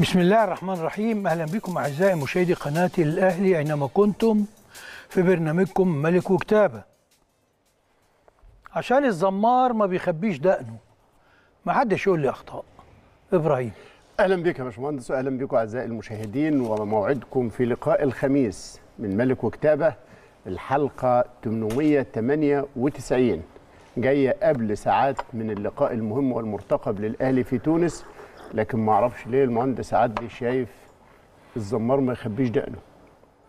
بسم الله الرحمن الرحيم اهلا بكم اعزائي مشاهدي قناه الاهلي اينما كنتم في برنامجكم ملك وكتابه عشان الزمار ما بيخبيش دقنه ما حدش يقول لي اخطاء ابراهيم اهلا بك يا باشمهندس واهلا بكم اعزائي المشاهدين وموعدكم في لقاء الخميس من ملك وكتابه الحلقه 898 جايه قبل ساعات من اللقاء المهم والمرتقب للاهلي في تونس لكن ما اعرفش ليه المهندس عدلي شايف الزمار ما يخبيش دقنه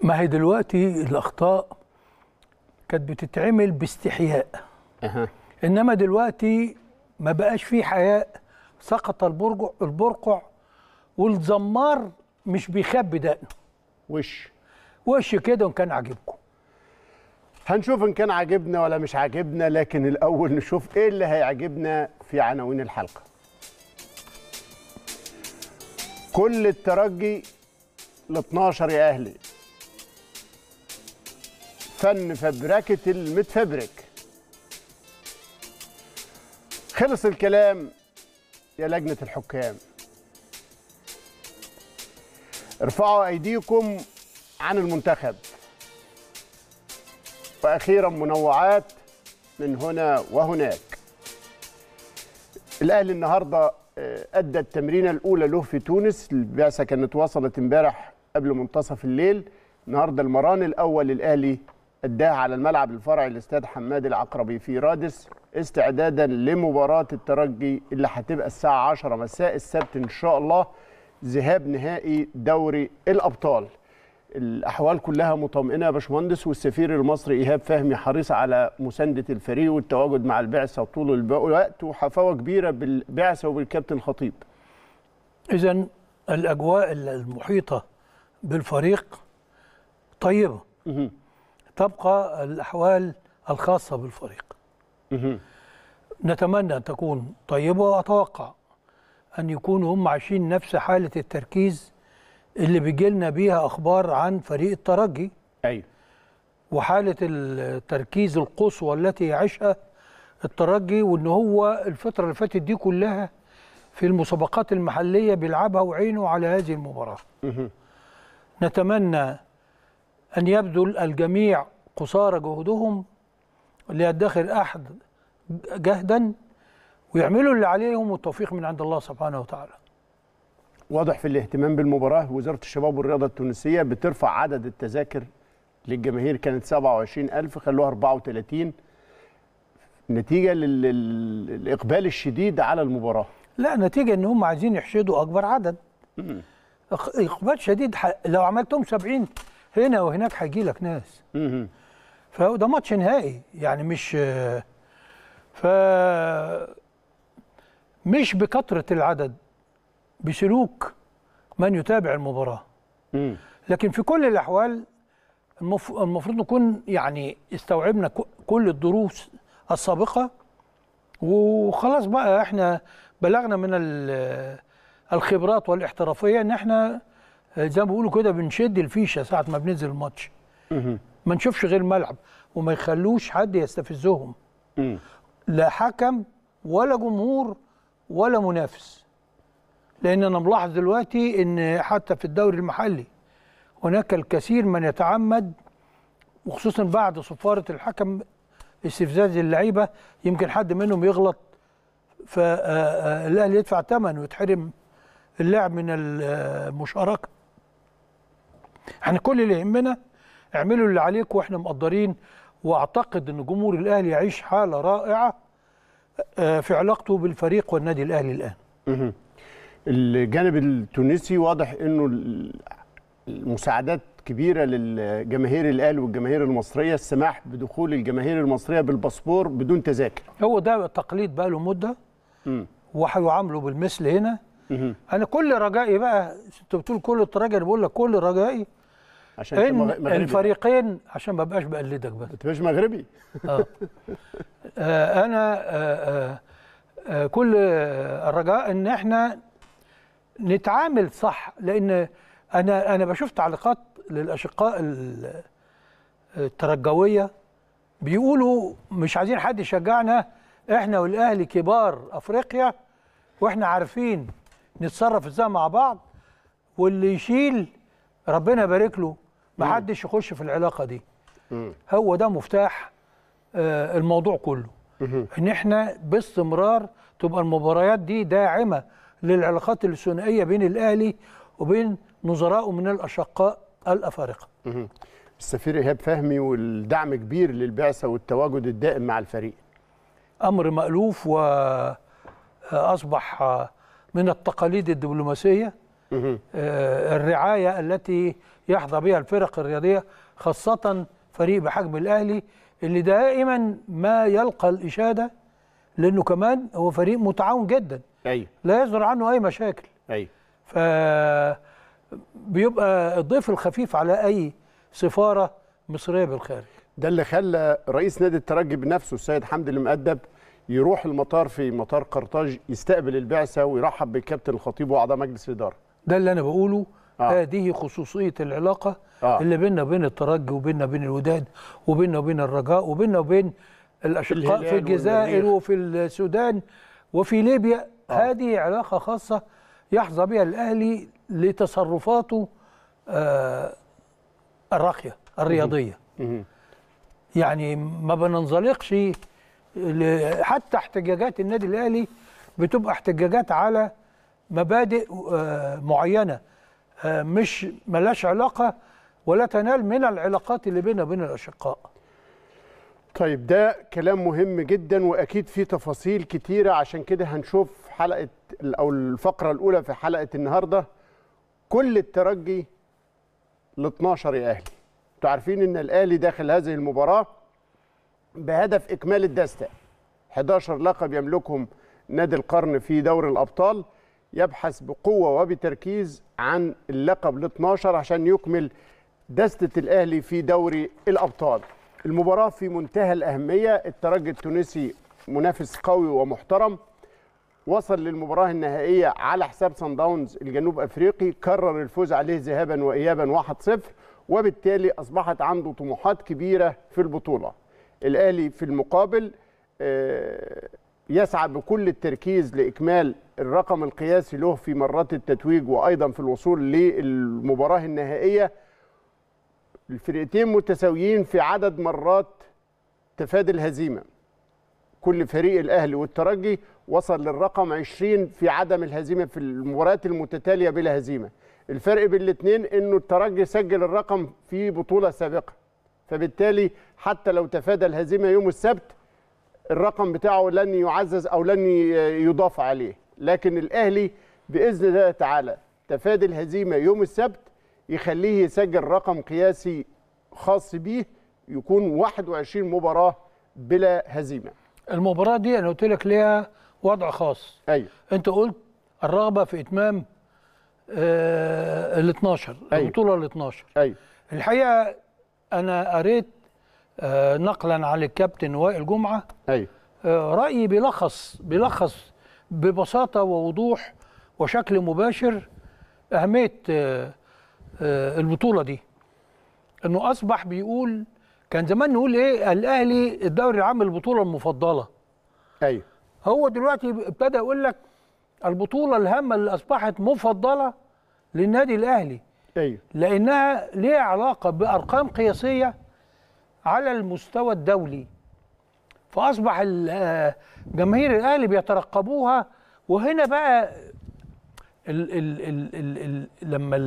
ما هي دلوقتي الاخطاء كانت بتتعمل باستحياء أه. انما دلوقتي ما بقاش في حياء سقط البرجع البرقع والزمار مش بيخبي دقنه وش وش كده وان كان عاجبكم هنشوف ان كان عاجبنا ولا مش عاجبنا لكن الاول نشوف ايه اللي هيعجبنا في عناوين الحلقه كل الترجي ل 12 يا اهلي فن فبركه المتفبرك خلص الكلام يا لجنه الحكام ارفعوا ايديكم عن المنتخب واخيرا منوعات من هنا وهناك الاهلي النهارده آه، ادى التمرينه الاولى له في تونس البعثه كانت وصلت امبارح قبل منتصف الليل النهارده المران الاول الاهلي اداه على الملعب الفرعي الاستاد حماد العقربي في رادس استعدادا لمباراه الترجي اللي هتبقى الساعه 10 مساء السبت ان شاء الله ذهاب نهائي دوري الابطال الاحوال كلها مطمئنه يا باشمهندس والسفير المصري ايهاب فهمي حريص على مسانده الفريق والتواجد مع البعثه طول الوقت وحفاوه كبيره بالبعثه وبالكابتن الخطيب. اذا الاجواء المحيطه بالفريق طيبه. مه. تبقى الاحوال الخاصه بالفريق. مه. نتمنى ان تكون طيبه واتوقع ان يكونوا هم عايشين نفس حاله التركيز اللي بيجي لنا بيها اخبار عن فريق الترجي ايوه وحاله التركيز القصوى التي يعيشها الترجي وان هو الفتره اللي فاتت دي كلها في المسابقات المحليه بيلعبها وعينه على هذه المباراه نتمنى ان يبذل الجميع قصارى جهودهم ليدخر احد جهدا ويعملوا اللي عليهم والتوفيق من عند الله سبحانه وتعالى واضح في الاهتمام بالمباراه وزاره الشباب والرياضه التونسيه بترفع عدد التذاكر للجماهير كانت 27000 خلوها 34 نتيجه للاقبال الشديد على المباراه لا نتيجه ان هم عايزين يحشدوا اكبر عدد اقبال شديد ح... لو عملتهم 70 هنا وهناك هيجي لك ناس فده ماتش نهائي يعني مش ف مش بكثره العدد بسلوك من يتابع المباراه لكن في كل الاحوال المفروض نكون يعني استوعبنا كل الدروس السابقه وخلاص بقى احنا بلغنا من الخبرات والاحترافيه ان احنا زي ما بيقولوا كده بنشد الفيشه ساعه ما بننزل الماتش ما نشوفش غير الملعب وما يخلوش حد يستفزهم لا حكم ولا جمهور ولا منافس لان انا ملاحظ دلوقتي ان حتى في الدوري المحلي هناك الكثير من يتعمد وخصوصا بعد صفاره الحكم استفزاز اللعيبه يمكن حد منهم يغلط فالاهلي آه، آه، يدفع ثمن ويتحرم اللاعب من المشاركه احنا كل اللي يهمنا اعملوا اللي عليكم واحنا مقدرين واعتقد ان جمهور الاهلي يعيش حاله رائعه آه، في علاقته بالفريق والنادي الاهلي الان الجانب التونسي واضح انه المساعدات كبيره للجماهير الاهلي والجماهير المصريه السماح بدخول الجماهير المصريه بالباسبور بدون تذاكر هو ده تقليد بقى له مده وهيعاملوا بالمثل هنا مم. انا كل رجائي بقى انت بتقول كل التراجع بقول لك كل رجائي عشان ان الفريقين عشان ما بقاش بقلدك بس ما تبقاش مغربي آه. آه, آه، انا آه،, آه آه كل الرجاء ان احنا نتعامل صح لان انا انا بشوف تعليقات للاشقاء الترجويه بيقولوا مش عايزين حد يشجعنا احنا والاهلي كبار افريقيا واحنا عارفين نتصرف ازاي مع بعض واللي يشيل ربنا يبارك له محدش يخش في العلاقه دي هو ده مفتاح آه، الموضوع كله ان احنا باستمرار تبقى المباريات دي داعمه للعلاقات الثنائيه بين الاهلي وبين نظرائه من الاشقاء الافارقه. السفير ايهاب فهمي والدعم كبير للبعثه والتواجد الدائم مع الفريق. امر مالوف واصبح من التقاليد الدبلوماسيه آه، الرعايه التي يحظى بها الفرق الرياضيه خاصه فريق بحجم الاهلي اللي دائما ما يلقى الاشاده لانه كمان هو فريق متعاون جدا أيوه. لا يصدر عنه اي مشاكل ايوه ف بيبقى الضيف الخفيف على اي سفاره مصريه بالخارج ده اللي خلى رئيس نادي الترجي بنفسه السيد حمدي المؤدب يروح المطار في مطار قرطاج يستقبل البعثه ويرحب بالكابتن الخطيب واعضاء مجلس الاداره ده اللي انا بقوله آه. هذه خصوصيه العلاقه آه. اللي بيننا وبين الترجي وبيننا وبين الوداد وبيننا وبين الرجاء وبيننا وبين الاشقاء في الجزائر وفي السودان وفي ليبيا آه. هذه علاقه خاصه يحظى بها الاهلي لتصرفاته آه الراقيه الرياضيه يعني ما بننزلقش حتى احتجاجات النادي الاهلي بتبقى احتجاجات على مبادئ آه معينه آه مش ملاش علاقه ولا تنال من العلاقات اللي بيننا وبين الاشقاء طيب ده كلام مهم جدا واكيد فيه تفاصيل كتيره عشان كده هنشوف حلقه او الفقره الاولى في حلقه النهارده كل الترجي ل 12 يا اهلي انتوا عارفين ان الاهلي داخل هذه المباراه بهدف اكمال الدسته 11 لقب يملكهم نادي القرن في دوري الابطال يبحث بقوه وبتركيز عن اللقب ل 12 عشان يكمل دستة الأهلي في دوري الأبطال المباراة في منتهى الأهمية الترجي التونسي منافس قوي ومحترم وصل للمباراه النهائيه على حساب سان داونز الجنوب افريقي كرر الفوز عليه ذهابا وايابا 1-0 وبالتالي اصبحت عنده طموحات كبيره في البطوله الاهلي في المقابل آه، يسعى بكل التركيز لاكمال الرقم القياسي له في مرات التتويج وايضا في الوصول للمباراه النهائيه الفرقتين متساويين في عدد مرات تفادي الهزيمه كل فريق الاهلي والترجي وصل للرقم 20 في عدم الهزيمه في المباريات المتتاليه بلا هزيمه الفرق بين الاثنين انه الترجي سجل الرقم في بطوله سابقه فبالتالي حتى لو تفادى الهزيمه يوم السبت الرقم بتاعه لن يعزز او لن يضاف عليه لكن الاهلي باذن الله تعالى تفادي الهزيمه يوم السبت يخليه يسجل رقم قياسي خاص بيه يكون 21 مباراه بلا هزيمه المباراه دي انا قلت لك ليها وضع خاص ايوه انت قلت الرغبه في اتمام آه، ال 12 أيوه. البطوله ال 12 ايوه الحقيقه انا قريت آه، نقلا على الكابتن وائل جمعه ايوه آه، رايي بيلخص بيلخص ببساطه ووضوح وشكل مباشر اهميه البطوله دي انه اصبح بيقول كان زمان نقول ايه الاهلي الدوري العام البطوله المفضله ايوه هو دلوقتي ابتدى يقول لك البطوله الهامه اللي اصبحت مفضله للنادي الاهلي ايوه لانها ليها علاقه بارقام قياسيه على المستوى الدولي فاصبح جماهير الاهلي بيترقبوها وهنا بقى ال الـ ال ال ال لما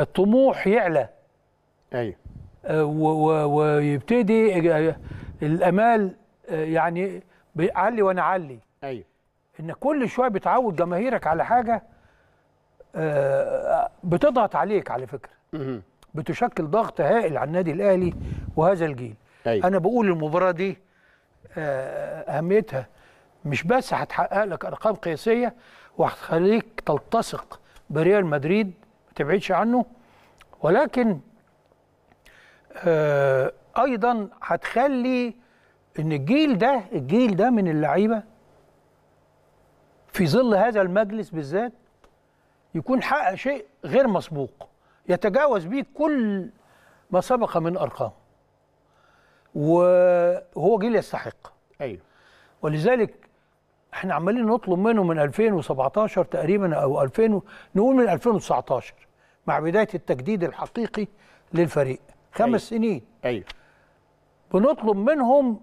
الطموح يعلى ايوه آه، ويبتدي آه، الامال آه، يعني بيعلي وانا علي ايوه ان كل شويه بتعود جماهيرك على حاجه آه، بتضغط عليك على فكره بتشكل ضغط هائل على النادي الاهلي وهذا الجيل أيوة. انا بقول المباراه دي آه، اهميتها مش بس هتحقق لك ارقام قياسيه وهتخليك تلتصق بريال مدريد ما تبعدش عنه ولكن آه، ايضا هتخلي ان الجيل ده الجيل ده من اللعيبه في ظل هذا المجلس بالذات يكون حقق شيء غير مسبوق يتجاوز بيه كل ما سبق من ارقام وهو جيل يستحق ايوه ولذلك احنا عمالين نطلب منه من 2017 تقريبا او 2000 نقول من 2019 مع بدايه التجديد الحقيقي للفريق خمس أيوه. سنين ايوه بنطلب منهم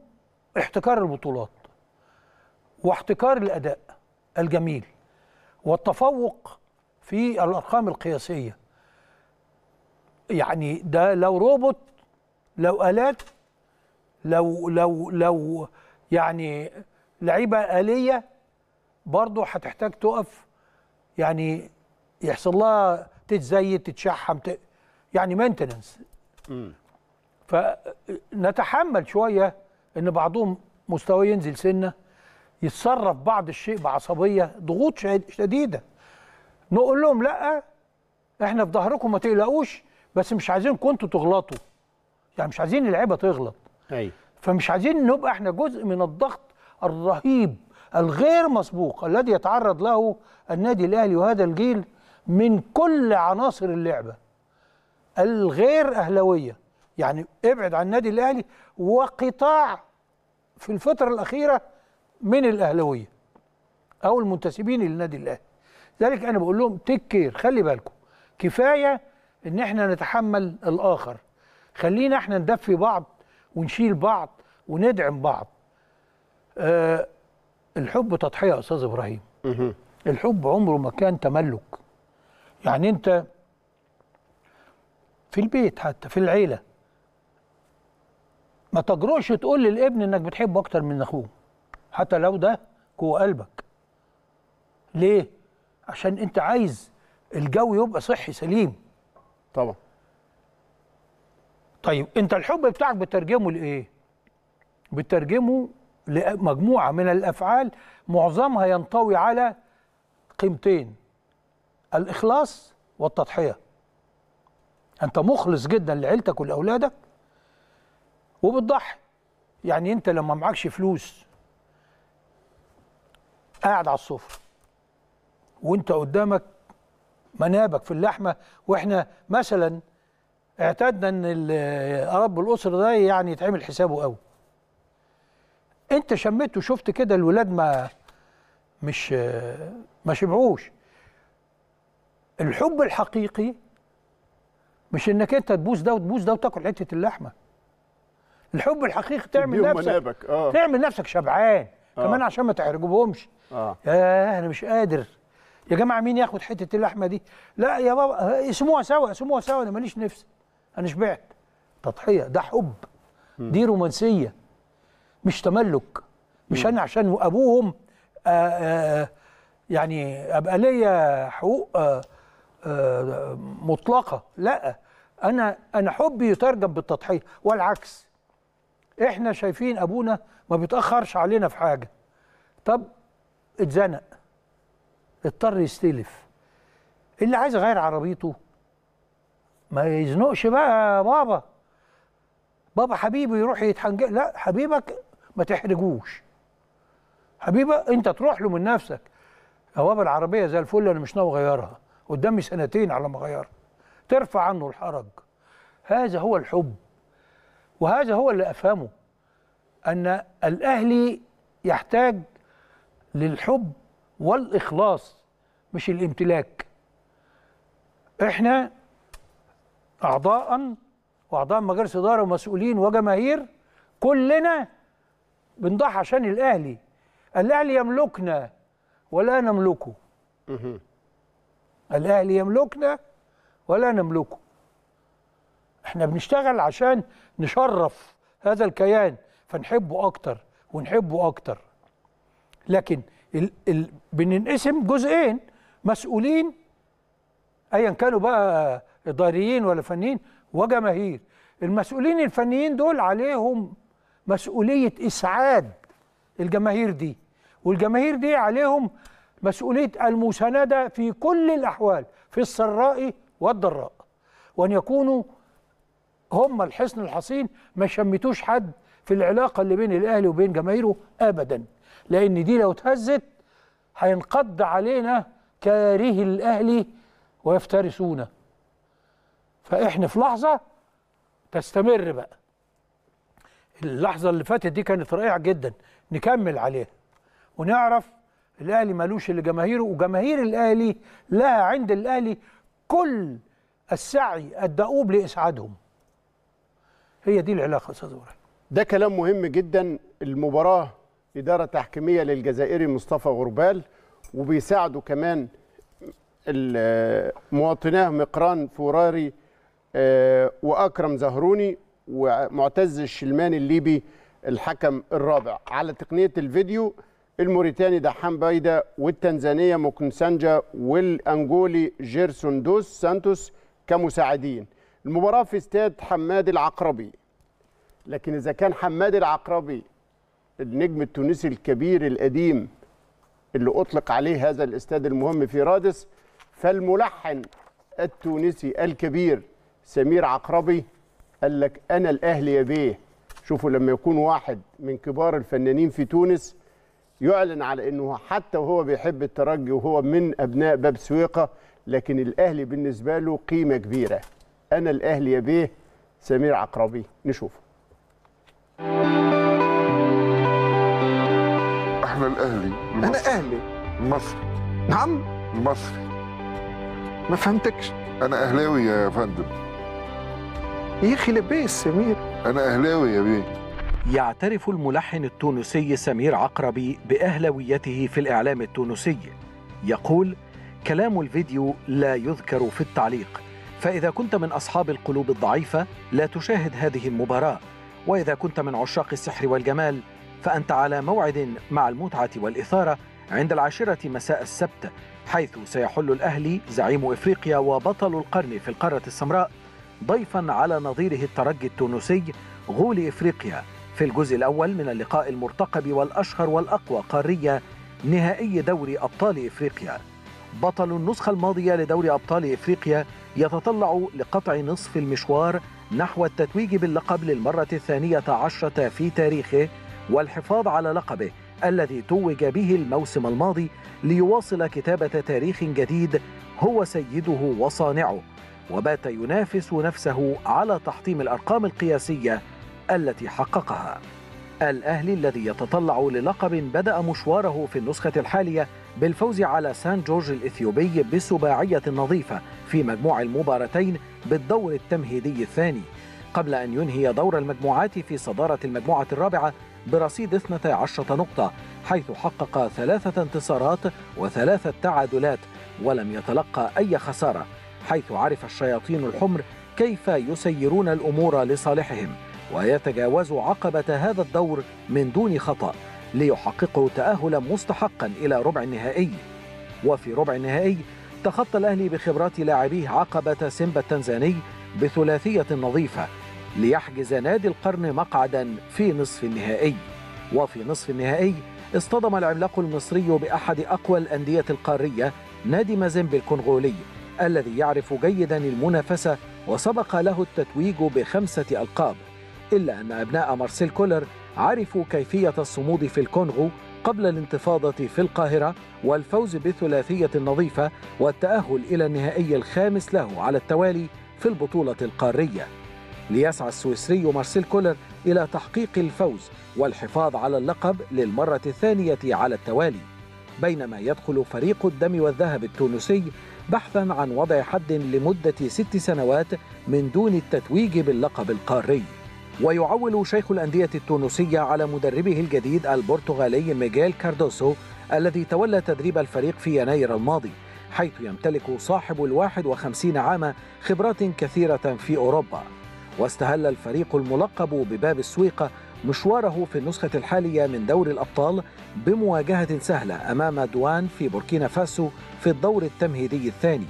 احتكار البطولات واحتكار الاداء الجميل والتفوق في الارقام القياسيه يعني ده لو روبوت لو الات لو لو لو يعني لعيبه اليه برضه هتحتاج تقف يعني يحصل لها تتزيد تتشحم يعني مينتننس فنتحمل شويه ان بعضهم مستواه ينزل سنه يتصرف بعض الشيء بعصبيه ضغوط شديده نقول لهم لا احنا في ظهركم ما تقلقوش بس مش عايزينكم انتوا تغلطوا يعني مش عايزين اللعيبه تغلط ايوه فمش عايزين نبقى احنا جزء من الضغط الرهيب الغير مسبوق الذي يتعرض له النادي الاهلي وهذا الجيل من كل عناصر اللعبه الغير اهلاويه يعني ابعد عن النادي الاهلي وقطاع في الفتره الاخيره من الاهلاويه او المنتسبين للنادي الاهلي ذلك انا بقول لهم تيك كير خلي بالكم كفايه ان احنا نتحمل الاخر خلينا احنا ندفي بعض ونشيل بعض وندعم بعض أه الحب تضحيه يا استاذ ابراهيم الحب عمره ما كان تملك يعني انت في البيت حتى في العيله ما تجرؤش تقول للابن انك بتحبه اكتر من اخوه حتى لو ده جوه قلبك ليه عشان انت عايز الجو يبقى صحي سليم طبعا طيب انت الحب بتاعك بترجمه لايه بترجمه لمجموعه من الافعال معظمها ينطوي على قيمتين الاخلاص والتضحيه انت مخلص جدا لعيلتك ولاولادك وبتضحي يعني انت لما معكش فلوس قاعد على السفره وانت قدامك منابك في اللحمه واحنا مثلا اعتدنا ان رب الاسره ده يعني يتعمل حسابه قوي انت شميت وشفت كده الولاد ما مش ما شبعوش الحب الحقيقي مش انك انت تبوس ده وتبوس ده وتاكل حته اللحمه الحب الحقيقي تعمل نفسك منابك. آه. تعمل نفسك شبعان آه. كمان عشان ما تحرجهمش آه. يا انا مش قادر يا جماعه مين ياخد حته اللحمه دي لا يا بابا آه، اسموها سوا اسموها سوا انا ماليش نفس انا شبعت تضحيه ده حب م. دي رومانسيه مش تملك مش انا عشان ابوهم آآ آه، آآ آه، يعني ابقى ليا حقوق آآ مطلقه لا انا انا حبي يترجم بالتضحيه والعكس احنا شايفين ابونا ما بيتاخرش علينا في حاجه طب اتزنق اضطر يستلف اللي عايز يغير عربيته ما يزنقش بقى بابا بابا حبيبي يروح يتحنج لا حبيبك ما تحرجوش حبيبك انت تروح له من نفسك بابا العربيه زي الفل انا مش ناوي اغيرها قدامي سنتين على ما اغيرها ترفع عنه الحرج هذا هو الحب وهذا هو اللي أفهمه أن الأهلي يحتاج للحب والإخلاص مش الامتلاك احنا أعضاء وأعضاء مجالس إدارة ومسؤولين وجماهير كلنا بنضحي عشان الأهلي الأهلي يملكنا ولا نملكه الأهلي يملكنا ولا نملكه احنا بنشتغل عشان نشرف هذا الكيان فنحبه اكتر ونحبه اكتر لكن ال ال بننقسم جزئين مسؤولين ايا كانوا بقى اداريين ولا فنيين وجماهير المسؤولين الفنيين دول عليهم مسؤوليه اسعاد الجماهير دي والجماهير دي عليهم مسؤوليه المسانده في كل الاحوال في السراء والضراء وان يكونوا هم الحصن الحصين ما شمتوش حد في العلاقة اللي بين الأهلي وبين جماهيره أبدا لأن دي لو اتهزت هينقض علينا كاره الأهلي ويفترسونا فإحنا في لحظة تستمر بقى اللحظة اللي فاتت دي كانت رائعة جدا نكمل عليها ونعرف الأهلي مالوش إلا جماهيره وجماهير الأهلي لها عند الأهلي كل السعي الدؤوب لإسعادهم هي دي العلاقه استاذ ابراهيم ده كلام مهم جدا المباراه اداره تحكيميه للجزائري مصطفى غربال وبيساعده كمان مواطناه مقران فوراري آه، واكرم زهروني ومعتز الشلماني الليبي الحكم الرابع على تقنيه الفيديو الموريتاني دحام بايدا والتنزانيه مكنسانجا والانجولي جيرسون دوس سانتوس كمساعدين المباراه في استاد حماد العقربي لكن اذا كان حماد العقربي النجم التونسي الكبير القديم اللي اطلق عليه هذا الاستاد المهم في رادس فالملحن التونسي الكبير سمير عقربي قال لك انا الاهلي يا بيه شوفوا لما يكون واحد من كبار الفنانين في تونس يعلن على انه حتى وهو بيحب الترجي وهو من ابناء باب سويقه لكن الاهلي بالنسبه له قيمه كبيره انا الاهلي يا بيه سمير عقربي نشوف احنا الاهلي مصر. انا اهلي مصري نعم مصري ما فهمتكش انا اهلاوي يا فندم يا اخي لباس سمير انا اهلاوي يا بيه يعترف الملحن التونسي سمير عقربي باهلاويته في الاعلام التونسي يقول كلام الفيديو لا يذكر في التعليق فإذا كنت من أصحاب القلوب الضعيفة لا تشاهد هذه المباراة وإذا كنت من عشاق السحر والجمال فأنت على موعد مع المتعة والإثارة عند العاشرة مساء السبت حيث سيحل الأهلي زعيم إفريقيا وبطل القرن في القارة السمراء ضيفا على نظيره الترجي التونسي غول إفريقيا في الجزء الأول من اللقاء المرتقب والأشهر والأقوى قارية نهائي دوري أبطال إفريقيا بطل النسخة الماضية لدوري أبطال إفريقيا يتطلع لقطع نصف المشوار نحو التتويج باللقب للمرة الثانية عشرة في تاريخه والحفاظ على لقبه الذي توج به الموسم الماضي ليواصل كتابة تاريخ جديد هو سيده وصانعه وبات ينافس نفسه على تحطيم الأرقام القياسية التي حققها الأهلي الذي يتطلع للقب بدأ مشواره في النسخة الحالية بالفوز على سان جورج الإثيوبي بسباعية نظيفة في مجموع المباراتين بالدور التمهيدي الثاني قبل أن ينهي دور المجموعات في صدارة المجموعة الرابعة برصيد 12 نقطة حيث حقق ثلاثة انتصارات وثلاثة تعادلات ولم يتلقى أي خسارة حيث عرف الشياطين الحمر كيف يسيرون الأمور لصالحهم ويتجاوز عقبة هذا الدور من دون خطأ ليحققوا تأهلا مستحقا إلى ربع النهائي وفي ربع النهائي تخطى الأهلي بخبرات لاعبيه عقبة سيمبا التنزاني بثلاثية نظيفة ليحجز نادي القرن مقعدا في نصف النهائي وفي نصف النهائي اصطدم العملاق المصري بأحد أقوى الأندية القارية نادي مازيمبي الكونغولي الذي يعرف جيدا المنافسة وسبق له التتويج بخمسة ألقاب إلا أن أبناء مارسيل كولر عرفوا كيفية الصمود في الكونغو قبل الانتفاضة في القاهرة والفوز بثلاثية النظيفة والتأهل إلى النهائي الخامس له على التوالي في البطولة القارية ليسعى السويسري مارسيل كولر إلى تحقيق الفوز والحفاظ على اللقب للمرة الثانية على التوالي بينما يدخل فريق الدم والذهب التونسي بحثا عن وضع حد لمدة ست سنوات من دون التتويج باللقب القاري ويعول شيخ الأندية التونسية على مدربه الجديد البرتغالي ميغيل كاردوسو الذي تولى تدريب الفريق في يناير الماضي حيث يمتلك صاحب الواحد وخمسين عاما خبرات كثيرة في أوروبا واستهل الفريق الملقب بباب السويقة مشواره في النسخة الحالية من دور الأبطال بمواجهة سهلة أمام دوان في بوركينا فاسو في الدور التمهيدي الثاني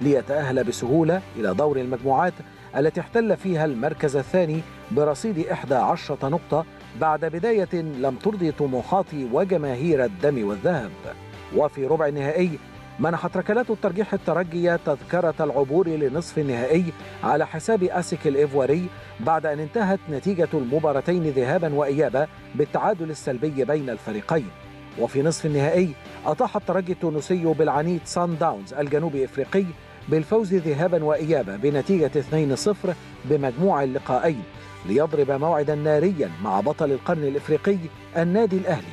ليتأهل بسهولة إلى دور المجموعات التي احتل فيها المركز الثاني برصيد 11 نقطة بعد بداية لم ترضي طموحات وجماهير الدم والذهب وفي ربع النهائي منحت ركلات الترجيح الترجي تذكرة العبور لنصف النهائي على حساب أسك الإيفواري بعد أن انتهت نتيجة المباراتين ذهابا وإيابا بالتعادل السلبي بين الفريقين وفي نصف النهائي أطاح الترجي التونسي بالعنيد سان داونز الجنوبي إفريقي بالفوز ذهابا وإيابا بنتيجة 2-0 بمجموع اللقاءين ليضرب موعدا ناريا مع بطل القرن الإفريقي النادي الأهلي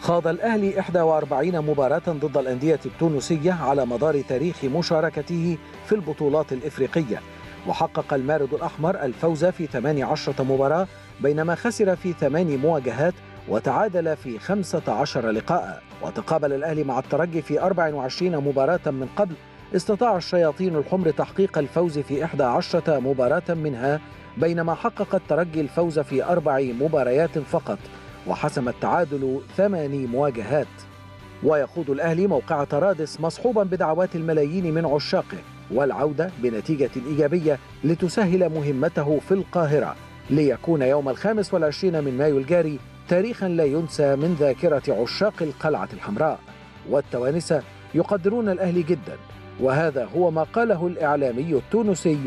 خاض الأهلي 41 مباراة ضد الأندية التونسية على مدار تاريخ مشاركته في البطولات الإفريقية وحقق المارد الأحمر الفوز في 18 مباراة بينما خسر في 8 مواجهات وتعادل في 15 لقاء وتقابل الأهلي مع الترجي في 24 مباراة من قبل استطاع الشياطين الحمر تحقيق الفوز في 11 مباراة منها بينما حقق الترجي الفوز في أربع مباريات فقط وحسم التعادل ثماني مواجهات ويخوض الأهلي موقع ترادس مصحوبا بدعوات الملايين من عشاقه والعودة بنتيجة إيجابية لتسهل مهمته في القاهرة ليكون يوم الخامس والعشرين من مايو الجاري تاريخا لا ينسى من ذاكرة عشاق القلعة الحمراء والتوانسة يقدرون الأهلي جدا وهذا هو ما قاله الإعلامي التونسي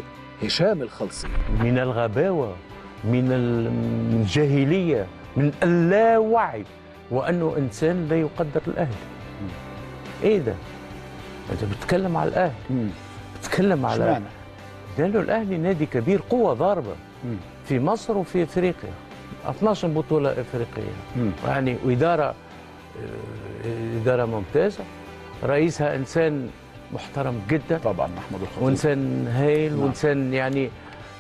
هشام الخلصي من الغباوة من الجاهلية من اللاوعي وأنه إنسان لا يقدر الأهل إيه ده؟ أنت بتتكلم على الأهل بتتكلم على شمعنا. لأنه الأهلي نادي كبير قوة ضاربة في مصر وفي إفريقيا 12 بطولة إفريقية يعني وإدارة إدارة ممتازة رئيسها إنسان محترم جدا طبعا محمود الخطيب وانسان هايل نعم. وانسان يعني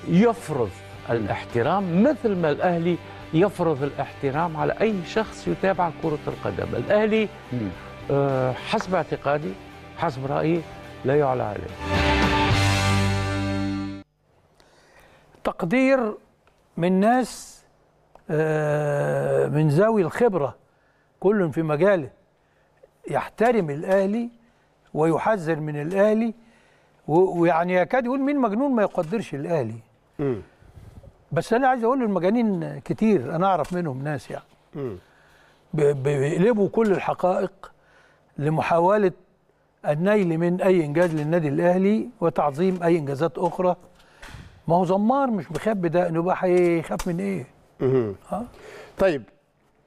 يفرض الاحترام مثل ما الاهلي يفرض الاحترام على اي شخص يتابع كره القدم الاهلي آه، حسب اعتقادي حسب رايي لا يعلى عليه تقدير من ناس آه، من ذوي الخبره كل في مجاله يحترم الاهلي ويحذر من الاهلي ويعني يكاد يقول مين مجنون ما يقدرش الاهلي م. بس انا عايز اقول المجانين كتير انا اعرف منهم ناس يعني م. بيقلبوا كل الحقائق لمحاوله النيل من اي انجاز للنادي الاهلي وتعظيم اي انجازات اخرى ما هو زمار مش مخبي ده انه بقى هيخاف من ايه ها؟ طيب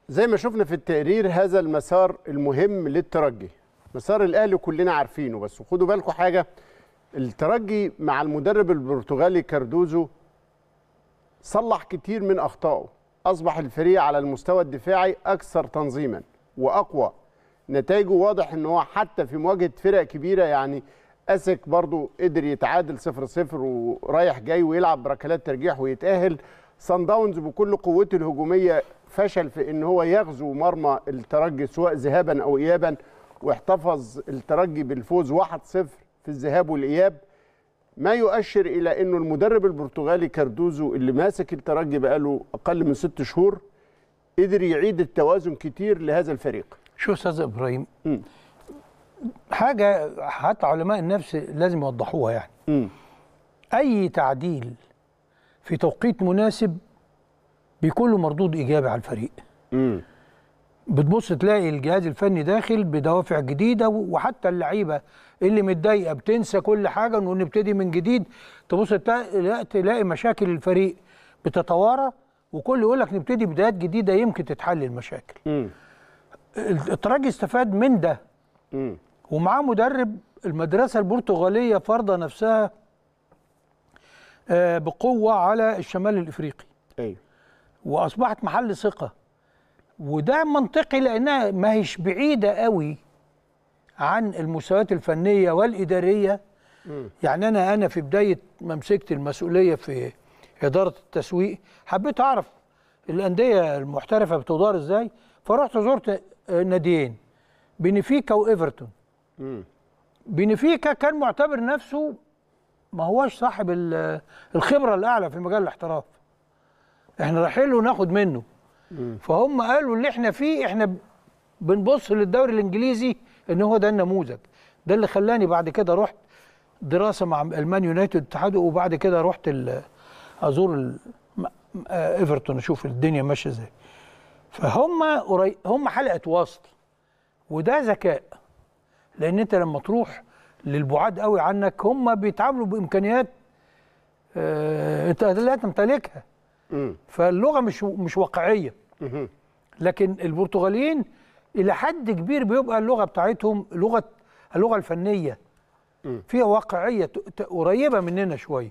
زي ما شفنا في التقرير هذا المسار المهم للترجي مسار الاهلي كلنا عارفينه بس خدوا بالكم حاجه الترجي مع المدرب البرتغالي كاردوزو صلح كتير من اخطائه اصبح الفريق على المستوى الدفاعي اكثر تنظيما واقوى نتائجه واضح ان هو حتى في مواجهه فرق كبيره يعني اسك برضو قدر يتعادل 0 0 ورايح جاي ويلعب بركلات ترجيح ويتاهل سان داونز بكل قوته الهجوميه فشل في ان هو يغزو مرمى الترجي سواء ذهابا او ايابا واحتفظ الترجي بالفوز 1-0 في الذهاب والاياب ما يؤشر الى انه المدرب البرتغالي كاردوزو اللي ماسك الترجي بقاله اقل من ست شهور قدر يعيد التوازن كتير لهذا الفريق شو استاذ ابراهيم م. حاجه حتى علماء النفس لازم يوضحوها يعني م. اي تعديل في توقيت مناسب بيكون له مردود ايجابي على الفريق م. بتبص تلاقي الجهاز الفني داخل بدوافع جديده وحتى اللعيبه اللي متضايقه بتنسى كل حاجه ونبتدي من جديد تبص تلاقي, مشاكل الفريق بتتوارى وكل يقول لك نبتدي بدايات جديده يمكن تتحل المشاكل. الترجي استفاد من ده ومعاه مدرب المدرسه البرتغاليه فرضه نفسها آه، بقوه على الشمال الافريقي. ايوه واصبحت محل ثقه وده منطقي لانها ما هيش بعيده قوي عن المستويات الفنيه والاداريه م. يعني انا انا في بدايه ما مسكت المسؤوليه في اداره التسويق حبيت اعرف الانديه المحترفه بتدار ازاي فرحت زرت آه، ناديين بنفيكا وايفرتون بنفيكا كان معتبر نفسه ما هوش صاحب الخبره الاعلى في مجال الاحتراف احنا رايحين له ناخد منه فهم قالوا اللي احنا فيه احنا بنبص للدوري الانجليزي ان هو ده النموذج ده اللي خلاني بعد كده رحت دراسه مع المان يونايتد اتحاد وبعد كده رحت ازور آه، ايفرتون اشوف الدنيا ماشيه ازاي فهم هم حلقه وصل وده ذكاء لان انت لما تروح للبعاد قوي عنك هم بيتعاملوا بامكانيات آه، انت لا تمتلكها فاللغه مش مش واقعيه لكن البرتغاليين الى حد كبير بيبقى اللغه بتاعتهم لغه اللغه الفنيه فيها واقعيه قريبه مننا شويه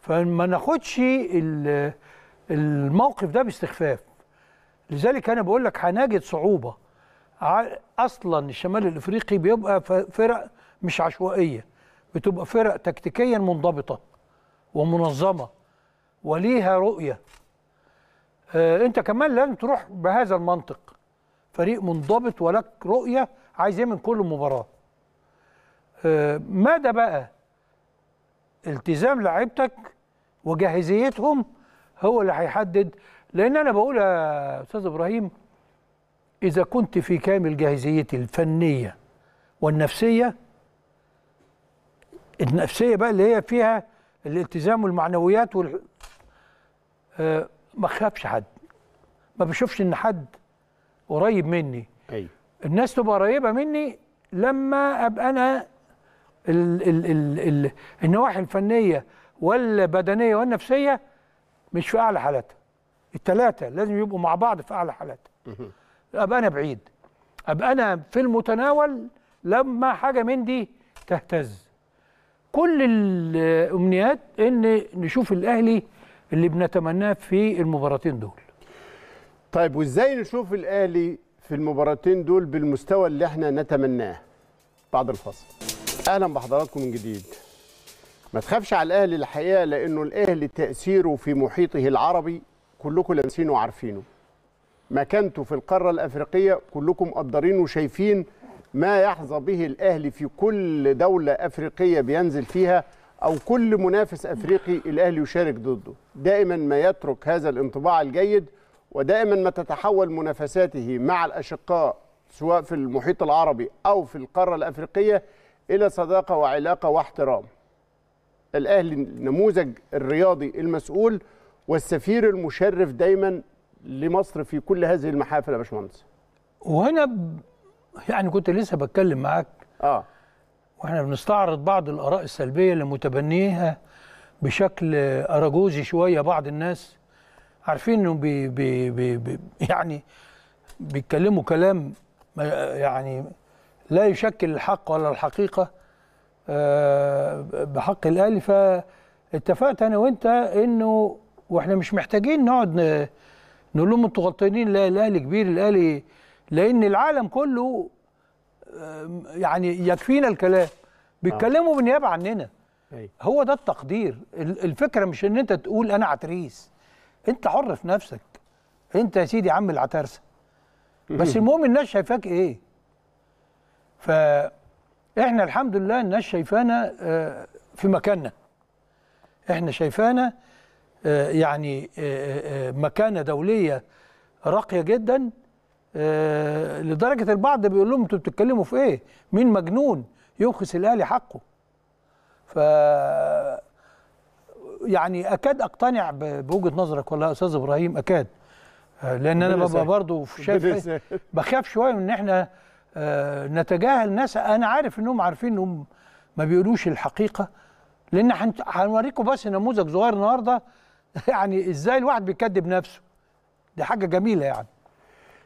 فما ناخدش الموقف ده باستخفاف لذلك انا بقول لك هنجد صعوبه اصلا الشمال الافريقي بيبقى فرق مش عشوائيه بتبقى فرق تكتيكيا منضبطه ومنظمه وليها رؤيه آه، انت كمان لازم تروح بهذا المنطق فريق منضبط ولك رؤيه عايز ايه من كل مباراه آه، ماذا بقى التزام لعيبتك وجاهزيتهم هو اللي هيحدد لان انا بقول يا استاذ ابراهيم اذا كنت في كامل جاهزيتي الفنيه والنفسيه النفسيه بقى اللي هي فيها الالتزام والمعنويات وال آه ما خافش حد ما بشوفش ان حد قريب مني أي. الناس تبقى قريبه مني لما ابقى انا ال ال ال ال النواحي الفنيه والبدنيه والنفسيه مش في اعلى حالاتها الثلاثه لازم يبقوا مع بعض في اعلى حالاتها ابقى انا بعيد ابقى انا في المتناول لما حاجه من دي تهتز كل الامنيات ان نشوف الاهلي اللي بنتمناه في المباراتين دول طيب وازاي نشوف الاهلي في المباراتين دول بالمستوى اللي احنا نتمناه بعد الفصل اهلا بحضراتكم من جديد ما تخافش على الاهلي الحقيقه لانه الاهلي تاثيره في محيطه العربي كلكم لامسينه وعارفينه مكانته في القاره الافريقيه كلكم مقدرين وشايفين ما يحظى به الاهلي في كل دوله افريقيه بينزل فيها او كل منافس افريقي الاهلي يشارك ضده دائما ما يترك هذا الانطباع الجيد ودائما ما تتحول منافساته مع الاشقاء سواء في المحيط العربي او في القاره الافريقيه الى صداقه وعلاقه واحترام الاهلي النموذج الرياضي المسؤول والسفير المشرف دايما لمصر في كل هذه المحافل يا باشمهندس وهنا يعني كنت لسه بتكلم معاك اه واحنا بنستعرض بعض الآراء السلبية اللي متبنيها بشكل أراجوزي شوية بعض الناس عارفين انه بي بي بي بي يعني بيتكلموا كلام آه، يعني لا يشكل الحق ولا الحقيقة آه، بحق الأهلي اتفقت أنا وأنت إنه وإحنا مش محتاجين نقعد نقول لهم أنتوا غلطانين لا الأهلي كبير الأهلي لأن العالم كله يعني يكفينا الكلام بيتكلموا بالنيابه عننا هو ده التقدير الفكره مش ان انت تقول انا عتريس انت حر في نفسك انت يا سيدي عم العترسه بس المهم الناس شايفاك ايه فاحنا الحمد لله الناس شايفانا آه، في مكاننا احنا شايفانا آه، يعني آه، مكانه دوليه راقيه جدا آه، لدرجه البعض بيقول لهم انتوا بتتكلموا في ايه؟ مين مجنون ينقص الاهلي حقه؟ ف يعني اكاد اقتنع بوجهه نظرك والله يا استاذ ابراهيم اكاد آه، لان انا ببقى برضه شايف بخاف شويه من ان احنا آه، نتجاهل ناس انا عارف انهم عارفين انهم ما بيقولوش الحقيقه لان هنوريكم بس نموذج صغير النهارده يعني ازاي الواحد بيكذب نفسه دي حاجه جميله يعني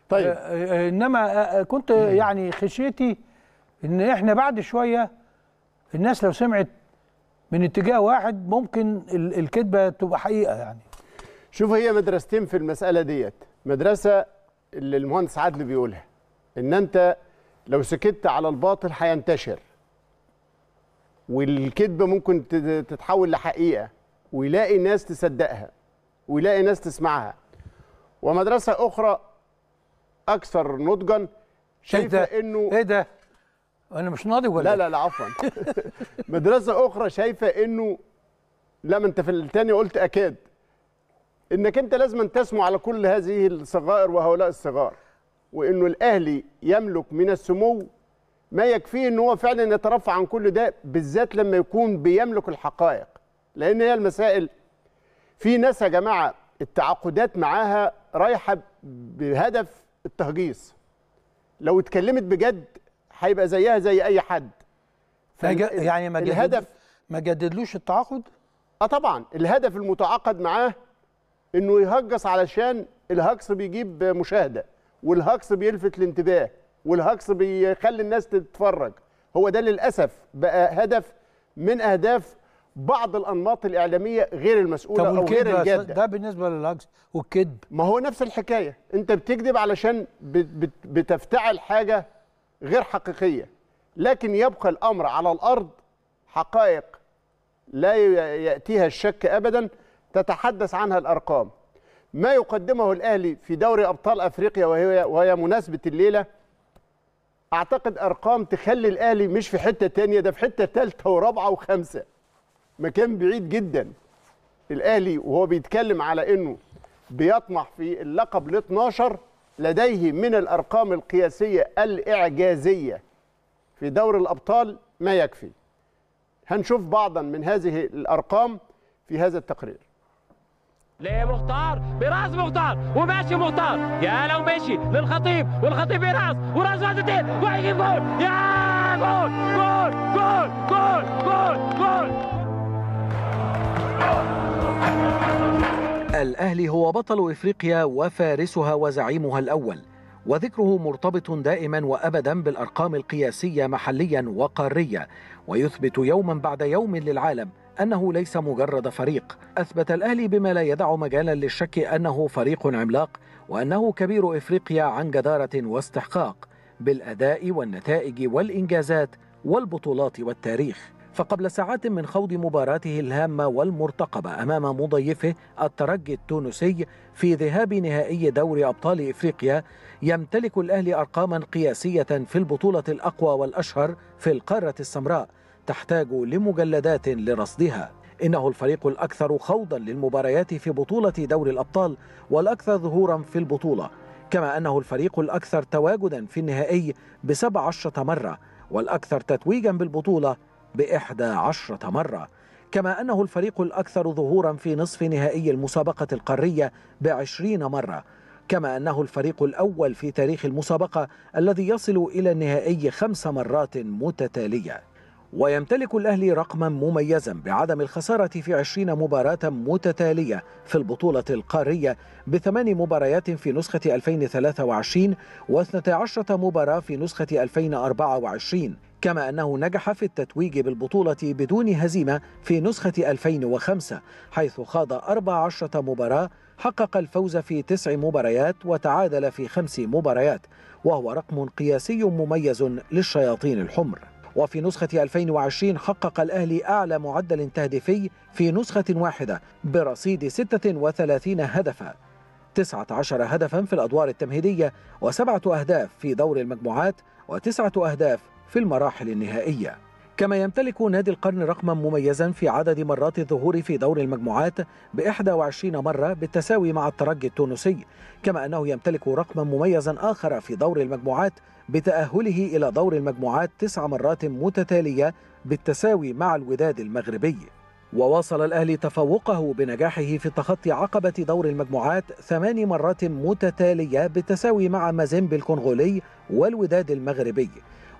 طيب آه، آه، آه، انما كنت يعني خشيتي ان احنا بعد شويه الناس لو سمعت من اتجاه واحد ممكن الكذبه تبقى حقيقه يعني شوف هي مدرستين في المساله ديت مدرسه اللي المهندس عدلي بيقولها ان انت لو سكت على الباطل هينتشر والكذبه ممكن تتحول لحقيقه ويلاقي ناس تصدقها ويلاقي ناس تسمعها ومدرسه اخرى اكثر نضجا شايفه إيه انه ايه ده انا مش ناضج ولا لا إيه؟ لا لا عفوا مدرسه اخرى شايفه انه لا ما انت في الثاني قلت اكاد انك انت لازم أن تسمو على كل هذه الصغائر وهؤلاء الصغار وانه الاهلي يملك من السمو ما يكفيه ان هو فعلا يترفع عن كل ده بالذات لما يكون بيملك الحقائق لان هي المسائل في ناس يا جماعه التعاقدات معاها رايحه بهدف التهجيص لو اتكلمت بجد هيبقى زيها زي اي حد يعني ما الهدف ما جددلوش التعاقد اه طبعا الهدف المتعاقد معاه انه يهجص علشان الهجص بيجيب مشاهده والهجص بيلفت الانتباه والهجص بيخلي الناس تتفرج هو ده للاسف بقى هدف من اهداف بعض الانماط الاعلاميه غير المسؤوله او غير الجاده ده بالنسبه للهجس والكذب ما هو نفس الحكايه انت بتكذب علشان بتفتعل حاجه غير حقيقيه لكن يبقى الامر على الارض حقائق لا ياتيها الشك ابدا تتحدث عنها الارقام ما يقدمه الاهلي في دوري ابطال افريقيا وهي وهي مناسبه الليله اعتقد ارقام تخلي الاهلي مش في حته تانية ده في حته ثالثه ورابعه وخمسه مكان بعيد جدا الاهلي وهو بيتكلم على انه بيطمح في اللقب ال 12 لديه من الارقام القياسيه الاعجازيه في دوري الابطال ما يكفي. هنشوف بعضا من هذه الارقام في هذا التقرير. ليه مختار براس مختار وماشي مختار يا لو مشي للخطيب والخطيب يراس وراس وزتين وهيجي وهيجيب جول يا جول جول جول جول جول جول الأهلي هو بطل إفريقيا وفارسها وزعيمها الأول وذكره مرتبط دائما وابدا بالارقام القياسيه محليا وقاريه ويثبت يوما بعد يوم للعالم انه ليس مجرد فريق اثبت الاهلي بما لا يدع مجالا للشك انه فريق عملاق وانه كبير افريقيا عن جداره واستحقاق بالاداء والنتائج والانجازات والبطولات والتاريخ فقبل ساعات من خوض مباراته الهامة والمرتقبة أمام مضيفه الترجي التونسي في ذهاب نهائي دوري أبطال إفريقيا يمتلك الأهلي أرقاما قياسية في البطولة الأقوى والأشهر في القارة السمراء تحتاج لمجلدات لرصدها إنه الفريق الأكثر خوضا للمباريات في بطولة دوري الأبطال والأكثر ظهورا في البطولة كما أنه الفريق الأكثر تواجدا في النهائي بسبع عشرة مرة والأكثر تتويجا بالبطولة بإحدى عشرة مرة كما أنه الفريق الأكثر ظهورا في نصف نهائي المسابقة القارية بعشرين مرة كما أنه الفريق الأول في تاريخ المسابقة الذي يصل إلى النهائي خمس مرات متتالية ويمتلك الأهلي رقما مميزا بعدم الخسارة في عشرين مباراة متتالية في البطولة القارية بثمان مباريات في نسخة 2023 و12 مباراة في نسخة 2024 كما أنه نجح في التتويج بالبطولة بدون هزيمة في نسخة 2005 حيث خاض 14 مباراة حقق الفوز في تسع مباريات وتعادل في خمس مباريات وهو رقم قياسي مميز للشياطين الحمر وفي نسخة 2020 حقق الأهلي أعلى معدل تهديفي في نسخة واحدة برصيد 36 هدفا 19 هدفا في الأدوار التمهيدية وسبعة أهداف في دور المجموعات وتسعة أهداف في المراحل النهائية كما يمتلك نادي القرن رقما مميزا في عدد مرات الظهور في دور المجموعات ب 21 مرة بالتساوي مع الترجي التونسي كما أنه يمتلك رقما مميزا آخر في دور المجموعات بتأهله إلى دور المجموعات تسع مرات متتالية بالتساوي مع الوداد المغربي وواصل الأهلي تفوقه بنجاحه في تخطي عقبة دور المجموعات ثمان مرات متتالية بالتساوي مع مازيمبي الكونغولي والوداد المغربي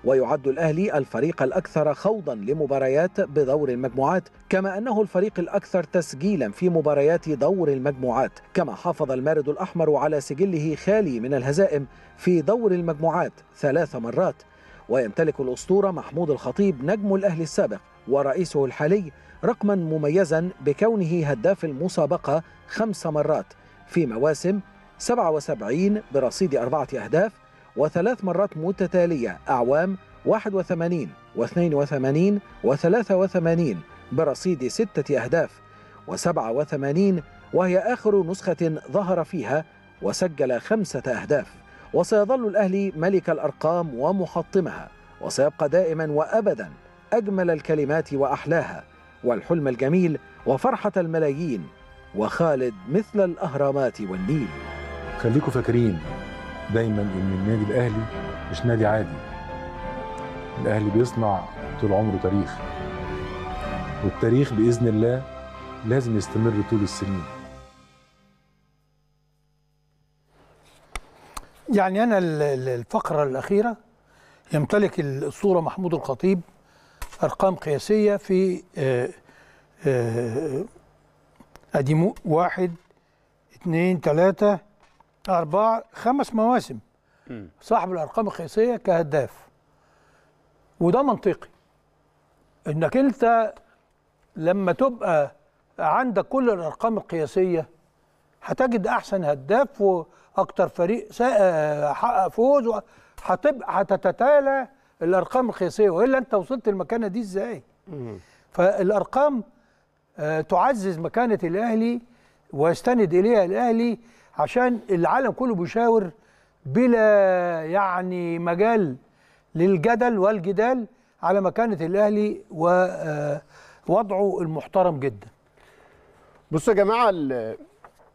ويعد الأهلي الفريق الأكثر خوضا لمباريات بدور المجموعات كما أنه الفريق الأكثر تسجيلا في مباريات دور المجموعات كما حافظ المارد الأحمر على سجله خالي من الهزائم في دور المجموعات ثلاث مرات ويمتلك الأسطورة محمود الخطيب نجم الأهلي السابق ورئيسه الحالي رقما مميزا بكونه هداف المسابقة خمس مرات في مواسم 77 برصيد أربعة أهداف وثلاث مرات متتالية أعوام 81 و82 و83 برصيد ستة أهداف و87 وهي آخر نسخة ظهر فيها وسجل خمسة أهداف وسيظل الأهلي ملك الأرقام ومحطمها وسيبقى دائما وأبدا أجمل الكلمات وأحلاها والحلم الجميل وفرحة الملايين وخالد مثل الأهرامات والنيل خليكم فاكرين دايما ان النادي الاهلي مش نادي عادي الاهلي بيصنع طول عمره تاريخ والتاريخ باذن الله لازم يستمر طول السنين يعني انا الفقره الاخيره يمتلك الاسطوره محمود الخطيب ارقام قياسيه في ادي آه، آه، واحد اثنين ثلاثه أربع خمس مواسم م. صاحب الأرقام القياسية كهداف وده منطقي إنك أنت لما تبقى عندك كل الأرقام القياسية هتجد أحسن هداف وأكتر فريق آه، حقق فوز هتبقى هتتتالى الأرقام القياسية وإلا أنت وصلت المكانة دي إزاي؟ فالأرقام آه، تعزز مكانة الأهلي ويستند إليها الأهلي عشان العالم كله بيشاور بلا يعني مجال للجدل والجدال على مكانه الاهلي ووضعه آه، المحترم جدا بصوا يا جماعه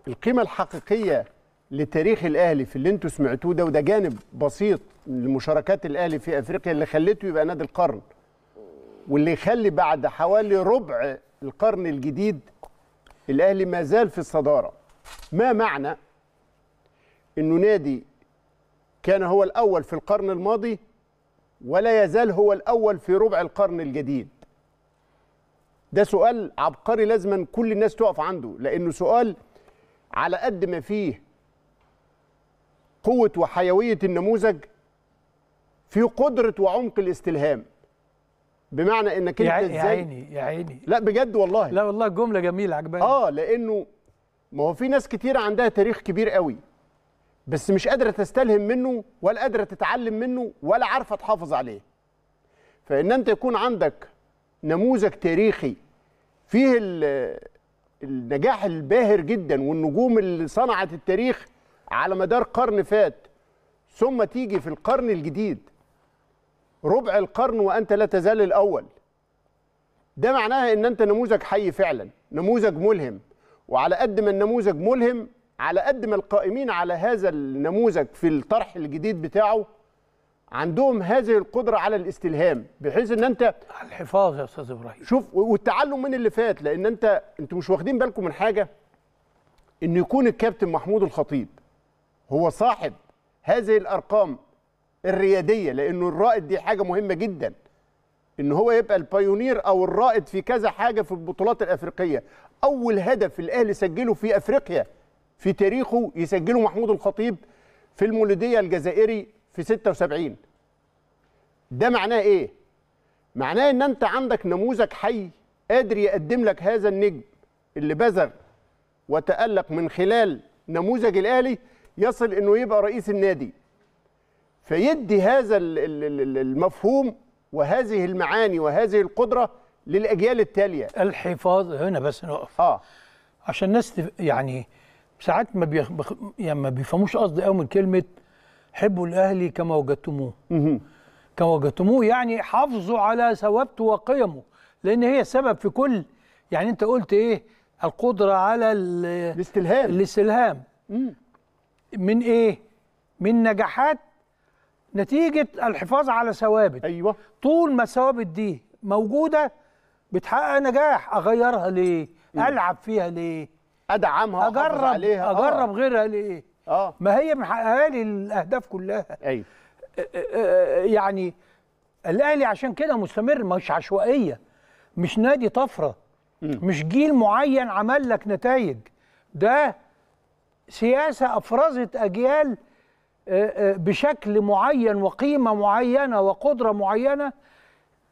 القيمه الحقيقيه لتاريخ الاهلي في اللي انتوا سمعتوه ده وده جانب بسيط لمشاركات الاهلي في افريقيا اللي خلته يبقى نادي القرن واللي يخلي بعد حوالي ربع القرن الجديد الاهلي ما زال في الصداره ما معنى انه نادي كان هو الاول في القرن الماضي ولا يزال هو الاول في ربع القرن الجديد ده سؤال عبقري لازما كل الناس تقف عنده لانه سؤال على قد ما فيه قوه وحيويه النموذج في قدره وعمق الاستلهام بمعنى انك انت ازاي يا عيني يا عيني لا بجد والله لا والله جمله جميله عجباني اه لانه ما هو في ناس كتير عندها تاريخ كبير قوي بس مش قادره تستلهم منه ولا قادره تتعلم منه ولا عارفه تحافظ عليه فان انت يكون عندك نموذج تاريخي فيه النجاح الباهر جدا والنجوم اللي صنعت التاريخ على مدار قرن فات ثم تيجي في القرن الجديد ربع القرن وانت لا تزال الاول ده معناها ان انت نموذج حي فعلا نموذج ملهم وعلى قد ما النموذج ملهم على قد ما القائمين على هذا النموذج في الطرح الجديد بتاعه عندهم هذه القدره على الاستلهام بحيث ان انت الحفاظ يا استاذ ابراهيم شوف والتعلم من اللي فات لان انت انتوا مش واخدين بالكم من حاجه ان يكون الكابتن محمود الخطيب هو صاحب هذه الارقام الرياديه لانه الرائد دي حاجه مهمه جدا ان هو يبقى البايونير او الرائد في كذا حاجه في البطولات الافريقيه اول هدف الاهلي سجله في افريقيا في تاريخه يسجله محمود الخطيب في المولودية الجزائري في 76 ده معناه ايه؟ معناه ان انت عندك نموذج حي قادر يقدم لك هذا النجم اللي بذر وتألق من خلال نموذج الآلي يصل انه يبقى رئيس النادي فيدي هذا المفهوم وهذه المعاني وهذه القدرة للأجيال التالية الحفاظ هنا بس نقف آه. عشان الناس يعني ساعات ما بيخ... يعني ما بيفهموش قصدي قوي من كلمه حبوا الاهلي كما وجدتموه كما وجدتموه يعني حافظوا على ثوابته وقيمه لان هي سبب في كل يعني انت قلت ايه القدره على ال... الاستلهام الاستلهام من ايه من نجاحات نتيجه الحفاظ على ثوابت ايوه طول ما الثوابت دي موجوده بتحقق نجاح اغيرها ليه العب فيها ليه ادعمها اجرب عليها آه. اجرب آه. غيرها ليه اه ما هي محققه لي الاهداف كلها ايوه يعني الاهلي عشان كده مستمر مش عشوائيه مش نادي طفره م. مش جيل معين عمل لك نتائج ده سياسه افرزت اجيال بشكل معين وقيمه معينه وقدره معينه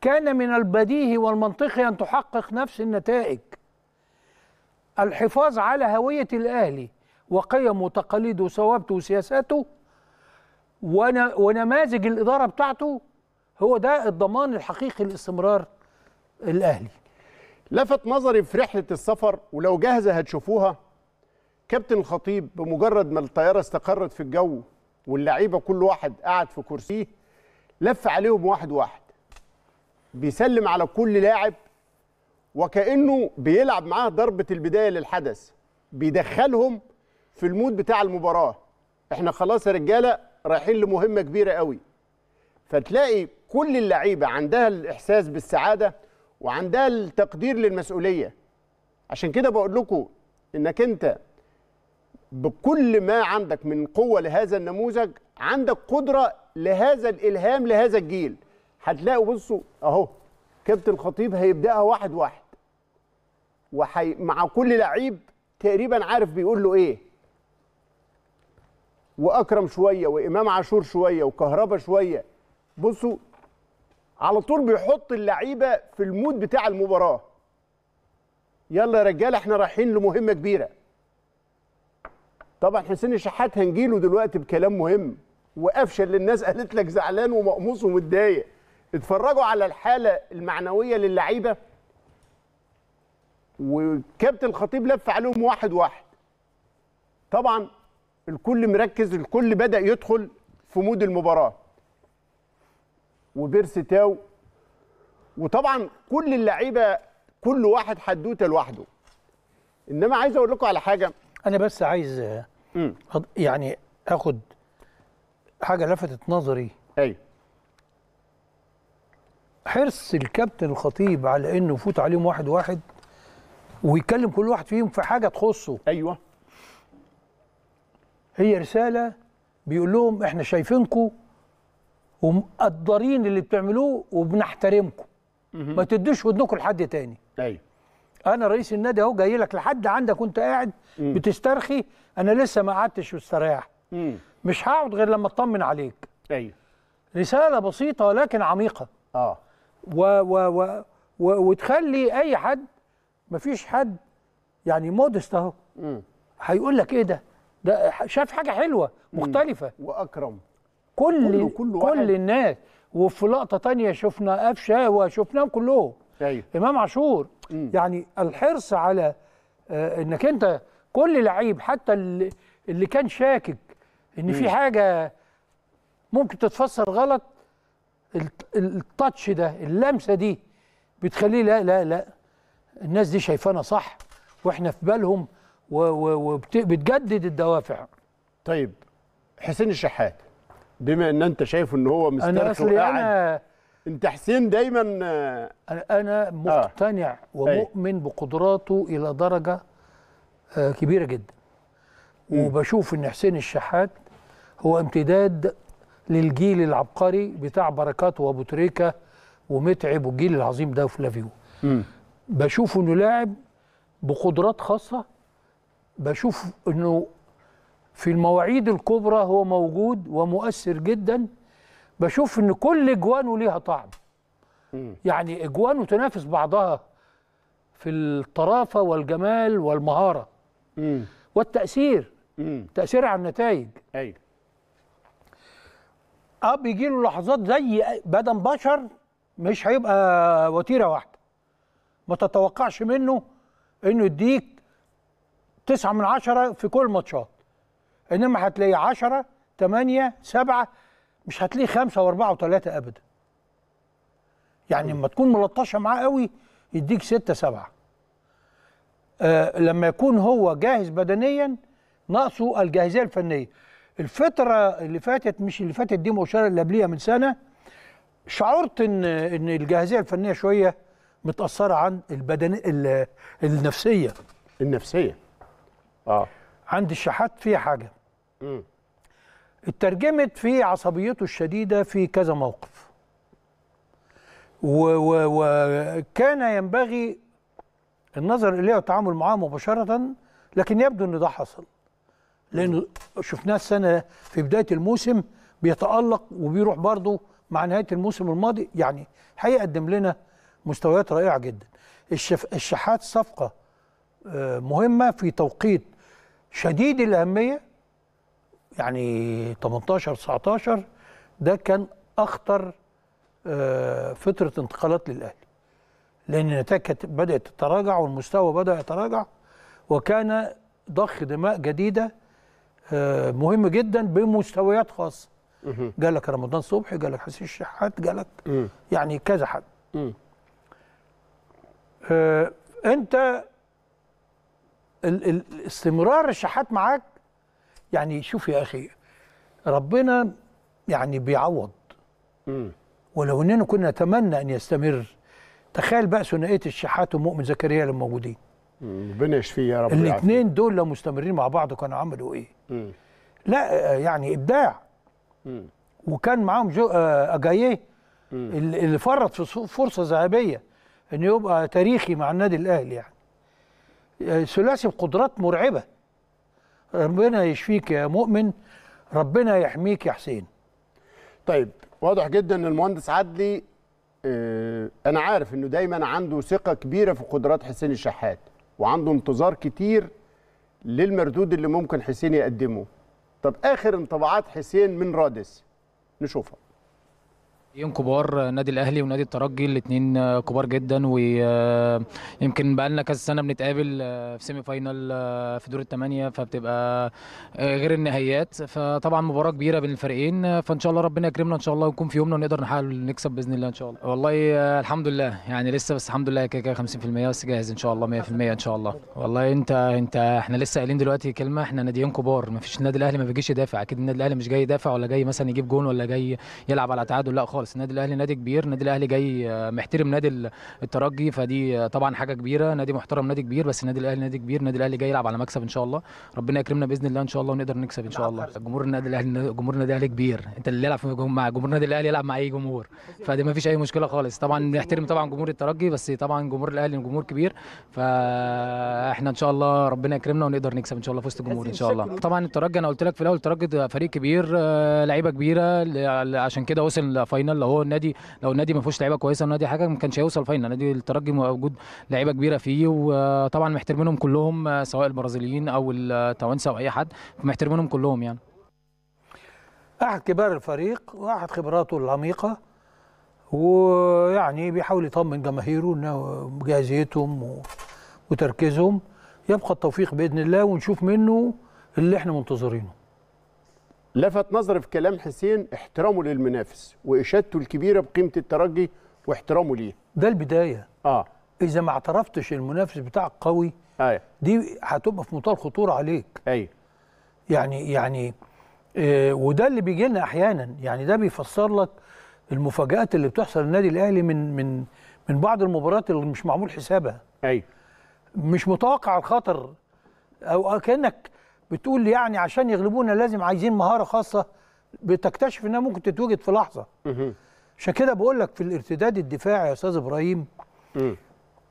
كان من البديهي والمنطقي ان تحقق نفس النتائج الحفاظ على هوية الأهلي وقيمه وتقاليده وثوابته وسياساته ونماذج الإدارة بتاعته هو ده الضمان الحقيقي لاستمرار الأهلي لفت نظري في رحلة السفر ولو جاهزة هتشوفوها كابتن الخطيب بمجرد ما الطيارة استقرت في الجو واللعيبة كل واحد قعد في كرسيه لف عليهم واحد واحد بيسلم على كل لاعب وكانه بيلعب معاه ضربه البدايه للحدث بيدخلهم في المود بتاع المباراه احنا خلاص يا رجاله رايحين لمهمه كبيره قوي فتلاقي كل اللعيبه عندها الاحساس بالسعاده وعندها التقدير للمسؤوليه عشان كده بقول لكم انك انت بكل ما عندك من قوه لهذا النموذج عندك قدره لهذا الالهام لهذا الجيل هتلاقوا بصوا اهو كابتن الخطيب هيبداها واحد واحد وحي مع كل لعيب تقريبا عارف بيقول له ايه واكرم شويه وامام عاشور شويه وكهربا شويه بصوا على طول بيحط اللعيبه في المود بتاع المباراه يلا يا رجاله احنا رايحين لمهمه كبيره طبعا حسين الشحات هنجيله دلوقتي بكلام مهم وقفشه اللي الناس قالت لك زعلان ومقموص ومتضايق اتفرجوا على الحاله المعنويه للعيبه وكابتن الخطيب لف عليهم واحد واحد طبعا الكل مركز الكل بدا يدخل في مود المباراه تاو وطبعا كل اللعيبه كل واحد حدوته لوحده انما عايز اقول لكم على حاجه انا بس عايز يعني اخد حاجه لفتت نظري ايوه حرص الكابتن الخطيب على انه يفوت عليهم واحد واحد ويتكلم كل واحد فيهم في حاجه تخصه ايوه هي رساله بيقول لهم احنا شايفينكم ومقدرين اللي بتعملوه وبنحترمكم ما تدوش ودنكم لحد تاني ايوه انا رئيس النادي اهو جاي لك لحد عندك وانت قاعد مم. بتسترخي انا لسه ما قعدتش واستريح مش هقعد غير لما اطمن عليك ايوه رساله بسيطه ولكن عميقه اه و و و و وتخلي اي حد مفيش حد يعني مودست اهو هيقول لك ايه ده ده شاف حاجه حلوه مختلفه واكرم كل كل, كل الناس وفي لقطه تانية شفنا قفشه وشفناهم كلهم أيوه. امام عاشور يعني الحرص على آه انك انت كل لعيب حتى اللي, اللي كان شاكك ان مم. في حاجه ممكن تتفسر غلط التاتش ده اللمسه دي بتخليه لا لا لا الناس دي شايفانا صح واحنا في بالهم وبتجدد الدوافع طيب حسين الشحات بما ان انت شايف ان هو مسترخي انا وقاعد. انا انت حسين دايما انا مقتنع آه. ومؤمن بقدراته الى درجه آه، كبيره جدا م. وبشوف ان حسين الشحات هو امتداد للجيل العبقري بتاع بركات وابو تريكه ومتعب والجيل العظيم ده وفلافيو بشوف انه لاعب بقدرات خاصه بشوف انه في المواعيد الكبرى هو موجود ومؤثر جدا بشوف ان كل اجوانه ليها طعم يعني اجوانه تنافس بعضها في الطرافه والجمال والمهاره م. والتاثير م. تاثير على النتائج ايوه اه بيجي له لحظات زي بدن بشر مش هيبقى وتيره واحده ما تتوقعش منه انه يديك تسعة من عشرة في كل ماتشات انما هتلاقيه عشرة تمانية سبعة مش هتلاقيه خمسة واربعة وثلاثة ابدا يعني لما تكون ملطشة معاه قوي يديك ستة سبعة آه لما يكون هو جاهز بدنيا ناقصه الجاهزية الفنية الفترة اللي فاتت مش اللي فاتت دي مؤشرة اللي قبليها من سنة شعرت ان ان الجاهزية الفنية شوية متاثره عن البدن النفسيه النفسيه اه عند الشحات فيها حاجه امم اترجمت في عصبيته الشديده في كذا موقف وكان ينبغي النظر اليه والتعامل معاه مباشره لكن يبدو ان ده حصل لانه شفناه السنه في بدايه الموسم بيتالق وبيروح برضه مع نهايه الموسم الماضي يعني هيقدم لنا مستويات رائعه جدا الشف... الشحات صفقه آه، مهمه في توقيت شديد الاهميه يعني 18 19 ده كان اخطر آه، فتره انتقالات للاهلي لان النتائج كانت بدات تتراجع والمستوى بدا يتراجع وكان ضخ دماء جديده آه، مهم جدا بمستويات خاصه جالك رمضان صبحي جالك حسين الشحات جالك يعني كذا حد آه انت استمرار الشحات معاك يعني شوف يا اخي ربنا يعني بيعوض م. ولو اننا كنا نتمنى ان يستمر تخيل بقى ثنائيه الشحات ومؤمن زكريا اللي موجودين ربنا يشفيه يا رب الاثنين دول لو مستمرين مع بعض كانوا عملوا ايه؟ مم. لا آه، يعني ابداع مم. وكان معاهم جو آه، اجاييه اللي فرط في فرصه ذهبيه انه يبقى تاريخي مع النادي الاهلي يعني. يعني ثلاثي بقدرات مرعبه ربنا يشفيك يا مؤمن ربنا يحميك يا حسين طيب واضح جدا ان المهندس عدلي آه، انا عارف انه دايما عنده ثقه كبيره في قدرات حسين الشحات وعنده انتظار كتير للمردود اللي ممكن حسين يقدمه طب اخر انطباعات حسين من رادس نشوفها فريقين كبار نادي الاهلي ونادي الترجي الاثنين آه، كبار جدا ويمكن بقى لنا كذا سنه بنتقابل آه، في سيمي فاينل آه، في دور الثمانيه فبتبقى غير النهائيات فطبعا مباراه كبيره بين الفريقين فان شاء الله ربنا يكرمنا ان شاء الله ويكون في يومنا ونقدر نحقق نكسب باذن الله ان شاء الله والله الحمد لله يعني لسه بس الحمد لله كده كده 50% بس جاهز ان شاء الله 100% ان شاء الله والله انت انت احنا لسه قايلين دلوقتي كلمه احنا ناديين كبار ما فيش النادي الاهلي ما بيجيش يدافع اكيد النادي الاهلي مش جاي يدافع ولا جاي مثلا يجيب جون ولا جاي يلعب على تعادل لا خالص خالص النادي الاهلي نادي كبير النادي الاهلي جاي آه، محترم نادي الترجي فدي آه، طبعا حاجه كبيره نادي محترم نادي كبير بس النادي الاهلي نادي كبير النادي الاهلي جاي يلعب على مكسب ان شاء الله ربنا يكرمنا باذن الله ان شاء الله ونقدر نكسب ان شاء الله جمهور النادي الاهلي جمهور النادي الاهلي كبير انت اللي يلعب مع جمهور النادي الاهلي يلعب مع اي جمهور فدي ما فيش اي مشكله خالص طبعا نحترم طبعا جمهور الترجي بس طبعا جمهور الاهلي جمهور كبير فاحنا ان شاء الله ربنا يكرمنا ونقدر نكسب ان شاء الله في وسط الجمهور ان شاء الله طبعا الترجي انا قلت لك في الاول الترجي فريق كبير آه، لعيبه كبيره عشان كده وصل فاينل فاينال لو هو النادي لو النادي ما فيهوش لعيبه كويسه النادي حاجه ما كانش هيوصل فاينل نادي الترجي موجود لعيبه كبيره فيه وطبعا محترمينهم كلهم سواء البرازيليين او التوانسه او اي حد محترمينهم كلهم يعني احد كبار الفريق واحد خبراته العميقه ويعني بيحاول يطمن جماهيره ان جاهزيتهم وتركيزهم يبقى التوفيق باذن الله ونشوف منه اللي احنا منتظرينه لفت نظري في كلام حسين احترامه للمنافس واشادته الكبيره بقيمه الترجي واحترامه ليه ده البدايه اه اذا ما اعترفتش المنافس بتاعك قوي آه. دي هتبقى في مطار خطوره عليك ايوه يعني يعني آه وده اللي بيجي لنا احيانا يعني ده بيفسر لك المفاجات اللي بتحصل للنادي الاهلي من من من بعض المباريات اللي مش معمول حسابها ايوه مش متوقع الخطر او كانك بتقول يعني عشان يغلبونا لازم عايزين مهاره خاصه بتكتشف انها ممكن تتوجد في لحظه عشان كده بقول لك في الارتداد الدفاعي يا استاذ ابراهيم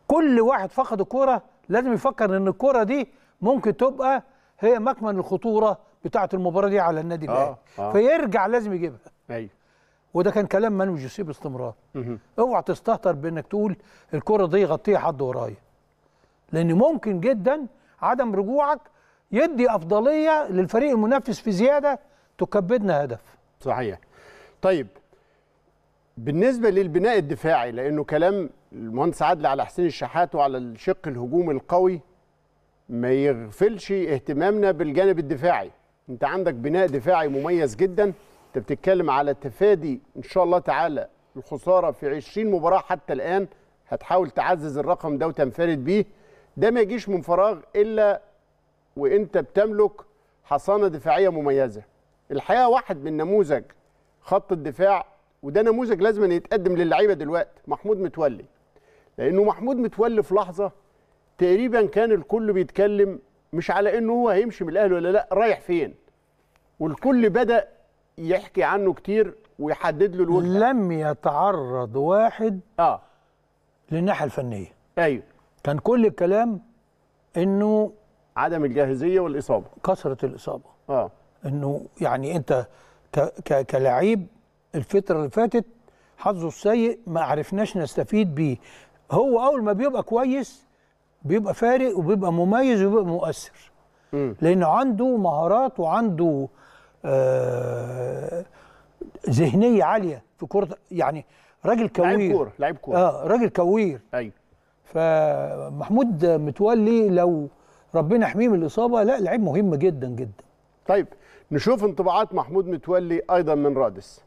كل واحد فقد الكوره لازم يفكر ان الكوره دي ممكن تبقى هي مكمن الخطوره بتاعه المباراه دي على النادي الاهلي آه. آه. فيرجع لازم يجيبها ايوه وده كان كلام مانو جوسيه باستمرار اوعى تستهتر بانك تقول الكره دي غطيها حد ورايا لان ممكن جدا عدم رجوعك يدي افضليه للفريق المنافس في زياده تكبدنا هدف صحيح طيب بالنسبه للبناء الدفاعي لانه كلام المهندس عادل على حسين الشحات وعلى الشق الهجوم القوي ما يغفلش اهتمامنا بالجانب الدفاعي انت عندك بناء دفاعي مميز جدا انت بتتكلم على تفادي ان شاء الله تعالى الخساره في 20 مباراه حتى الان هتحاول تعزز الرقم ده وتنفرد بيه ده ما يجيش من فراغ الا وانت بتملك حصانه دفاعيه مميزه الحقيقه واحد من نموذج خط الدفاع وده نموذج لازم يتقدم للعيبه دلوقتي محمود متولي لانه محمود متولي في لحظه تقريبا كان الكل بيتكلم مش على انه هو هيمشي من الاهلي ولا لا رايح فين والكل بدا يحكي عنه كتير ويحدد له الوجهه لم يتعرض واحد اه للناحيه الفنيه ايوه كان كل الكلام انه عدم الجاهزيه والاصابه كثره الاصابه اه انه يعني انت كلاعب الفتره اللي فاتت حظه السيء ما عرفناش نستفيد بيه هو اول ما بيبقى كويس بيبقى فارق وبيبقى مميز وبيبقى مؤثر م. لانه عنده مهارات وعنده آه ذهنيه عاليه في كره يعني راجل كوير لعيب كوره لعيب كوره اه راجل كوير ايوه فمحمود متولي لو ربنا يحميه من الاصابه لا لعيب مهم جدا جدا طيب نشوف انطباعات محمود متولي ايضا من رادس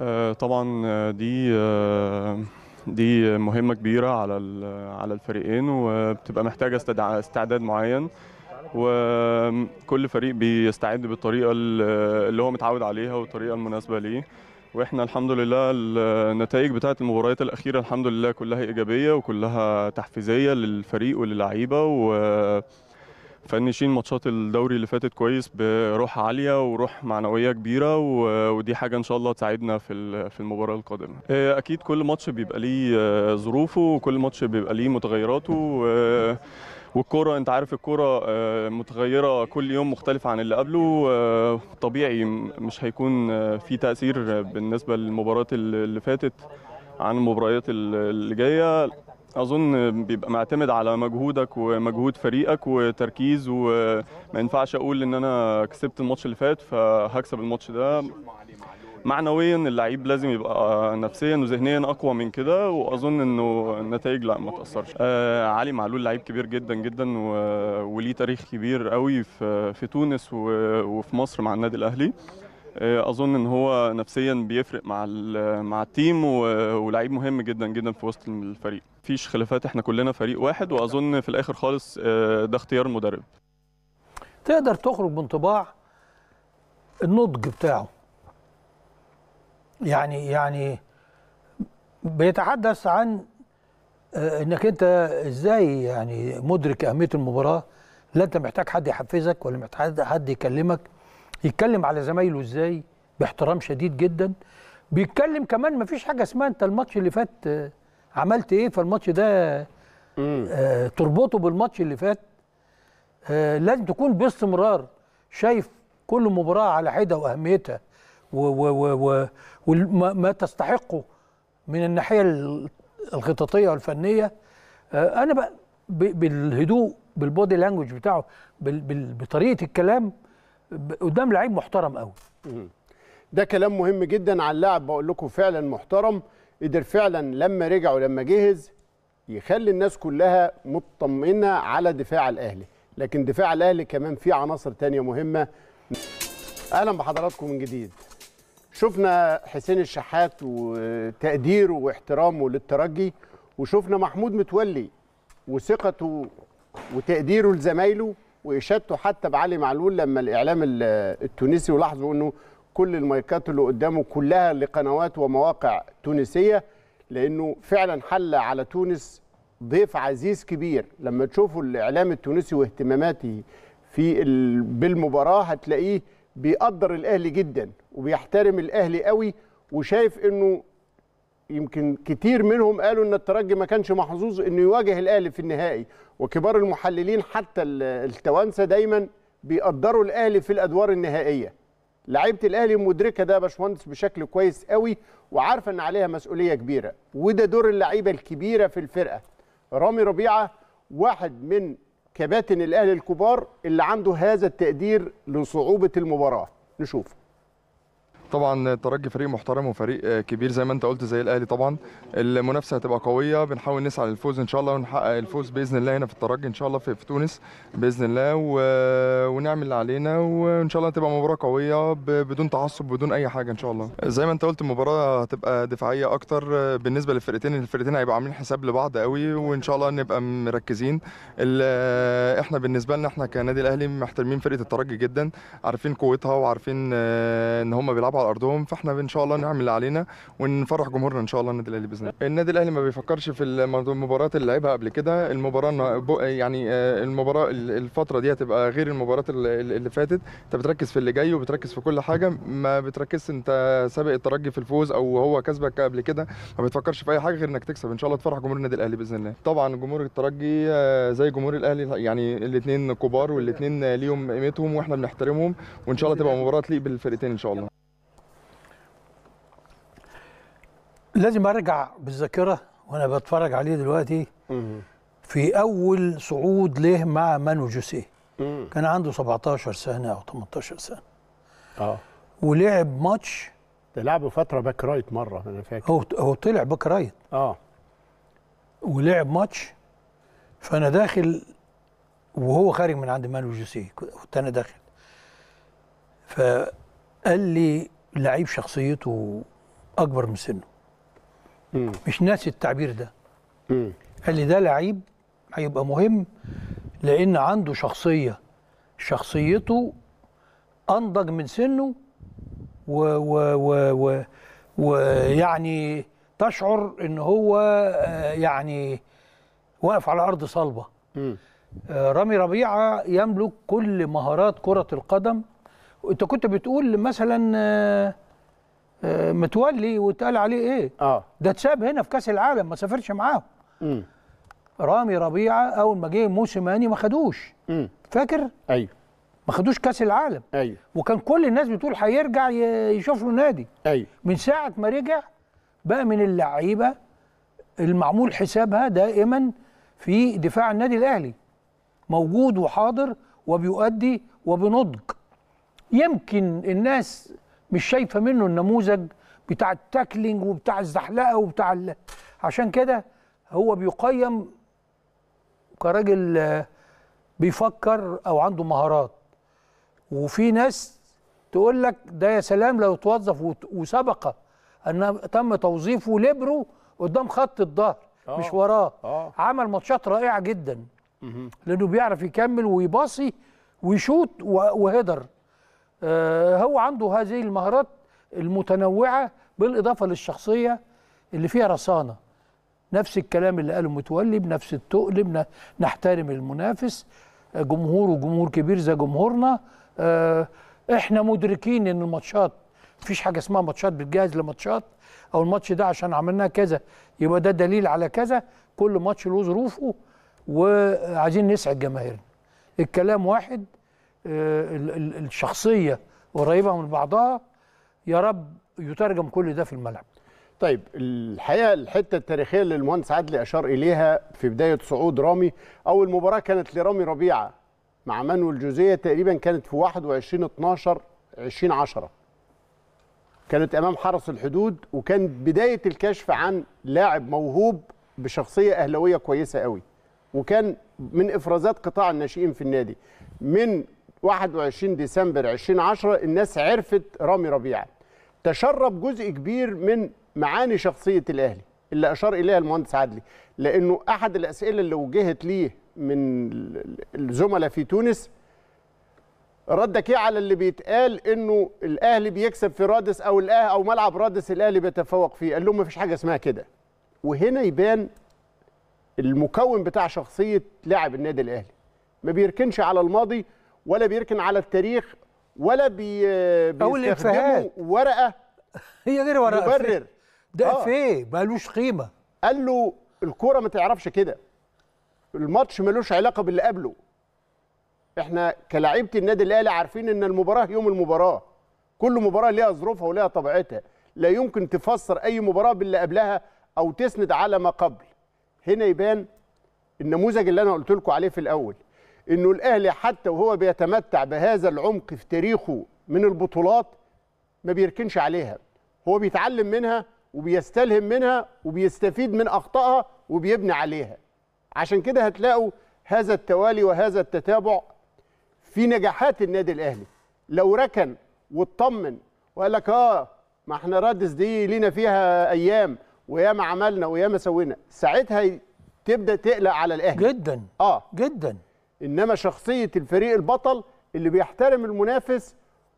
آه، طبعا آه، دي آه، دي مهمه كبيره على على الفريقين وبتبقى محتاجه استعداد معين وكل فريق بيستعد بالطريقه اللي هو متعود عليها والطريقه المناسبه ليه واحنا الحمد لله النتائج بتاعه المباريات الاخيره الحمد لله كلها ايجابيه وكلها تحفيزيه للفريق وللعيبه و فنشين ماتشات الدوري اللي فاتت كويس بروح عاليه وروح معنويه كبيره ودي حاجه ان شاء الله تساعدنا في في المباراه القادمه إيه، اكيد كل ماتش بيبقى ليه آه، ظروفه وكل ماتش بيبقى ليه متغيراته والكوره انت عارف الكوره آه، متغيره كل يوم مختلف عن اللي قبله آه، طبيعي مش هيكون آه، في تاثير بالنسبه للمباريات اللي فاتت عن المباريات اللي جايه اظن بيبقى معتمد على مجهودك ومجهود فريقك وتركيز وما ينفعش اقول ان انا كسبت الماتش اللي فات فهكسب الماتش ده معنويا اللعيب لازم يبقى آه، نفسيا وذهنيا اقوى من كده واظن انه النتائج لا ما تاثرش آه علي معلول لعيب كبير جدا جدا وليه تاريخ كبير قوي في في تونس وفي مصر مع النادي الاهلي آه، اظن ان هو نفسيا بيفرق مع مع التيم ولاعيب مهم جدا جدا في وسط الفريق مفيش خلافات احنا كلنا فريق واحد واظن في الاخر خالص آه، ده اختيار مدرب تقدر تخرج بانطباع النضج بتاعه يعني يعني بيتحدث عن آه، انك انت ازاي يعني مدرك اهميه المباراه لا انت محتاج حد يحفزك ولا محتاج حد يكلمك يتكلم على زمايله ازاي باحترام شديد جدا بيتكلم كمان ما فيش حاجه اسمها انت الماتش اللي فات آه، عملت ايه فالماتش ده آه تربطه بالماتش اللي فات آه لازم تكون باستمرار شايف كل مباراه على حده واهميتها وما تستحقه من الناحيه الخططيه والفنيه آه، انا بقى بالهدوء بالبودي لانجوج بتاعه بطريقه الكلام قدام لعيب محترم قوي ده كلام مهم جدا على اللاعب بقول لكم فعلا محترم قدر فعلا لما رجع ولما جهز يخلي الناس كلها مطمئنه على دفاع الاهلي لكن دفاع الاهلي كمان فيه عناصر تانية مهمه اهلا بحضراتكم من جديد شفنا حسين الشحات وتقديره واحترامه للترجي وشفنا محمود متولي وثقته وتقديره لزمايله واشادته حتى بعلي معلول لما الاعلام التونسي ولاحظوا انه كل المايكات اللي قدامه كلها لقنوات ومواقع تونسيه لانه فعلا حل على تونس ضيف عزيز كبير لما تشوفوا الاعلام التونسي واهتماماته في بالمباراه هتلاقيه بيقدر الاهلي جدا وبيحترم الاهلي قوي وشايف انه يمكن كتير منهم قالوا ان الترجي ما كانش محظوظ انه يواجه الاهلي في النهائي وكبار المحللين حتى التوانسه دايما بيقدروا الاهلي في الادوار النهائيه لعيبه الاهلي مدركه ده يا باشمهندس بشكل كويس قوي وعارفه ان عليها مسؤوليه كبيره وده دور اللعيبه الكبيره في الفرقه رامي ربيعه واحد من كباتن الاهلي الكبار اللي عنده هذا التقدير لصعوبه المباراه نشوف طبعا الترجي فريق محترم وفريق كبير زي ما انت قلت زي الاهلي طبعا المنافسه هتبقى قويه بنحاول نسعى للفوز ان شاء الله ونحقق الفوز باذن الله هنا في الترجي ان شاء الله في, في تونس باذن الله و... ونعمل اللي علينا وان شاء الله تبقى مباراه قويه ب... بدون تعصب بدون اي حاجه ان شاء الله زي ما انت قلت المباراه هتبقى دفاعيه اكتر بالنسبه للفرقتين الفرقتين هيبقوا عاملين حساب لبعض قوي وان شاء الله نبقى مركزين ال... احنا بالنسبه لنا احنا كنادي الاهلي محترمين فرقه الترجي جدا عارفين قوتها وعارفين ان هم بيلعبوا على ارضهم فاحنا ان شاء الله نعمل اللي علينا ونفرح جمهورنا ان شاء الله النادي الاهلي باذن الله النادي الاهلي ما بيفكرش في المباريات اللي لعبها قبل كده المباراه يعني آه، المباراه الفتره دي هتبقى غير المباريات اللي فاتت انت بتركز في اللي جاي وبتركز في كل حاجه ما بتركزش انت سابق الترجي في الفوز او هو كسبك قبل كده ما بتفكرش في اي حاجه غير انك تكسب ان شاء الله تفرح جمهور النادي الاهلي باذن الله طبعا جمهور الترجي آه، زي جمهور الاهلي يعني الاثنين كبار والاثنين ليهم قيمتهم واحنا بنحترمهم وان شاء الله تبقى مباراه تليق بالفرقتين ان شاء الله لازم ارجع بالذاكره وانا بتفرج عليه دلوقتي في اول صعود له مع مانو جوسيه كان عنده 17 سنه او 18 سنه اه ولعب ماتش لعبه فتره باك رايت مره انا فاكر هو هو طلع باك رايت اه ولعب ماتش فانا داخل وهو خارج من عند مانو جوسيه كنت انا داخل فقال لي لعيب شخصيته اكبر من سنه مم. مش ناسي التعبير ده مم. قال لي ده لعيب هيبقى مهم لان عنده شخصيه شخصيته انضج من سنه و و و ويعني تشعر ان هو آه، يعني واقف على ارض صلبه آه، رامي ربيعه يملك كل مهارات كره القدم انت كنت بتقول مثلا آه، آه، متولي واتقال عليه ايه اه ده اتساب هنا في كاس العالم ما سافرش معاهم رامي ربيعه اول ما جه موسم هاني ما خدوش فاكر ايوه ما خدوش كاس العالم ايوه وكان كل الناس بتقول هيرجع يشوف له نادي ايوه من ساعه ما رجع بقى من اللعيبه المعمول حسابها دائما في دفاع النادي الاهلي موجود وحاضر وبيؤدي وبنضج يمكن الناس مش شايفه منه النموذج بتاع التاكلينج وبتاع الزحلقه وبتاع ال... عشان كده هو بيقيم كراجل آه، بيفكر او عنده مهارات وفي ناس تقول لك ده يا سلام لو توظف وسبق ان تم توظيفه ليبرو قدام خط الظهر آه. مش وراه أوه. عمل ماتشات رائعه جدا لانه بيعرف يكمل ويباصي ويشوط وهدر آه، هو عنده هذه المهارات المتنوعة بالإضافة للشخصية اللي فيها رصانة نفس الكلام اللي قاله متولي بنفس التقل نحترم المنافس آه، جمهور وجمهور كبير زي جمهورنا آه، احنا مدركين ان الماتشات مفيش حاجه اسمها ماتشات بتجهز لماتشات او الماتش ده عشان عملناه كذا يبقى ده دليل على كذا كل ماتش له ظروفه وعايزين نسعد جماهيرنا الكلام واحد آه، الشخصيه قريبه من بعضها يا رب يترجم كل ده في الملعب طيب الحقيقه الحته التاريخيه اللي المهندس عدلي اشار اليها في بدايه صعود رامي اول مباراه كانت لرامي ربيعه مع مانويل جوزيه تقريبا كانت في 21 12 20 10 كانت امام حرس الحدود وكانت بدايه الكشف عن لاعب موهوب بشخصيه اهلاويه كويسه قوي وكان من افرازات قطاع الناشئين في النادي من 21 ديسمبر 2010 الناس عرفت رامي ربيعه تشرب جزء كبير من معاني شخصيه الاهلي اللي اشار اليها المهندس عدلي لانه احد الاسئله اللي وجهت ليه من الزملاء في تونس ردك ايه على اللي بيتقال انه الاهلي بيكسب في رادس او الاهلي او ملعب رادس الاهلي بيتفوق فيه قال لهم ما فيش حاجه اسمها كده وهنا يبان المكون بتاع شخصيه لاعب النادي الاهلي ما بيركنش على الماضي ولا بيركن على التاريخ ولا بي بيستخدموا ورقه هي غير ورقه مبرر ده آه. مالوش قيمه قال له الكوره ما تعرفش كده الماتش ملوش علاقه باللي قبله احنا كلاعيبه النادي الاهلي عارفين ان المباراه يوم المباراه كل مباراه ليها ظروفها وليها طبيعتها لا يمكن تفسر اي مباراه باللي قبلها او تسند على ما قبل هنا يبان النموذج اللي انا قلت لكم عليه في الاول انه الاهلي حتى وهو بيتمتع بهذا العمق في تاريخه من البطولات ما بيركنش عليها هو بيتعلم منها وبيستلهم منها وبيستفيد من اخطائها وبيبني عليها عشان كده هتلاقوا هذا التوالي وهذا التتابع في نجاحات النادي الاهلي لو ركن واطمن وقال لك اه ما احنا رادس دي لينا فيها ايام وياما عملنا وياما سوينا ساعتها تبدا تقلق على الاهلي جدا اه جدا انما شخصيه الفريق البطل اللي بيحترم المنافس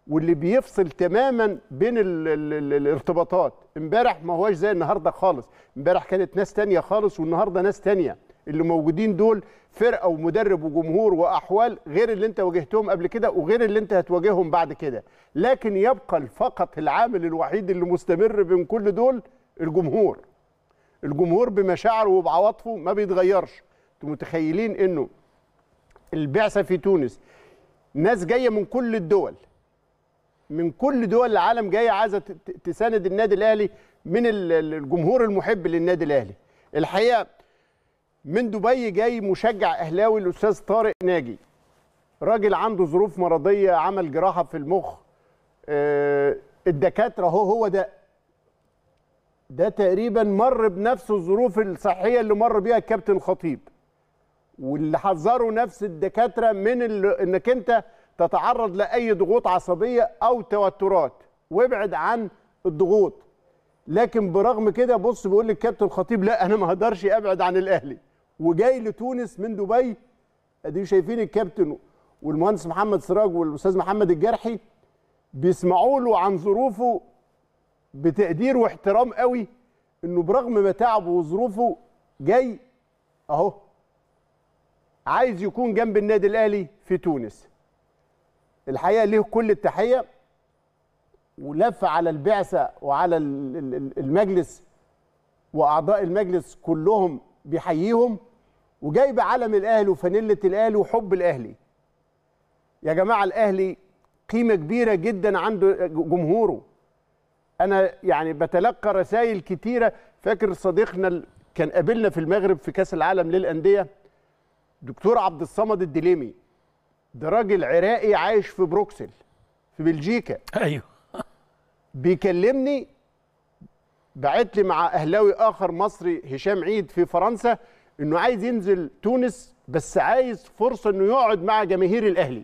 واللي بيفصل تماما بين الـ الـ الـ الارتباطات امبارح ما هواش زي النهارده خالص امبارح كانت ناس تانية خالص والنهارده ناس تانية اللي موجودين دول فرقه ومدرب وجمهور واحوال غير اللي انت واجهتهم قبل كده وغير اللي انت هتواجههم بعد كده لكن يبقى فقط العامل الوحيد اللي مستمر بين كل دول الجمهور الجمهور بمشاعره وبعواطفه ما بيتغيرش انتوا متخيلين انه البعثه في تونس ناس جايه من كل الدول من كل دول العالم جايه عايزه تساند النادي الاهلي من الجمهور المحب للنادي الاهلي الحقيقه من دبي جاي مشجع اهلاوي الاستاذ طارق ناجي راجل عنده ظروف مرضيه عمل جراحه في المخ آه، الدكاتره هو هو ده ده تقريبا مر بنفس الظروف الصحيه اللي مر بيها الكابتن خطيب واللي حذروا نفس الدكاتره من انك انت تتعرض لاي ضغوط عصبيه او توترات وابعد عن الضغوط لكن برغم كده بص بيقول لك كابتن الخطيب لا انا ما اقدرش ابعد عن الاهلي وجاي لتونس من دبي ادي شايفين الكابتن والمهندس محمد سراج والاستاذ محمد الجرحي بيسمعوا له عن ظروفه بتقدير واحترام قوي انه برغم متاعبه وظروفه جاي اهو عايز يكون جنب النادي الاهلي في تونس الحقيقه ليه كل التحيه ولف على البعثه وعلى المجلس واعضاء المجلس كلهم بيحييهم وجايب علم الاهلي وفانيله الاهلي وحب الاهلي يا جماعه الاهلي قيمه كبيره جدا عند جمهوره انا يعني بتلقى رسائل كتيره فاكر صديقنا كان قابلنا في المغرب في كاس العالم للانديه دكتور عبد الصمد الدليمي ده راجل عراقي عايش في بروكسل في بلجيكا ايوه بيكلمني بعت لي مع اهلاوي اخر مصري هشام عيد في فرنسا انه عايز ينزل تونس بس عايز فرصه انه يقعد مع جماهير الاهلي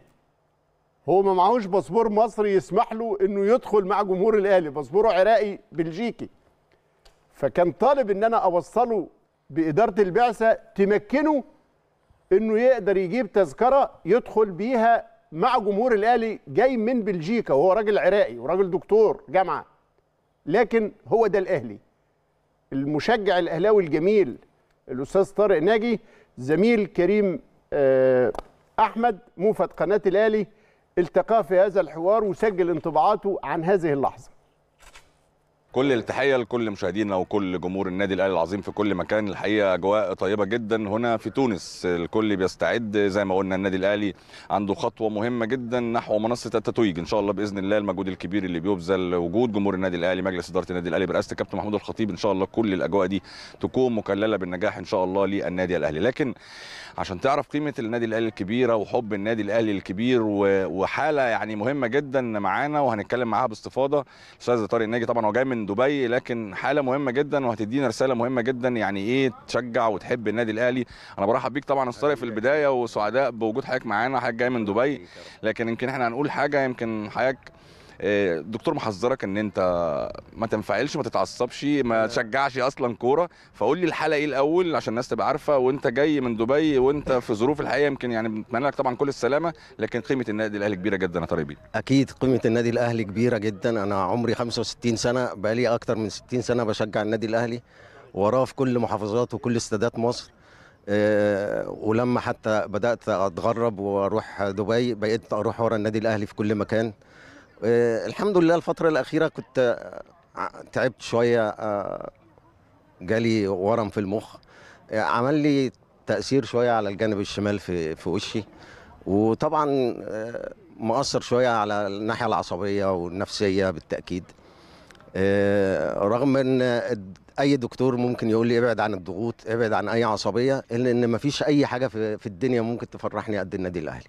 هو ما معهوش باسبور مصري يسمح له انه يدخل مع جمهور الاهلي باسبوره عراقي بلجيكي فكان طالب ان انا اوصله باداره البعثه تمكنه انه يقدر يجيب تذكره يدخل بيها مع جمهور الاهلي جاي من بلجيكا وهو راجل عراقي وراجل دكتور جامعه لكن هو ده الاهلي المشجع الاهلاوي الجميل الاستاذ طارق ناجي زميل كريم آه، احمد موفد قناه الاهلي التقاه في هذا الحوار وسجل انطباعاته عن هذه اللحظه كل التحيه لكل مشاهدينا وكل جمهور النادي الاهلي العظيم في كل مكان الحقيقه اجواء طيبه جدا هنا في تونس الكل بيستعد زي ما قلنا النادي الاهلي عنده خطوه مهمه جدا نحو منصه التتويج ان شاء الله باذن الله المجهود الكبير اللي بيبذل وجود جمهور النادي الاهلي مجلس اداره النادي الاهلي برئاسه الكابتن محمود الخطيب ان شاء الله كل الاجواء دي تكون مكلله بالنجاح ان شاء الله للنادي الاهلي لكن عشان تعرف قيمه النادي الاهلي الكبيره وحب النادي الاهلي الكبير وحاله يعني مهمه جدا معانا وهنتكلم معاها باستفاضه الاستاذ طارق الناجي طبعا هو جاي من دبي لكن حاله مهمه جدا وهتدينا رساله مهمه جدا يعني ايه تشجع وتحب النادي الاهلي انا برحب بيك طبعا استاذ طارق في البدايه وسعداء بوجود حضرتك معانا حضرتك جاي من دبي لكن يمكن احنا هنقول حاجه يمكن حضرتك الدكتور آه، محذرك ان انت ما تنفعلش ما تتعصبش ما آه. تشجعش اصلا كوره فقول لي الحاله ايه الاول عشان الناس تبقى عارفه وانت جاي من دبي وانت في ظروف الحقيقه يمكن يعني بنتمنى لك طبعا كل السلامه لكن قيمه النادي الاهلي كبيره جدا يا طارق اكيد قيمه النادي الاهلي كبيره جدا انا عمري 65 سنه بقى لي اكتر من 60 سنه بشجع النادي الاهلي وراه في كل محافظات وكل استادات مصر أه ولما حتى بدات اتغرب واروح دبي بقيت اروح ورا النادي الاهلي في كل مكان آه، الحمد لله الفترة الأخيرة كنت آه، تعبت شوية آه، جالي ورم في المخ عمل لي تأثير شوية على الجانب الشمال في في وشي وطبعا مؤثر شوية على الناحية العصبية والنفسية بالتأكيد رغم ان اي دكتور ممكن يقول لي ابعد عن الضغوط ابعد عن اي عصبيه الا ان مفيش اي حاجه في الدنيا ممكن تفرحني قد النادي الاهلي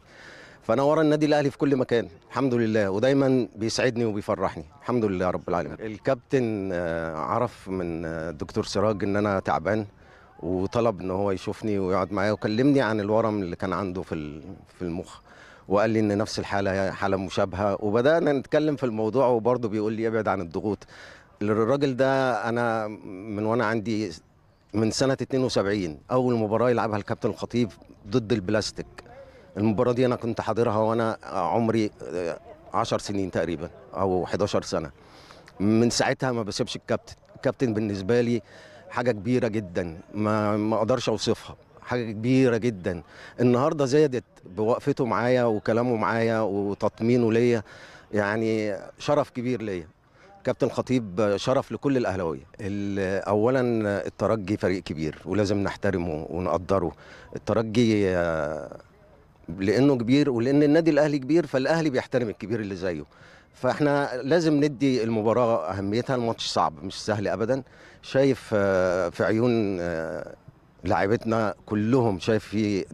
فانا ورا النادي الاهلي في كل مكان الحمد لله ودايما بيسعدني وبيفرحني الحمد لله رب العالمين الكابتن آه، عرف من الدكتور آه، سراج ان انا تعبان وطلب ان هو يشوفني ويقعد معايا وكلمني عن الورم اللي كان عنده في في المخ وقال لي ان نفس الحاله حاله مشابهه وبدانا نتكلم في الموضوع وبرضه بيقول لي ابعد عن الضغوط الراجل ده انا من وانا عندي من سنه 72 اول مباراه يلعبها الكابتن الخطيب ضد البلاستيك المباراه دي انا كنت حاضرها وانا عمري 10 سنين تقريبا او 11 سنه من ساعتها ما بسيبش الكابتن الكابتن بالنسبه لي حاجه كبيره جدا ما ما اقدرش اوصفها حاجه كبيره جدا النهارده زادت بوقفته معايا وكلامه معايا وتطمينه ليا يعني شرف كبير ليا كابتن خطيب شرف لكل الاهلاويه اولا الترجي فريق كبير ولازم نحترمه ونقدره الترجي لانه كبير ولان النادي الاهلي كبير فالاهلي بيحترم الكبير اللي زيه فاحنا لازم ندي المباراه اهميتها الماتش صعب مش سهل ابدا شايف آه، في عيون آه، لاعيبتنا كلهم شايف في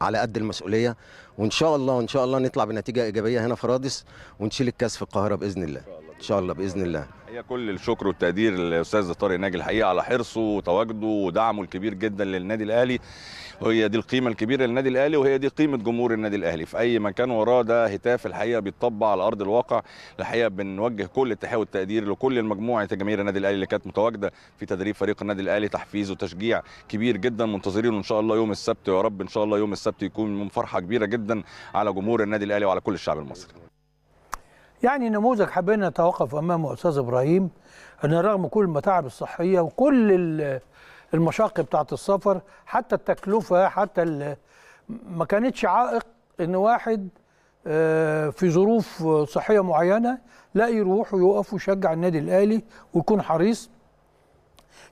على قد المسؤوليه وان شاء الله ان شاء الله نطلع بنتيجه ايجابيه هنا في رادس ونشيل الكاس في القاهره باذن الله ان شاء الله باذن الله هي كل الشكر والتقدير للاستاذ طارق ناجي الحقيقه على حرصه وتواجده ودعمه الكبير جدا للنادي الاهلي وهي دي القيمه الكبيره للنادي الاهلي وهي دي قيمه جمهور النادي الاهلي في اي مكان وراه ده هتاف الحقيقه بيتطبق على ارض الواقع الحقيقه بنوجه كل التحيه والتقدير لكل المجموعه جماهير النادي الاهلي اللي كانت متواجده في تدريب فريق النادي الاهلي تحفيز وتشجيع كبير جدا منتظرينه ان شاء الله يوم السبت يا رب ان شاء الله يوم السبت يكون من فرحه كبيره جدا على جمهور النادي الاهلي وعلى كل الشعب المصري يعني نموذج حبينا نتوقف امامه استاذ ابراهيم ان رغم كل المتاعب الصحيه وكل المشاق بتاعه السفر حتى التكلفه حتى ما كانتش عائق ان واحد آه، في ظروف صحيه معينه لا يروح ويقف ويشجع النادي الاهلي ويكون حريص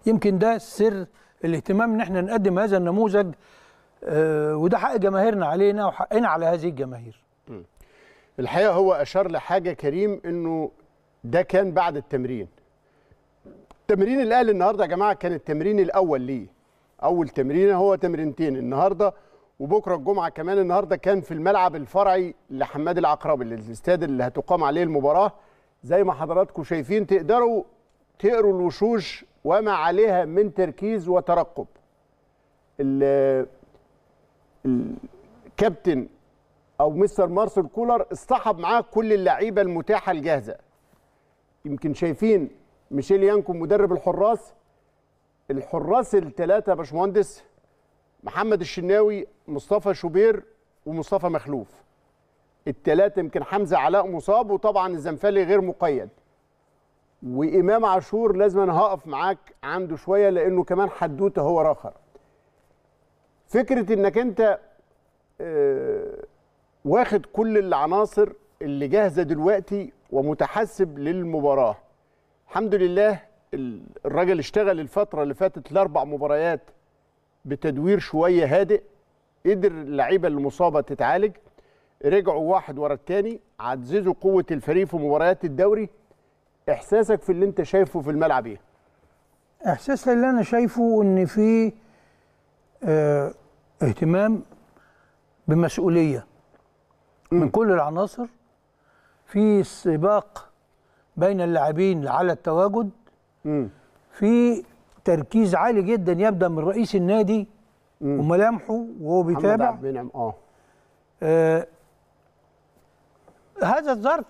يمكن ده سر الاهتمام ان احنا نقدم هذا النموذج آه، وده حق جماهيرنا علينا وحقنا على هذه الجماهير الحقيقه هو اشار لحاجه كريم انه ده كان بعد التمرين تمرين الاهلي النهارده يا جماعه كان التمرين الاول ليه اول تمرين هو تمرينتين النهارده وبكره الجمعه كمان النهارده كان في الملعب الفرعي لحماد العقربي الاستاد اللي هتقام عليه المباراه زي ما حضراتكم شايفين تقدروا تقروا الوشوش وما عليها من تركيز وترقب الكابتن او مستر مارسل كولر اصطحب معاه كل اللعيبه المتاحه الجاهزه يمكن شايفين ميشيل يانكو مدرب الحراس الحراس الثلاثه يا باشمهندس محمد الشناوي مصطفى شوبير ومصطفى مخلوف الثلاثه يمكن حمزه علاء مصاب وطبعا الزنفالي غير مقيد وامام عاشور لازم أنا هقف معاك عنده شويه لانه كمان حدوته هو راخر فكره انك انت آه واخد كل العناصر اللي جاهزه دلوقتي ومتحسب للمباراه الحمد لله الراجل اشتغل الفتره اللي فاتت الاربع مباريات بتدوير شويه هادئ قدر اللعيبه المصابه تتعالج رجعوا واحد ورا الثاني عززوا قوه الفريق في مباريات الدوري احساسك في اللي انت شايفه في الملعب ايه احساس اللي انا شايفه ان في اه اهتمام بمسؤوليه من كل العناصر في سباق بين اللاعبين على التواجد في تركيز عالي جدا يبدا من رئيس النادي وملامحه وهو بيتابع محمد آه. اه هذا الظرف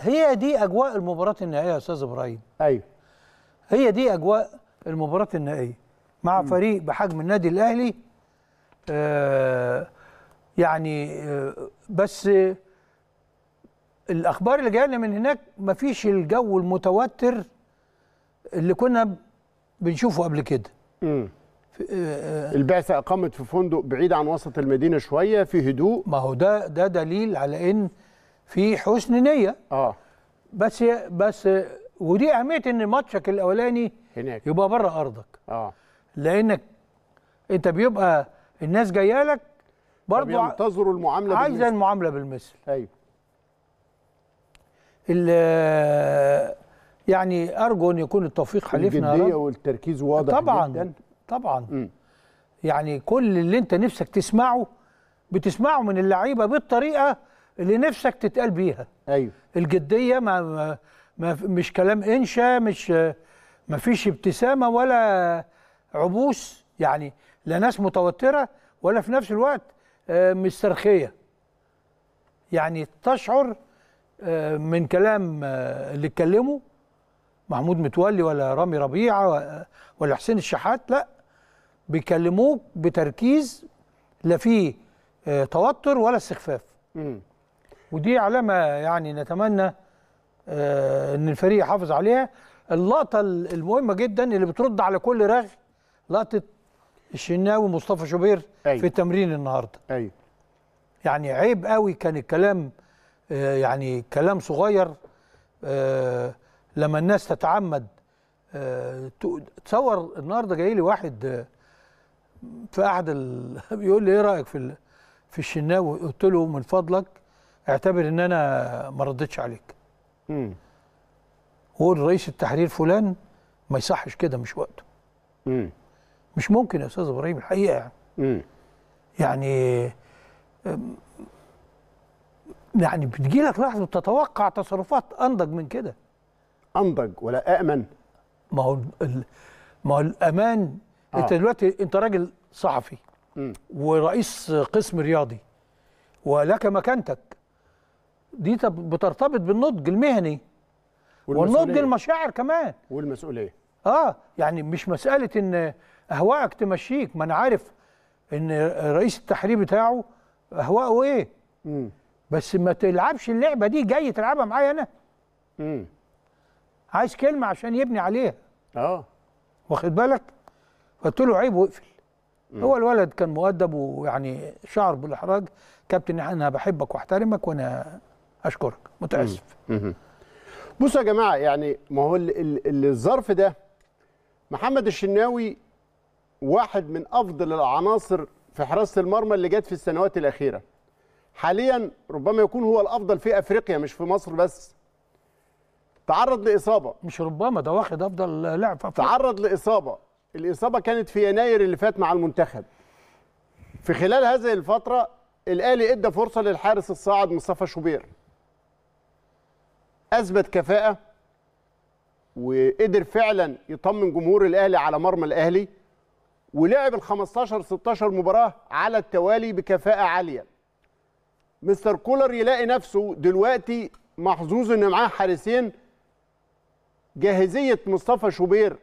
هي دي اجواء المباراه النهائيه يا استاذ ابراهيم ايوه هي دي اجواء المباراه النهائيه مع م. فريق بحجم النادي الاهلي آه يعني آه، بس الاخبار اللي جايه من هناك ما فيش الجو المتوتر اللي كنا بنشوفه قبل كده امم البعثه اقامت في فندق بعيد عن وسط المدينه شويه في هدوء ما هو ده ده دليل على ان في حسن نيه اه بس بس ودي اهميه ان ماتشك الاولاني هناك يبقى بره ارضك اه لانك انت بيبقى الناس جايه لك برضو ينتظروا المعامله بالمثل عايزه المعامله بالمثل ايوه يعني ارجو ان يكون التوفيق حليفنا الجديه والتركيز واضح طبعا جدا طبعا م. يعني كل اللي انت نفسك تسمعه بتسمعه من اللعيبه بالطريقه اللي نفسك تتقال بيها ايوه الجديه ما, ما مش كلام انشا مش ما فيش ابتسامه ولا عبوس يعني لا ناس متوتره ولا في نفس الوقت مسترخيه يعني تشعر آه، من كلام آه، اللي اتكلموا محمود متولي ولا رامي ربيعه ولا حسين الشحات لا بيكلموك بتركيز لا فيه آه، توتر ولا استخفاف ودي علامه يعني نتمنى ان الفريق يحافظ عليها اللقطه المهمه جدا اللي بترد على كل رغي لقطه الشناوي مصطفى شوبير أيوة. في التمرين النهارده ايوه يعني عيب قوي كان الكلام آه، يعني كلام صغير آه، لما الناس تتعمد آه، تصور النهارده جاي لي واحد في احد بيقول لي ايه رايك في في الشناوي قلت له من فضلك اعتبر ان انا ما ردتش عليك امم هو رئيس التحرير فلان ما يصحش كده مش وقته امم مش ممكن يا استاذ ابراهيم الحقيقه يعني م. يعني يعني بتجيلك لحظه تتوقع تصرفات انضج من كده انضج ولا امن ما هو ما هو الامان آه. انت دلوقتي انت راجل صحفي مم. ورئيس قسم رياضي ولك مكانتك دي بترتبط بالنضج المهني والنضج المشاعر كمان والمسؤوليه اه يعني مش مساله ان اهواءك تمشيك ما انا عارف ان رئيس التحرير بتاعه اهواءه ايه مم. بس ما تلعبش اللعبه دي جاي تلعبها معايا انا مم. عايز كلمه عشان يبني عليها اه واخد بالك قلت له عيب واقفل هو الولد كان مؤدب ويعني شعر بالاحراج كابتن انا بحبك واحترمك وانا اشكرك متاسف بصوا يا جماعه يعني ما هو الظرف ده محمد الشناوي واحد من افضل العناصر في حراسه المرمى اللي جت في السنوات الاخيره حاليا ربما يكون هو الافضل في افريقيا مش في مصر بس تعرض لاصابه مش ربما ده واخد افضل لاعب في أفريقيا. تعرض لاصابه الاصابه كانت في يناير اللي فات مع المنتخب في خلال هذه الفتره الاهلي ادى فرصه للحارس الصاعد مصطفى شوبير اثبت كفاءه وقدر فعلا يطمن جمهور الاهلي على مرمى الاهلي ولعب ال 15 16 مباراه على التوالي بكفاءه عاليه مستر كولر يلاقي نفسه دلوقتي محظوظ ان معاه حارسين جاهزيه مصطفى شوبير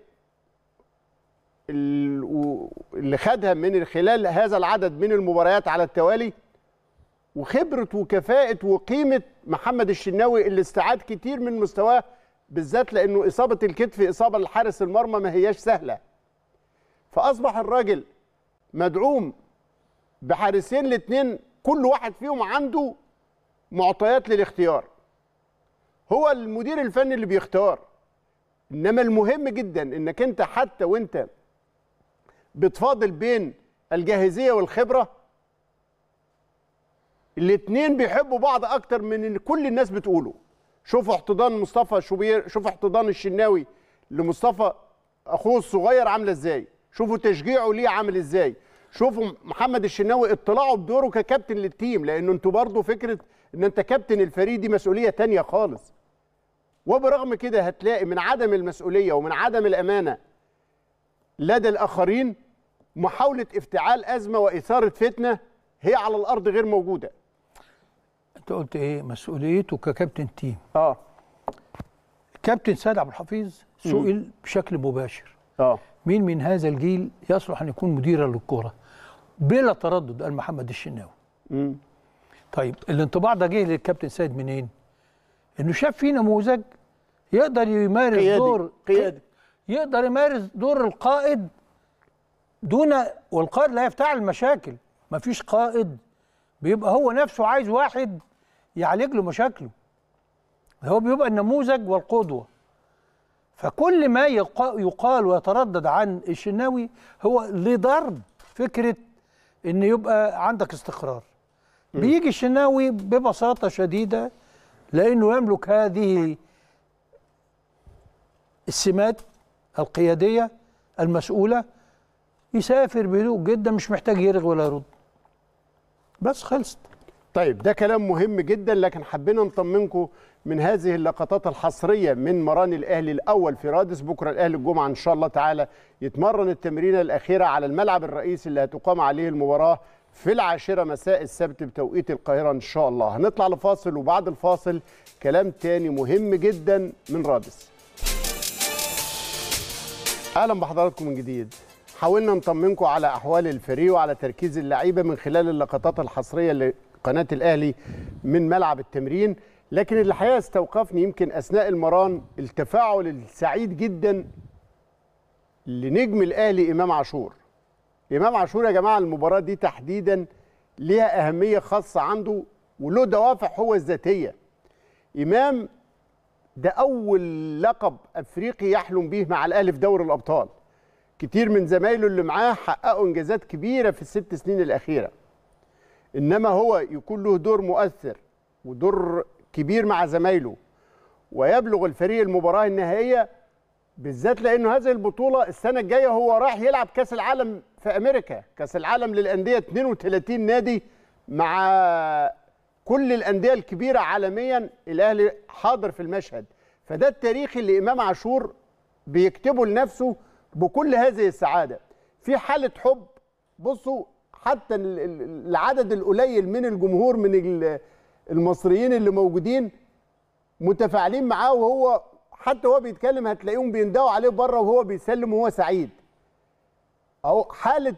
اللي خدها من خلال هذا العدد من المباريات على التوالي وخبره وكفاءه وقيمه محمد الشناوي اللي استعاد كتير من مستواه بالذات لانه اصابه الكتف اصابه لحارس المرمى ما هياش سهله فاصبح الراجل مدعوم بحارسين الاثنين كل واحد فيهم عنده معطيات للاختيار هو المدير الفني اللي بيختار انما المهم جدا انك انت حتى وانت بتفاضل بين الجاهزيه والخبره الاثنين بيحبوا بعض اكتر من اللي كل الناس بتقوله شوفوا احتضان مصطفى شوبير شوفوا احتضان الشناوي لمصطفى اخوه الصغير عامله ازاي شوفوا تشجيعه ليه عامل ازاي شوفوا محمد الشناوي اطلاعه بدوره ككابتن للتيم لانه انتوا برضه فكره ان انت كابتن الفريق دي مسؤوليه تانية خالص وبرغم كده هتلاقي من عدم المسؤوليه ومن عدم الامانه لدى الاخرين محاوله افتعال ازمه واثاره فتنه هي على الارض غير موجوده انت قلت ايه مسؤوليته ككابتن تيم اه كابتن سيد عبد الحفيظ سئل بشكل مباشر اه مين من هذا الجيل يصلح ان يكون مديرا للكوره بلا تردد قال محمد الشناوي امم طيب الانطباع ده جه للكابتن سيد منين انه شاف فيه نموذج يقدر يمارس قيادي. دور قيادي يقدر يمارس دور القائد دون والقائد لا يفتعل مشاكل مفيش قائد بيبقى هو نفسه عايز واحد يعالج له مشاكله هو بيبقى النموذج والقدوه فكل ما يقال ويتردد عن الشناوي هو لضرب فكره ان يبقى عندك استقرار م. بيجي الشناوي ببساطه شديده لانه يملك هذه السمات القياديه المسؤوله يسافر بهدوء جدا مش محتاج يرغي ولا يرد بس خلصت طيب ده كلام مهم جدا لكن حبينا نطمنكم من هذه اللقطات الحصريه من مران الاهلي الاول في رادس بكره الاهلي الجمعه ان شاء الله تعالى يتمرن التمرينه الاخيره على الملعب الرئيسي اللي هتقام عليه المباراه في العاشرة مساء السبت بتوقيت القاهرة إن شاء الله هنطلع لفاصل وبعد الفاصل كلام تاني مهم جدا من رادس أهلا بحضراتكم من جديد حاولنا نطمنكم على أحوال الفريق وعلى تركيز اللعيبة من خلال اللقطات الحصرية لقناة الأهلي من ملعب التمرين لكن اللي الحقيقه استوقفني يمكن اثناء المران التفاعل السعيد جدا لنجم الاهلي امام عاشور امام عاشور يا جماعه المباراه دي تحديدا ليها اهميه خاصه عنده وله دوافع هو الذاتيه امام ده اول لقب افريقي يحلم به مع الاهلي في دوري الابطال كتير من زمايله اللي معاه حققوا انجازات كبيره في الست سنين الاخيره انما هو يكون له دور مؤثر ودور كبير مع زمايله ويبلغ الفريق المباراه النهائيه بالذات لانه هذه البطوله السنه الجايه هو راح يلعب كاس العالم في امريكا كاس العالم للانديه 32 نادي مع كل الانديه الكبيره عالميا الاهلي حاضر في المشهد فده التاريخ اللي امام عاشور بيكتبه لنفسه بكل هذه السعاده في حاله حب بصوا حتى العدد القليل من الجمهور من المصريين اللي موجودين متفاعلين معاه وهو حتى هو بيتكلم هتلاقيهم بيندهوا عليه بره وهو بيسلم وهو سعيد اهو حاله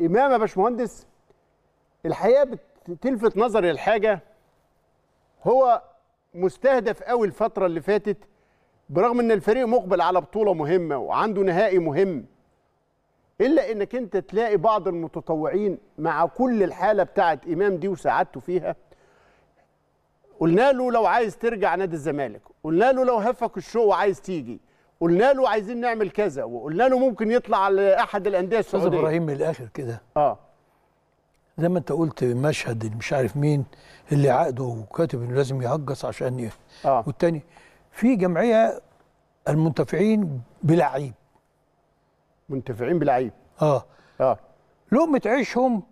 الامام يا باشمهندس الحقيقه بتلفت نظري الحاجه هو مستهدف قوي الفتره اللي فاتت برغم ان الفريق مقبل على بطوله مهمه وعنده نهائي مهم الا انك انت تلاقي بعض المتطوعين مع كل الحاله بتاعه امام دي وسعادته فيها قلنا له لو عايز ترجع نادي الزمالك قلنا له لو هفك الشوق وعايز تيجي قلنا له عايزين نعمل كذا وقلنا له ممكن يطلع لاحد الانديه السعوديه استاذ ابراهيم من الاخر كده اه زي ما انت قلت مشهد مش عارف مين اللي عقده وكاتب انه لازم يهجص عشان آه. والتاني في جمعيه المنتفعين بلعيب منتفعين بلعيب اه اه لقمه عيشهم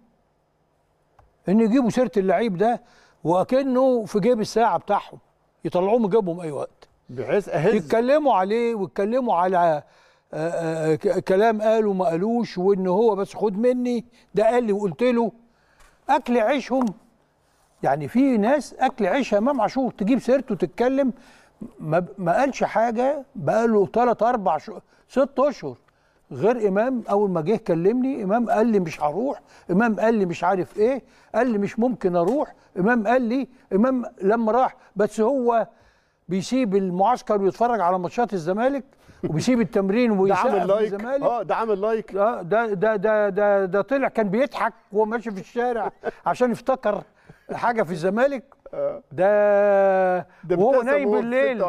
ان يجيبوا سيره اللعيب ده واكنه في جيب الساعه بتاعهم يطلعوه من جيبهم اي وقت بحيث اهز يتكلموا عليه ويتكلموا على آه، آه، آه، كلام قاله ما قالوش وان هو بس خد مني ده قال لي وقلت له اكل عيشهم يعني في ناس اكل عيشها امام عاشور تجيب سيرته تتكلم ما, ما قالش حاجه بقاله ثلاث اربع شهور ست اشهر غير امام اول ما جه كلمني امام قال لي مش هروح امام قال لي مش عارف ايه قال لي مش ممكن اروح امام قال لي امام لما راح بس هو بيسيب المعسكر ويتفرج على ماتشات الزمالك وبيسيب التمرين ويسيب الزمالك اه ده عامل لايك اه ده ده ده ده, ده طلع كان بيضحك وهو ماشي في الشارع عشان يفتكر حاجه في الزمالك ده, ده وهو نايم بالليل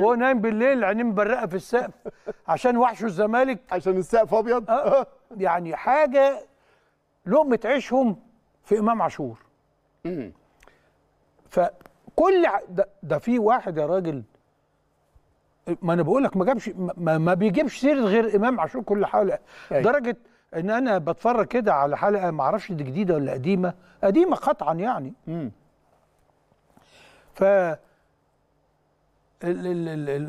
وهو نايم بالليل عينيه مبرقه في السقف عشان وحشه الزمالك عشان السقف ابيض آه،, آه يعني حاجه لقمه عيشهم في امام عاشور فكل ده, ده في واحد يا راجل ما انا بقول لك ما جابش ما, ما بيجيبش سيره غير امام عاشور كل حلقه لدرجه أيوة. درجه ان انا بتفرج كده على حلقه ما اعرفش دي جديده ولا قديمه قديمه قطعا يعني مم. ف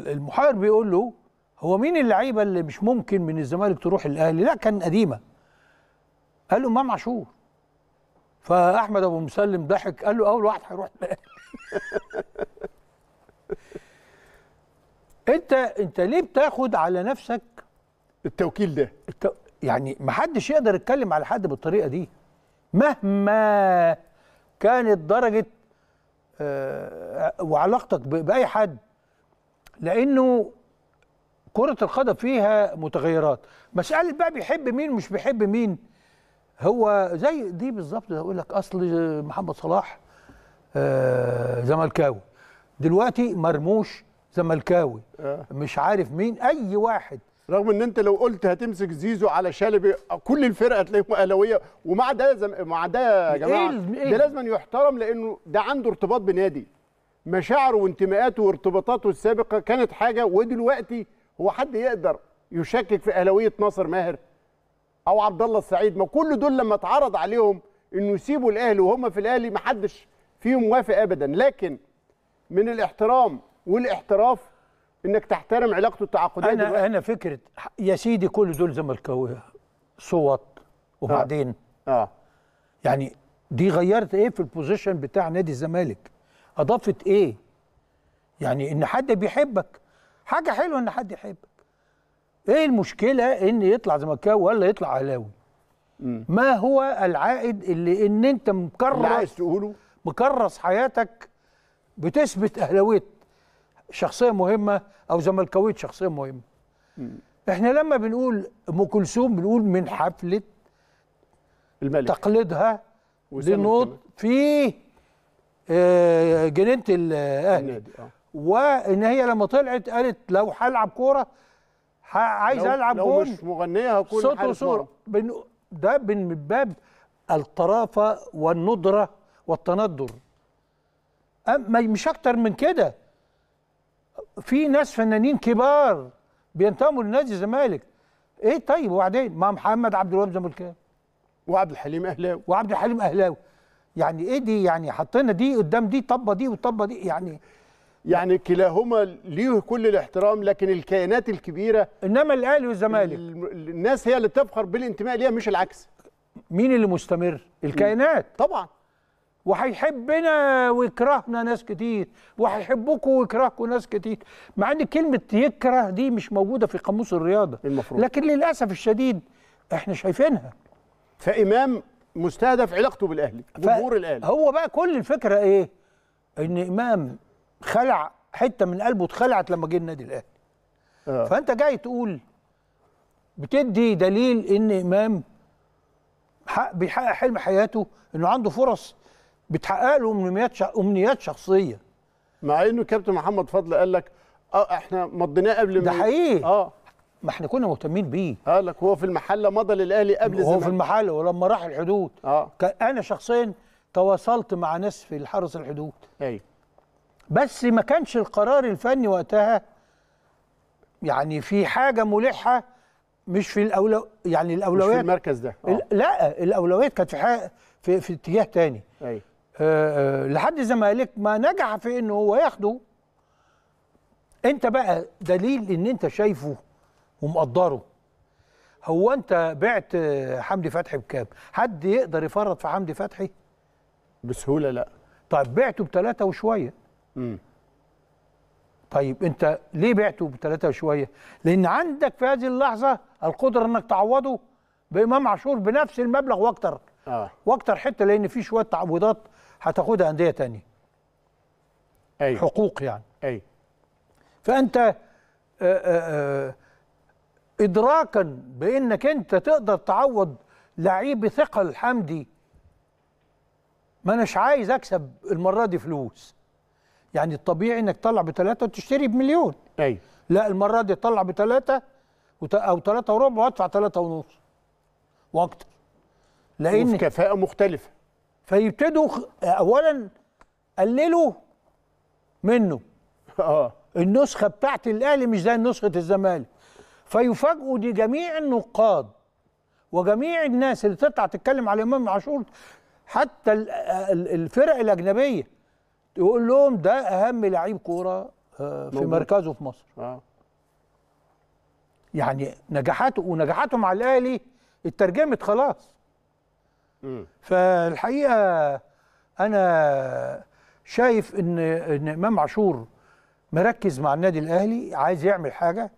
المحاور بيقول له هو مين اللعيبه اللي مش ممكن من الزمالك تروح الاهلي لا كان قديمه قال له امام عاشور فاحمد ابو مسلم ضحك قال له اول واحد هيروح الاهلي. انت انت ليه بتاخد على نفسك التوكيل ده الت... يعني ما حدش يقدر يتكلم على حد بالطريقه دي مهما كانت درجه آه، وعلاقتك باي حد لانه كره القدم فيها متغيرات مساله بقى بيحب مين ومش بيحب مين هو زي دي بالظبط اقول لك اصل محمد صلاح آه، زملكاوي دلوقتي مرموش زملكاوي آه. مش عارف مين اي واحد رغم ان انت لو قلت هتمسك زيزو على شلبي كل الفرقه هتلاقيهم اهلاويه ومع ده زم... مع ده يا جماعه ده لازم يحترم لانه ده عنده ارتباط بنادي مشاعره وانتماءاته وارتباطاته السابقه كانت حاجه ودلوقتي هو حد يقدر يشكك في اهلاويه ناصر ماهر او عبد الله السعيد ما كل دول لما اتعرض عليهم انه يسيبوا الاهلي وهم في الاهلي ما حدش فيهم وافق ابدا لكن من الاحترام والاحتراف انك تحترم علاقته التعاقديه انا دلوقتي. انا فكره يا سيدي كل دول زملكاويه صوت وبعدين اه, آه. يعني دي غيرت ايه في البوزيشن بتاع نادي الزمالك اضافت ايه يعني ان حد بيحبك حاجه حلوه ان حد يحبك ايه المشكله ان يطلع زملكاوي ولا يطلع اهلاوي ما هو العائد اللي ان انت مكرس عايز تقوله مكرس حياتك بتثبت اهلاويتك شخصيه مهمه او زملكاويه شخصيه مهمه احنا لما بنقول ام كلثوم بنقول من حفله الملك تقليدها لنوط في آه، جنينه الاهلي آه. وان هي لما طلعت قالت لو هلعب كوره عايز العب لو جول مش مغنيه هكون صوت وصوره ده من باب الطرافه والندره والتندر أم مش اكتر من كده في ناس فنانين كبار بينتموا لنادي الزمالك ايه طيب وبعدين ما محمد عبد الوهاب زملكاوي وعبد الحليم اهلاوي وعبد الحليم اهلاوي يعني ايه دي يعني حطينا دي قدام دي طبه دي وطبه دي يعني يعني كلاهما ليه كل الاحترام لكن الكيانات الكبيره انما الاهلي والزمالك الناس هي اللي تفخر بالانتماء ليها مش العكس مين اللي مستمر الكيانات طبعا وهيحبنا ويكرهنا ناس كتير وهيحبكم ويكرهكم ناس كتير مع ان كلمه يكره دي مش موجوده في قاموس الرياضه المفروض لكن للاسف الشديد احنا شايفينها فامام مستهدف علاقته بالاهلي جمهور الاهلي هو بقى كل الفكره ايه ان امام خلع حته من قلبه اتخلعت لما جه النادي الاهلي آه. فانت جاي تقول بتدي دليل ان امام بيحقق حلم حياته انه عنده فرص بتحقق له امنيات امنيات شخصيه مع انه كابتن محمد فضل قال لك اه احنا مضيناه قبل ده حقيقي اه ما احنا كنا مهتمين بيه قال لك هو في المحله مضى للاهلي قبل هو زمان. في المحله ولما راح الحدود اه انا شخصيا تواصلت مع ناس في الحرس الحدود ايوه بس ما كانش القرار الفني وقتها يعني في حاجه ملحه مش في الاولو يعني الاولويات مش في المركز ده آه. لا الاولويات كانت في حاجه في, في اتجاه تاني ايوه آه، آه، لحد الزمالك ما نجح في انه هو ياخده انت بقى دليل ان انت شايفه ومقدره هو انت بعت حمدي فتحي بكام حد يقدر يفرط في حمدي فتحي بسهوله لا طيب بعته بثلاثة وشويه امم طيب انت ليه بعته بثلاثة وشويه لان عندك في هذه اللحظه القدره انك تعوضه بامام عاشور بنفس المبلغ واكتر آه. واكتر حته لان في شويه تعويضات هتاخدها انديه تانية أي. حقوق يعني أي. فانت آه، آه، آه، ادراكا بانك انت تقدر تعوض لعيب ثقل حمدي ما اناش عايز اكسب المره دي فلوس يعني الطبيعي انك تطلع بثلاثه وتشتري بمليون اي لا المره دي تطلع بثلاثه او ثلاثه وربع وادفع ثلاثه ونص واكتر لان كفاءه مختلفه فيبتدوا اولا قللوا منه اه النسخه بتاعت الاهلي مش زي نسخه الزمالك فيفاجئوا دي جميع النقاد وجميع الناس اللي تطلع تتكلم على امام عاشور حتى الفرق الاجنبيه يقول لهم ده اهم لعيب كوره آه، في مركزه في مصر آه. يعني نجاحاته ونجاحاته مع الاهلي اترجمت خلاص فالحقيقه انا شايف ان ان امام عاشور مركز مع النادي الاهلي عايز يعمل حاجه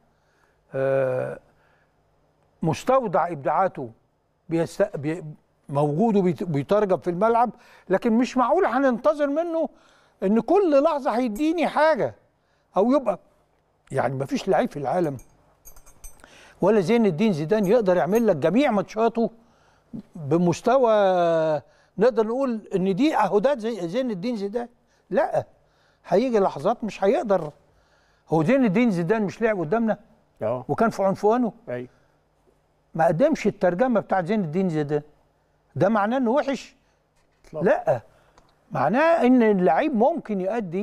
آه، مستودع ابداعاته بيست... بي... موجود وبيترجم في الملعب لكن مش معقول هننتظر منه ان كل لحظه هيديني حاجه او يبقى يعني مفيش لعيب في العالم ولا زين الدين زيدان يقدر يعمل لك جميع ماتشاته بمستوى نقدر نقول ان دي عهودات زي زين الدين زيدان لا هيجي لحظات مش هيقدر هو زين الدين زيدان مش لعب قدامنا اه وكان في عنفوانه ايوه ما قدمش الترجمه بتاعت زين الدين زيدان ده معناه انه وحش طلع. لا معناه ان اللعيب ممكن يؤدي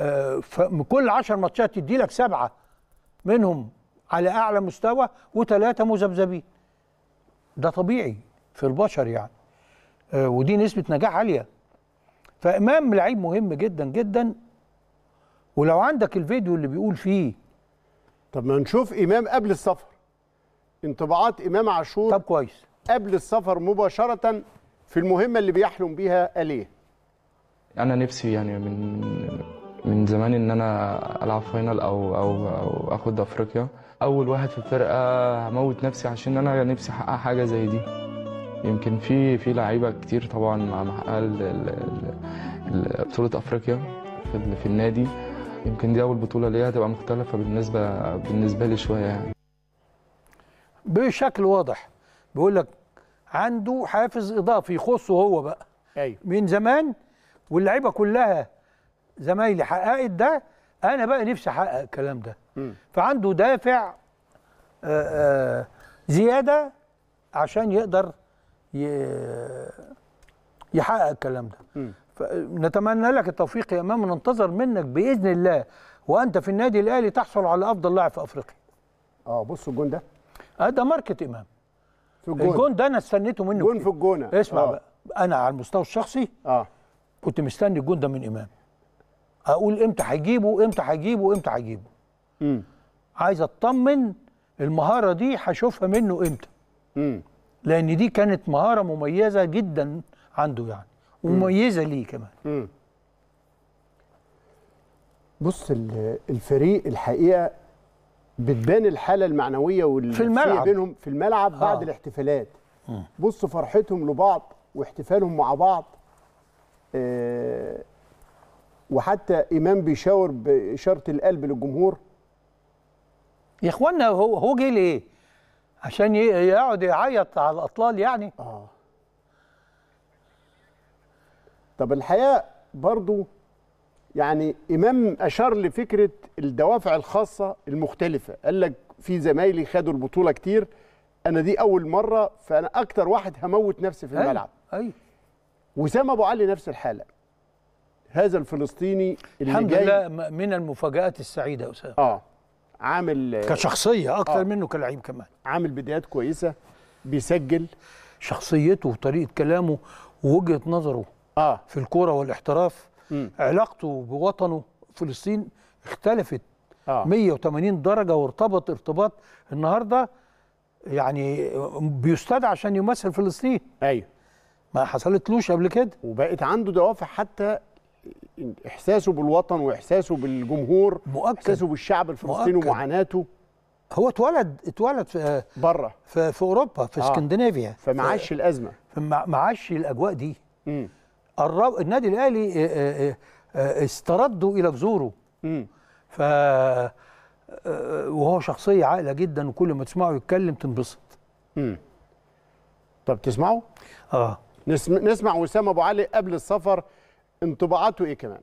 من آه، كل 10 ماتشات يدي لك سبعه منهم على اعلى مستوى وثلاثه مذبذبين ده طبيعي في البشر يعني آه، ودي نسبة نجاح عالية فإمام لعيب مهم جدا جدا ولو عندك الفيديو اللي بيقول فيه طب ما نشوف إمام قبل السفر انطباعات إمام عاشور طب كويس قبل السفر مباشرة في المهمة اللي بيحلم بيها أليه أنا نفسي يعني من من زمان إن أنا ألعب فاينل أو أو, أو آخد أفريقيا اول واحد في الفرقه هموت نفسي عشان انا نفسي احقق حاجه زي دي يمكن في في لعيبه كتير طبعا محققه بطوله افريقيا في, في النادي يمكن دي اول بطوله ليها هتبقى مختلفه بالنسبه بالنسبه لي شويه يعني بشكل واضح بيقول لك عنده حافز اضافي يخصه هو بقى ايوه من زمان واللعيبه كلها زمايلي حققت ده انا بقى نفسي احقق الكلام ده فعنده دافع آه، آه، زياده عشان يقدر يحقق الكلام ده نتمنى لك التوفيق يا امام وننتظر منك باذن الله وانت في النادي الاهلي تحصل على افضل لاعب في افريقيا اه بص الجون ده اه ده ماركت امام في الجون الجون ده انا استنيته منه جون في الجونه اسمع آه. بقى انا على المستوى الشخصي اه كنت مستني الجون ده من امام اقول امتى هيجيبه امتى هيجيبه امتى هيجيبه م. عايز اطمن المهاره دي هشوفها منه امتى م. لان دي كانت مهاره مميزه جدا عنده يعني ومميزه ليه كمان م. بص الفريق الحقيقه بتبان الحاله المعنويه والنفسيه بينهم في الملعب بعد آه. الاحتفالات م. بص فرحتهم لبعض واحتفالهم مع بعض آه وحتى إمام بيشاور بإشارة القلب للجمهور يا اخوانا هو هو جه ليه؟ عشان يقعد يعيط على الاطلال يعني اه طب الحقيقه برضو يعني امام اشار لفكره الدوافع الخاصه المختلفه قال لك في زمايلي خدوا البطوله كتير انا دي اول مره فانا اكتر واحد هموت نفسي في الملعب ايوه ايوه وسام ابو علي نفس الحاله هذا الفلسطيني اللي الحمد جاي. لله من المفاجات السعيده اسامه اه عامل كشخصيه اكتر آه منه كلعيب كمان عامل بدايات كويسه بيسجل شخصيته وطريقه كلامه ووجهه نظره آه. في الكوره والاحتراف م. علاقته بوطنه فلسطين اختلفت آه. 180 درجه وارتبط ارتباط النهارده يعني بيستدعى عشان يمثل فلسطين ايوه ما حصلتلوش قبل كده وبقت عنده دوافع حتى احساسه بالوطن واحساسه بالجمهور مؤكد احساسه بالشعب الفلسطيني ومعاناته هو اتولد اتولد في بره في, في اوروبا في آه. اسكندنافيا فمعاش الازمه فمعاش الاجواء دي الرو... النادي الاهلي آه، آه، آه، استردوا الى جذوره ف وهو شخصيه عاقله جدا وكل ما تسمعه يتكلم تنبسط طب تسمعه اه نسمع وسام ابو علي قبل السفر انطباعاته ايه كمان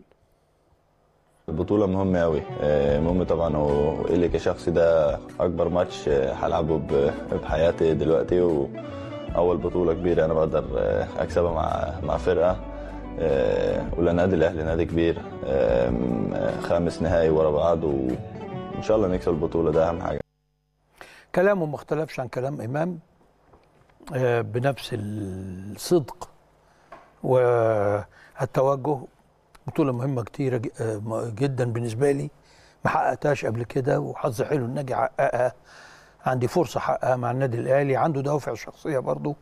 البطوله مهمه قوي آه، مهمة طبعا والي كشخص ده اكبر ماتش هلعبه آه، بحياتي دلوقتي واول بطوله كبيره انا بقدر آه، اكسبها مع مع فرقه ولنادي الاهلي نادي كبير خامس نهائي ورا بعض وان شاء الله نكسب البطوله ده اهم حاجه كلامه ما اختلفش عن كلام امام بنفس الصدق و التوجه بطوله مهمه كتيره آه، جدا بالنسبه لي ما حققتهاش قبل كده وحظ حلو ان اجي احققها عندي فرصه احققها مع النادي الاهلي عنده دوافع شخصيه برضه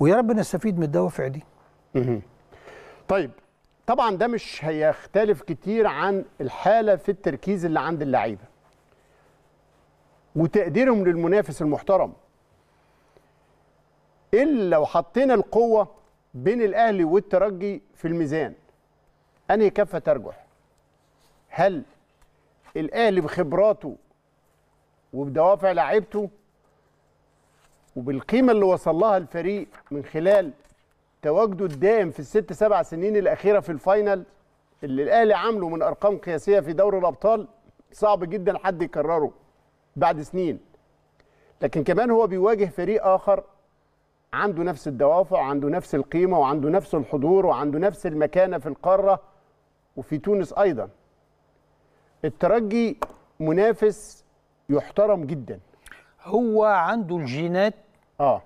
ويا رب نستفيد من الدوافع دي طيب طبعا ده مش هيختلف كتير عن الحاله في التركيز اللي عند اللعيبه وتقديرهم للمنافس المحترم الا لو حطينا القوه بين الاهلي والترجي في الميزان انهي كفه ترجح هل الاهلي بخبراته وبدوافع لعيبته وبالقيمه اللي وصل لها الفريق من خلال تواجده الدائم في الست سبع سنين الاخيره في الفاينل اللي الاهلي عامله من ارقام قياسيه في دوري الابطال صعب جدا حد يكرره بعد سنين لكن كمان هو بيواجه فريق اخر عنده نفس الدوافع وعنده نفس القيمه وعنده نفس الحضور وعنده نفس المكانه في القاره وفي تونس ايضا الترجي منافس يحترم جدا هو عنده الجينات اه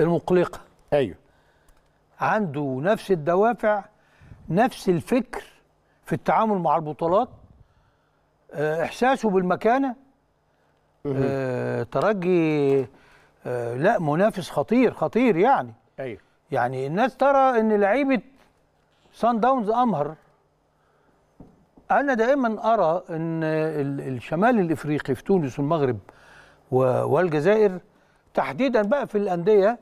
المقلقه ايوه عنده نفس الدوافع نفس الفكر في التعامل مع البطولات آه، احساسه بالمكانه أه ترجي آه، لا منافس خطير خطير يعني ايوه يعني الناس ترى ان لعيبه سان داونز امهر انا دائما ارى ان الشمال الافريقي في تونس والمغرب والجزائر تحديدا بقى في الانديه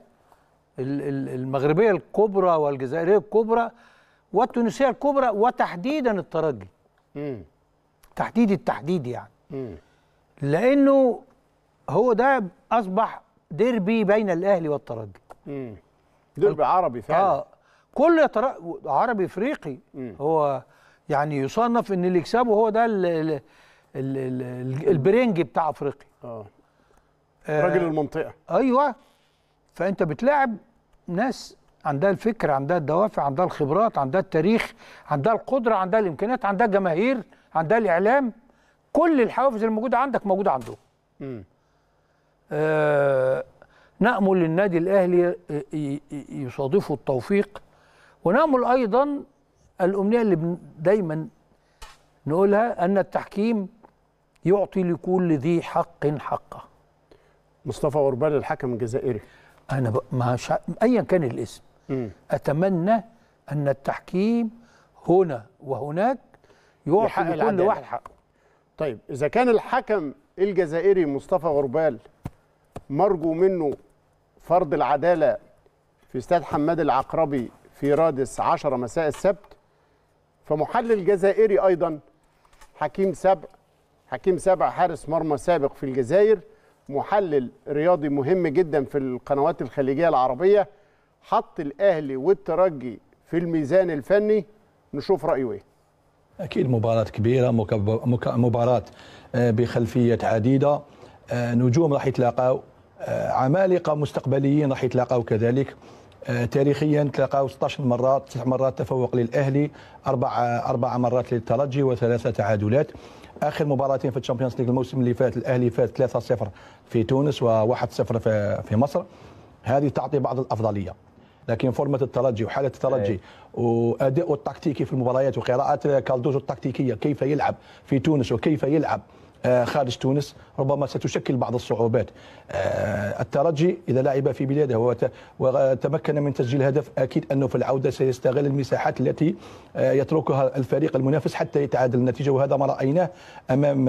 المغربيه الكبرى والجزائريه الكبرى والتونسيه الكبرى وتحديدا الترجي تحديد التحديد يعني مم. لانه هو ده اصبح ديربي بين الاهلي والترجي امم ديربي عربي فعلا اه كل يتر... عربي افريقي هو يعني يصنف ان اللي يكسبه هو ده ال... ال... ال... البرنج بتاع افريقيا آه. اه راجل المنطقه ايوه فانت بتلاعب ناس عندها الفكر عندها الدوافع عندها الخبرات عندها التاريخ عندها القدره عندها الامكانيات عندها الجماهير عندها الاعلام كل الحوافز الموجوده عندك موجوده عندهم امم آه، نأمل للنادي الأهلي يصادفه التوفيق ونأمل أيضا الأمنية اللي دايما نقولها أن التحكيم يعطي لكل ذي حق حقه مصطفى أوربال الحكم الجزائري أنا ب... ما شا... أيا كان الاسم م. أتمنى أن التحكيم هنا وهناك يعطي لكل واحد حقه طيب إذا كان الحكم الجزائري مصطفى غربال مرجو منه فرض العداله في استاد حماد العقربي في رادس 10 مساء السبت فمحلل جزائري ايضا حكيم سبع حكيم سبع حارس مرمى سابق في الجزائر محلل رياضي مهم جدا في القنوات الخليجيه العربيه حط الاهلي والترجي في الميزان الفني نشوف رايه ايه اكيد مباراه كبيره مباراه آه، بخلفيه عديده آه، نجوم راح يتلاقاو آه، عمالقه مستقبليين راح يتلاقاو كذلك آه، تاريخيا تلاقاو 16 مرات تسع مرات تفوق للاهلي اربع اربع مرات للترجي وثلاثه تعادلات اخر مباراتين في الشامبيونز ليغ الموسم اللي فات الاهلي فات 3-0 في تونس و1-0 في مصر هذه تعطي بعض الافضليه لكن فورمه الترجي وحاله الترجي إيه. وادائه التكتيكي في المباريات وقراءه كالدوزو التكتيكيه كيف يلعب في تونس وكيف يلعب آه، خارج تونس ربما ستشكل بعض الصعوبات آه، الترجي إذا لعب في بلاده وتمكن من تسجيل هدف أكيد أنه في العودة سيستغل المساحات التي آه، يتركها الفريق المنافس حتى يتعادل النتيجة وهذا ما رأيناه أمام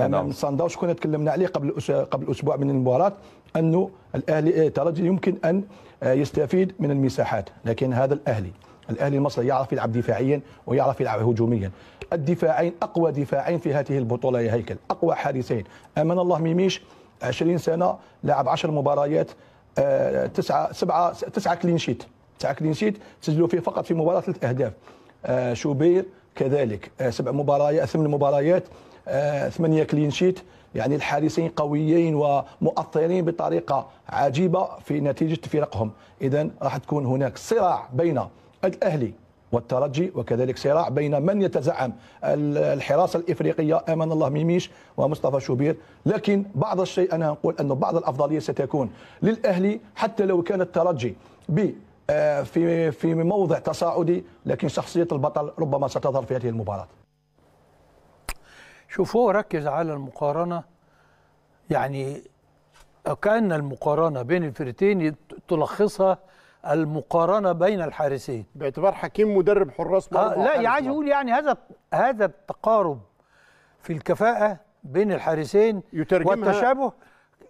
أمام سان كنا تكلمنا عليه قبل قبل أسبوع من المباراة أنه الأهلي الترجي يمكن أن يستفيد من المساحات لكن هذا الأهلي الاهلي المصري يعرف يلعب دفاعيا ويعرف يلعب هجوميا الدفاعين اقوى دفاعين في هذه البطوله يا هيكل اقوى حارسين امان الله ميميش 20 سنه لعب 10 مباريات آه، تسعة سبعة تسعة كلين شيت تسعة كلين شيت سجلوا فيه فقط في مباراة ثلاث أهداف آه، شوبير كذلك آه، سبع مباريات ثمان مباريات ثمانية كلين شيت يعني الحارسين قويين ومؤثرين بطريقة عجيبة في نتيجة فرقهم إذا راح تكون هناك صراع بين الأهلي والترجي وكذلك صراع بين من يتزعم الحراسه الافريقيه امان الله ميميش ومصطفى شوبير لكن بعض الشيء انا اقول ان بعض الافضليه ستكون للاهلي حتى لو كان الترجي ب آه، في في موضع تصاعدي لكن شخصيه البطل ربما ستظهر في هذه المباراه شوفوا ركز على المقارنه يعني كان المقارنه بين الفرقتين تلخصها المقارنه بين الحارسين باعتبار حكيم مدرب حراس آه، مرمى آه لا عايز يقول يعني هذا هذا التقارب في الكفاءه بين الحارسين يترجمها والتشابه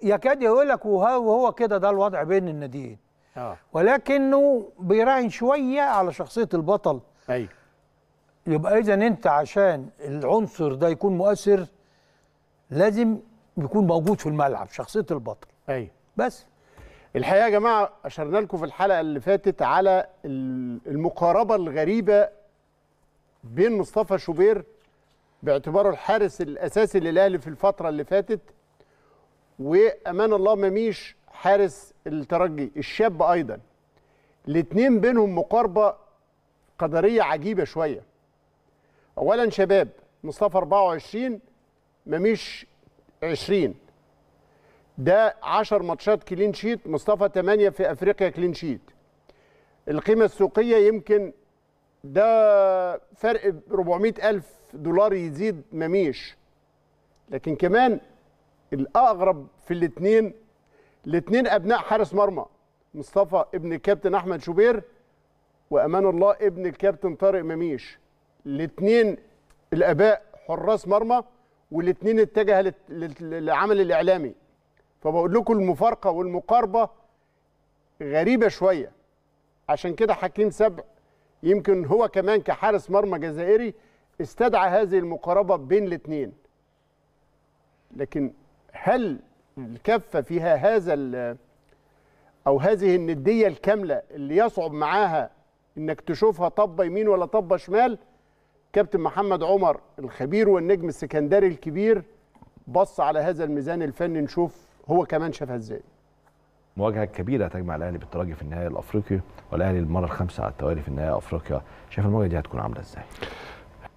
يكاد يقول لك وهو كده ده الوضع بين الناديين آه. ولكنه بيراهن شويه على شخصيه البطل ايوه يبقى اذا انت عشان العنصر ده يكون مؤثر لازم يكون موجود في الملعب شخصيه البطل ايوه بس الحقيقه يا جماعه اشرنا لكم في الحلقه اللي فاتت على المقاربه الغريبه بين مصطفى شوبير باعتباره الحارس الاساسي للاهلي في الفتره اللي فاتت وامان الله مميش حارس الترجي الشاب ايضا الاثنين بينهم مقاربه قدريه عجيبه شويه اولا شباب مصطفى 24 مميش 20 ده 10 ماتشات كلين شيت مصطفى 8 في افريقيا كلين شيت القيمه السوقيه يمكن ده فرق 400 الف دولار يزيد مميش لكن كمان الاغرب في الاثنين الاثنين ابناء حارس مرمى مصطفى ابن الكابتن احمد شوبير وامان الله ابن الكابتن طارق مميش الاثنين الاباء حراس مرمى والاثنين اتجه للعمل الاعلامي فبقول لكم المفارقه والمقاربه غريبه شويه عشان كده حكيم سبع يمكن هو كمان كحارس مرمى جزائري استدعى هذه المقاربه بين الاثنين لكن هل الكفه فيها هذا او هذه النديه الكامله اللي يصعب معاها انك تشوفها طبه يمين ولا طبه شمال كابتن محمد عمر الخبير والنجم السكندري الكبير بص على هذا الميزان الفني نشوف هو كمان شافها ازاي مواجهه كبيره هتجمع الاهلي بالترجي في النهائي الافريقي والاهلي المره الخامسه على التوالي في النهائي افريقيا شايف المواجهه دي هتكون عامله ازاي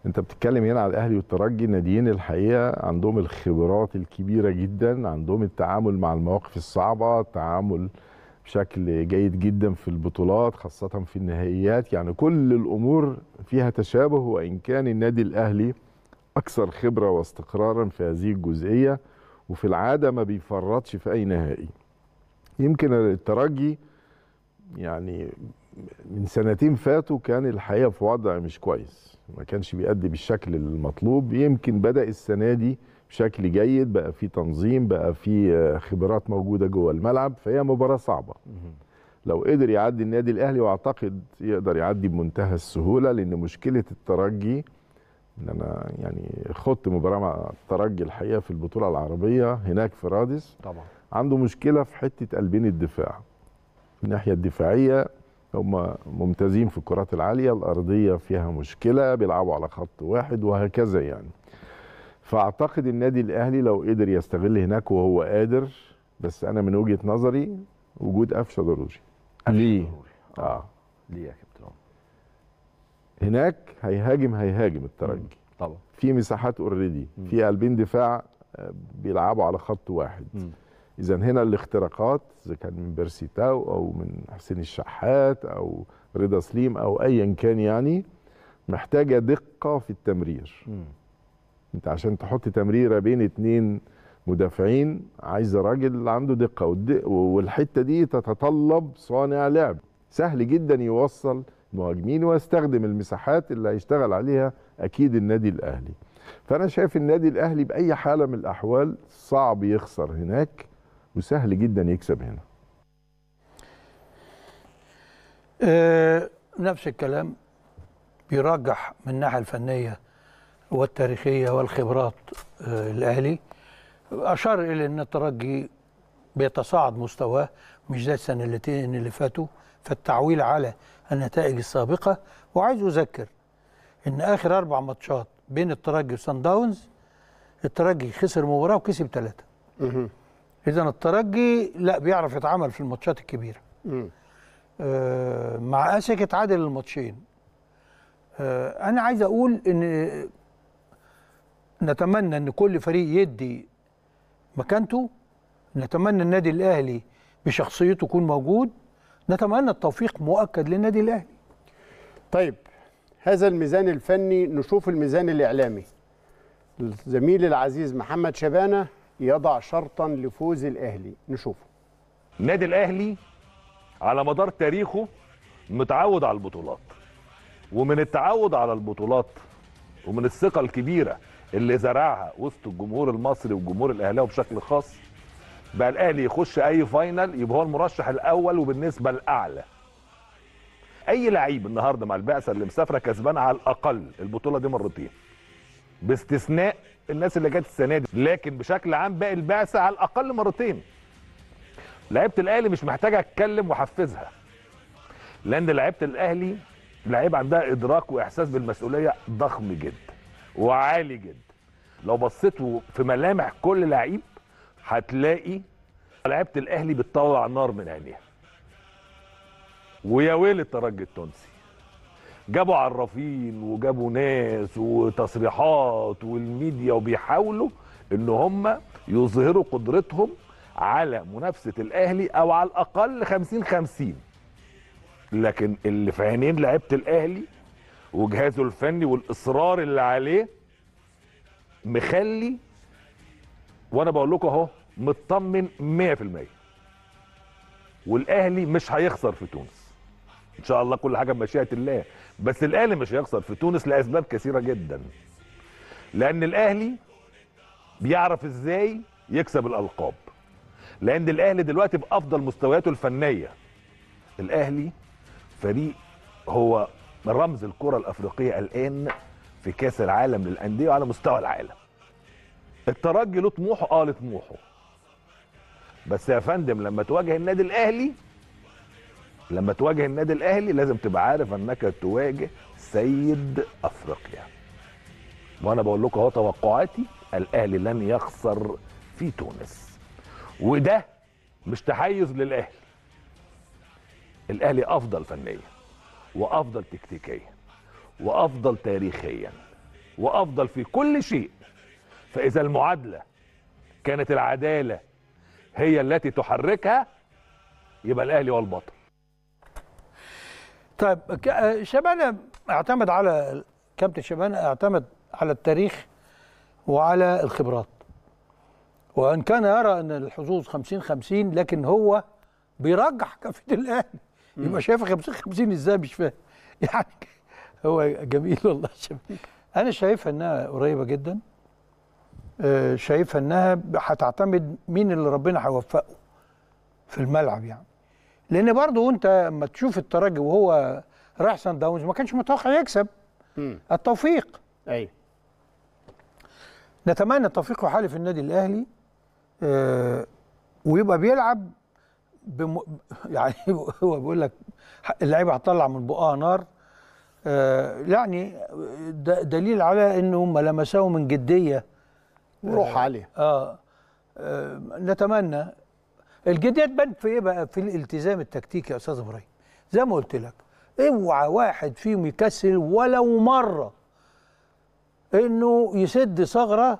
انت بتتكلم هنا على الاهلي والترجي ناديين الحقيقه عندهم الخبرات الكبيره جدا عندهم التعامل مع المواقف الصعبه التعامل بشكل جيد جدا في البطولات خاصه في النهائيات يعني كل الامور فيها تشابه وان كان النادي الاهلي اكثر خبره واستقرارا في هذه الجزئيه وفي العاده ما بيفرطش في اي نهائي يمكن الترجي يعني من سنتين فاتوا كان الحقيقه في وضع مش كويس ما كانش بيأدي بالشكل المطلوب يمكن بدأ السنه دي بشكل جيد بقى في تنظيم بقى في خبرات موجوده جوه الملعب فهي مباراه صعبه لو قدر يعدي النادي الاهلي واعتقد يقدر يعدي بمنتهى السهوله لان مشكله الترجي ان انا يعني خضت مباراه مع الترجي الحقيقه في البطوله العربيه هناك في رادس طبعا عنده مشكله في حته قلبين الدفاع الناحيه الدفاعيه هم ممتازين في الكرات العاليه الارضيه فيها مشكله بيلعبوا على خط واحد وهكذا يعني فاعتقد النادي الاهلي لو قدر يستغل هناك وهو قادر بس انا من وجهه نظري وجود قفشه ضروري ليه اه ليه يا هناك هيهاجم هيهاجم الترجي طبعا في مساحات اوريدي في قلبين دفاع آه، بيلعبوا على خط واحد اذا هنا الاختراقات اذا كان من بيرسيتاو او من حسين الشحات او رضا سليم او ايا كان يعني محتاجه دقه في التمرير مم. انت عشان تحط تمريره بين اتنين مدافعين عايز راجل عنده دقه والحته دي تتطلب صانع لعب سهل جدا يوصل مهاجمين واستخدم المساحات اللي هيشتغل عليها اكيد النادي الاهلي فانا شايف النادي الاهلي باي حاله من الاحوال صعب يخسر هناك وسهل جدا يكسب هنا أه نفس الكلام بيرجح من الناحيه الفنيه والتاريخيه والخبرات أه الاهلي اشار الى ان الترجي بيتصاعد مستواه مش زي السنتين اللي فاتوا فالتعويل على النتائج السابقه وعايز اذكر ان اخر اربع ماتشات بين الترجي وسان داونز الترجي خسر مباراه وكسب ثلاثه اذا الترجي لا بيعرف يتعامل في الماتشات الكبيره آه مع اسك اتعادل الماتشين آه انا عايز اقول ان نتمنى ان كل فريق يدي مكانته نتمنى النادي الاهلي بشخصيته يكون موجود نتمنى التوفيق مؤكد للنادي الاهلي طيب هذا الميزان الفني نشوف الميزان الاعلامي الزميل العزيز محمد شبانه يضع شرطا لفوز الاهلي نشوفه النادي الاهلي على مدار تاريخه متعود على البطولات ومن التعود على البطولات ومن الثقه الكبيره اللي زرعها وسط الجمهور المصري والجمهور الاهلاوي بشكل خاص بقى الاهلي يخش اي فاينل يبقى هو المرشح الاول وبالنسبه الاعلى اي لعيب النهارده مع البعثه اللي مسافره كسبان على الاقل البطوله دي مرتين باستثناء الناس اللي جت السنه دي لكن بشكل عام باقي البعثه على الاقل مرتين لعيبه الاهلي مش محتاجه اتكلم واحفزها لان لعيبه الاهلي لعيب عندها ادراك واحساس بالمسؤوليه ضخم جدا وعالي جدا لو بصيتوا في ملامح كل لعيب هتلاقي لعيبه الاهلي بتطلع نار من عينيها ويا ويل الترجي التونسي جابوا عرافين وجابوا ناس وتصريحات والميديا وبيحاولوا ان هم يظهروا قدرتهم على منافسه الاهلي او على الاقل 50 50 لكن اللي في عينين لعيبه الاهلي وجهازه الفني والاصرار اللي عليه مخلي وانا بقول لكم اهو مطمن 100% والاهلي مش هيخسر في تونس ان شاء الله كل حاجه بمشيئه الله بس الاهلي مش هيخسر في تونس لاسباب كثيره جدا لان الاهلي بيعرف ازاي يكسب الالقاب لان الاهلي دلوقتي بافضل مستوياته الفنيه الاهلي فريق هو رمز الكره الافريقيه الان في كاس العالم للانديه وعلى مستوى العالم الترجي له طموحه اه له طموحه بس يا فندم لما تواجه النادي الاهلي لما تواجه النادي الاهلي لازم تبقى عارف انك تواجه سيد افريقيا وانا بقول لكم اهو توقعاتي الاهلي لن يخسر في تونس وده مش تحيز للاهلي الاهلي افضل فنيا وافضل تكتيكيا وافضل تاريخيا وافضل في كل شيء فإذا المعادلة كانت العدالة هي التي تحركها يبقى الأهلي هو البطل طيب آه، شبانة اعتمد على كابتن شبانة اعتمد على التاريخ وعلى الخبرات وان كان يرى ان الحظوظ 50 50 لكن هو بيرجح كفيل الاهلي يبقى شايف 50 50 ازاي مش فاهم يعني هو جميل والله شبانة. انا شايفها انها قريبه جدا شايفه انها هتعتمد مين اللي ربنا هيوفقه في الملعب يعني لان برضو انت لما تشوف الترجي وهو رايح سان داونز ما كانش متوقع يكسب م. التوفيق ايوه نتمنى التوفيق في النادي الاهلي آه ويبقى بيلعب بم... يعني هو بيقول لك اللعيبه هتطلع من بقها نار آه يعني دليل على انهم لمسوه من جديه وروح آه. عليه آه. اه نتمنى الجديد بان في ايه بقى في الالتزام التكتيكي يا استاذ ابراهيم زي ما قلت لك اوعى واحد فيهم يكسل ولو مره انه يسد ثغره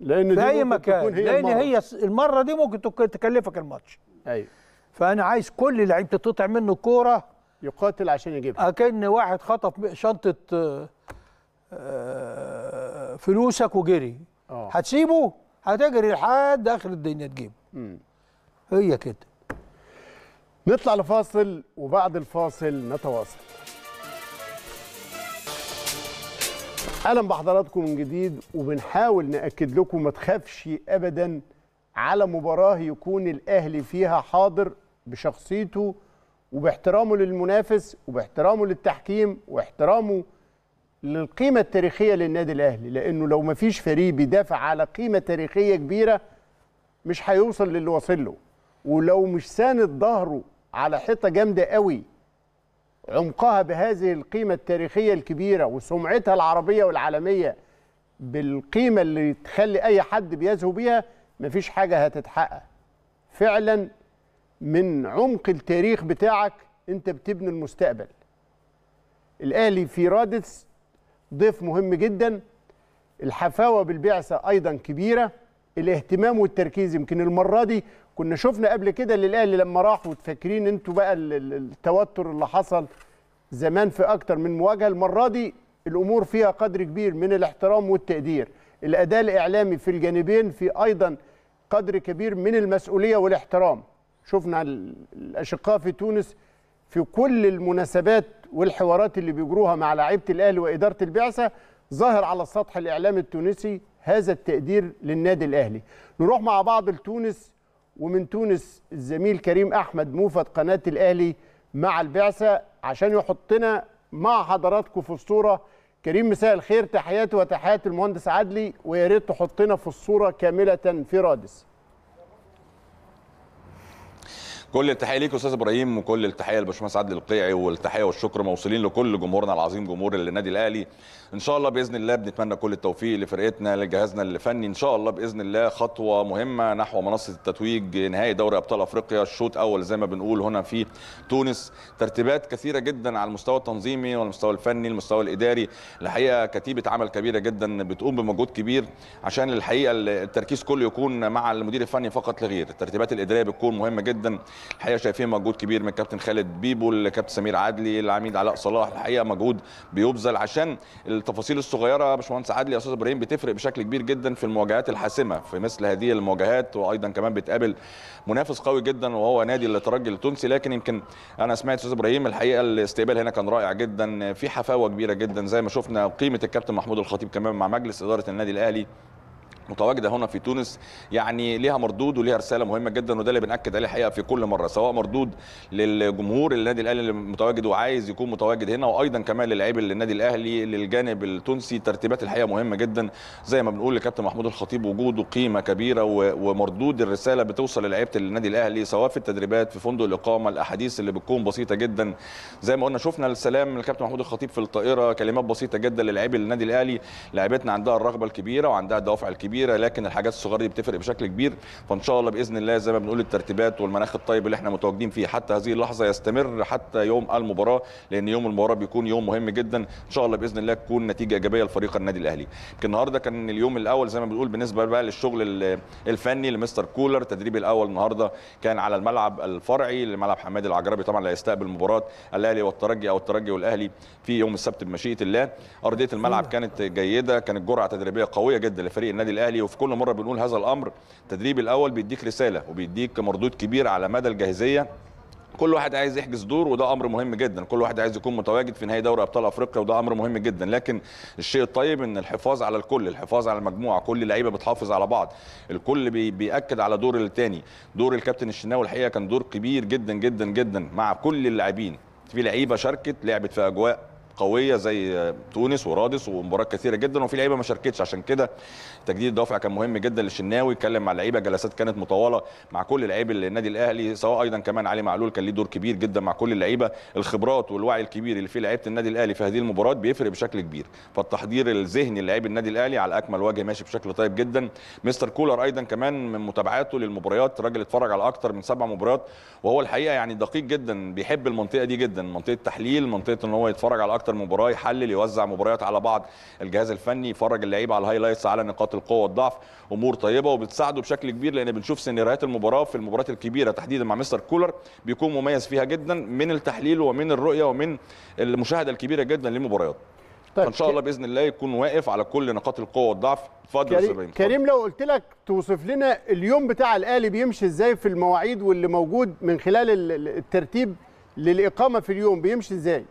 لان في اي مكان هي لان المرة. هي المره دي ممكن تكلفك الماتش ايوه فانا عايز كل لعيب تتقطع منه الكوره يقاتل عشان يجيبها اكن واحد خطف شنطه آه، فلوسك وجري اه هتسيبه هتجري لحد اخر الدنيا تجيبه امم هي كده نطلع لفاصل وبعد الفاصل نتواصل اهلا بحضراتكم من جديد وبنحاول ناكد لكم ما تخافش ابدا على مباراه يكون الاهلي فيها حاضر بشخصيته وباحترامه للمنافس وباحترامه للتحكيم واحترامه للقيمه التاريخيه للنادي الاهلي لانه لو ما فيش فريق بيدافع على قيمه تاريخيه كبيره مش هيوصل للي واصل له ولو مش ساند ظهره على حيطه جامده قوي عمقها بهذه القيمه التاريخيه الكبيره وسمعتها العربيه والعالميه بالقيمه اللي تخلي اي حد بيزهو بيها مفيش حاجه هتتحقق فعلا من عمق التاريخ بتاعك انت بتبني المستقبل الاهلي في رادس ضيف مهم جدا الحفاوه بالبعثه ايضا كبيره الاهتمام والتركيز يمكن المره دي كنا شفنا قبل كده للاهلي لما راح وتفكرين انتوا بقى التوتر اللي حصل زمان في اكتر من مواجهه المره دي الامور فيها قدر كبير من الاحترام والتقدير الاداء الاعلامي في الجانبين في ايضا قدر كبير من المسؤوليه والاحترام شفنا الاشقاء في تونس في كل المناسبات والحوارات اللي بيجروها مع لعيبه الاهلي واداره البعثه ظاهر على السطح الاعلامي التونسي هذا التقدير للنادي الاهلي نروح مع بعض لتونس ومن تونس الزميل كريم احمد موفد قناه الاهلي مع البعثه عشان يحطنا مع حضراتكم في الصوره كريم مساء الخير تحياتي وتحيات المهندس عدلي ويا ريت تحطنا في الصوره كامله في رادس كل التحيه ليك استاذ ابراهيم وكل التحيه للبشمهندس عادل القيعي والتحيه والشكر موصولين لكل جمهورنا العظيم جمهور النادي الاهلي ان شاء الله باذن الله بنتمنى كل التوفيق لفرقتنا لجهازنا الفني ان شاء الله باذن الله خطوه مهمه نحو منصه التتويج نهائي دوري ابطال افريقيا الشوط اول زي ما بنقول هنا في تونس ترتيبات كثيره جدا على المستوى التنظيمي والمستوى الفني المستوى الاداري الحقيقه كتيبه عمل كبيره جدا بتقوم بمجهود كبير عشان الحقيقه التركيز كله يكون مع المدير الفني فقط لا غير الترتيبات الاداريه بتكون مهمه جدا الحقيقه شايفين مجهود كبير من كابتن خالد بيبو لكابتن سمير عدلي العميد علاء صلاح الحقيقه مجهود بيبذل عشان التفاصيل الصغيره يا باشمهندس عدلي يا استاذ ابراهيم بتفرق بشكل كبير جدا في المواجهات الحاسمه في مثل هذه المواجهات وايضا كمان بتقابل منافس قوي جدا وهو نادي الترجي التونسي لكن يمكن انا سمعت استاذ ابراهيم الحقيقه الاستقبال هنا كان رائع جدا في حفاوه كبيره جدا زي ما شفنا قيمه الكابتن محمود الخطيب كمان مع مجلس اداره النادي الاهلي متواجده هنا في تونس يعني ليها مردود وليها رساله مهمه جدا وده اللي بناكد عليه الحقيقه في كل مره سواء مردود للجمهور النادي الاهلي اللي متواجد وعايز يكون متواجد هنا وايضا كمان للاعيب للنادي الاهلي للجانب التونسي ترتيبات الحقيقه مهمه جدا زي ما بنقول لكابتن محمود الخطيب وجوده قيمه كبيره ومردود الرساله بتوصل للاعيبه النادي الاهلي سواء في التدريبات في فندق الاقامه الاحاديث اللي بتكون بسيطه جدا زي ما قلنا شفنا السلام للكابتن الكابتن محمود الخطيب في الطائره كلمات بسيطه جدا للاعيبه النادي الاهلي لاعيبتنا عندها الرغبه الكبيره وعندها الدوافع الكبيره كبيره لكن الحاجات الصغيره دي بتفرق بشكل كبير فان شاء الله باذن الله زي ما بنقول الترتيبات والمناخ الطيب اللي احنا متواجدين فيه حتى هذه اللحظه يستمر حتى يوم المباراه لان يوم المباراه بيكون يوم مهم جدا ان شاء الله باذن الله تكون نتيجه ايجابيه لفريق النادي الاهلي يمكن النهارده كان اليوم الاول زي ما بنقول بالنسبه بقى للشغل الفني لمستر كولر التدريب الاول النهارده كان على الملعب الفرعي لملعب حماد العجربي طبعا اللي هيستقبل مباراه الاهلي والترجي او الترجي والاهلي في يوم السبت بمشيئه الله ارضيه الملعب كانت جيده كانت جرعه تدريبيه قويه جدا لفريق النادي الاهلي الاهلي وفي كل مره بنقول هذا الامر التدريب الاول بيديك رساله وبيديك مردود كبير على مدى الجاهزيه كل واحد عايز يحجز دور وده امر مهم جدا كل واحد عايز يكون متواجد في نهائي دوري ابطال افريقيا وده امر مهم جدا لكن الشيء الطيب ان الحفاظ على الكل الحفاظ على المجموعه كل اللعيبه بتحافظ على بعض الكل بياكد على دور الثاني دور الكابتن الشناوي الحقيقه كان دور كبير جدا جدا جدا مع كل اللاعبين في لعيبه شاركت لعبت في اجواء قويه زي تونس ورادس ومباريات كثيره جدا وفي لعيبه ما شاركتش عشان كده تجديد الدوافع كان مهم جدا للشناوي اتكلم مع لعيبه جلسات كانت مطوله مع كل لعيب النادي الاهلي سواء ايضا كمان علي معلول كان ليه دور كبير جدا مع كل اللعيبه الخبرات والوعي الكبير اللي فيه لعيبه النادي الاهلي في هذه المباراه بيفرق بشكل كبير فالتحضير الذهني للاعيب النادي الاهلي على اكمل وجه ماشي بشكل طيب جدا مستر كولر ايضا كمان من متابعاته للمباريات راجل اتفرج على اكتر من سبع مباريات وهو الحقيقه يعني دقيق جدا بيحب المنطقه دي جدا منطقه تحليل منطقه ان هو يتفرج على اكتر من مباراه يحلل يوزع مباريات على بعض الجهاز الفني يفرج اللعيبه على الهايلايتس على نقاط القوه والضعف امور طيبه وبتساعده بشكل كبير لان بنشوف سيناريوهات المباراه في المباريات الكبيره تحديدا مع مستر كولر بيكون مميز فيها جدا من التحليل ومن الرؤيه ومن المشاهده الكبيره جدا للمباريات طيب فان شاء الله باذن الله يكون واقف على كل نقاط القوه والضعف فاضل كريم, كريم لو قلت لك توصف لنا اليوم بتاع الاهلي بيمشي ازاي في المواعيد واللي موجود من خلال الترتيب للاقامه في اليوم بيمشي ازاي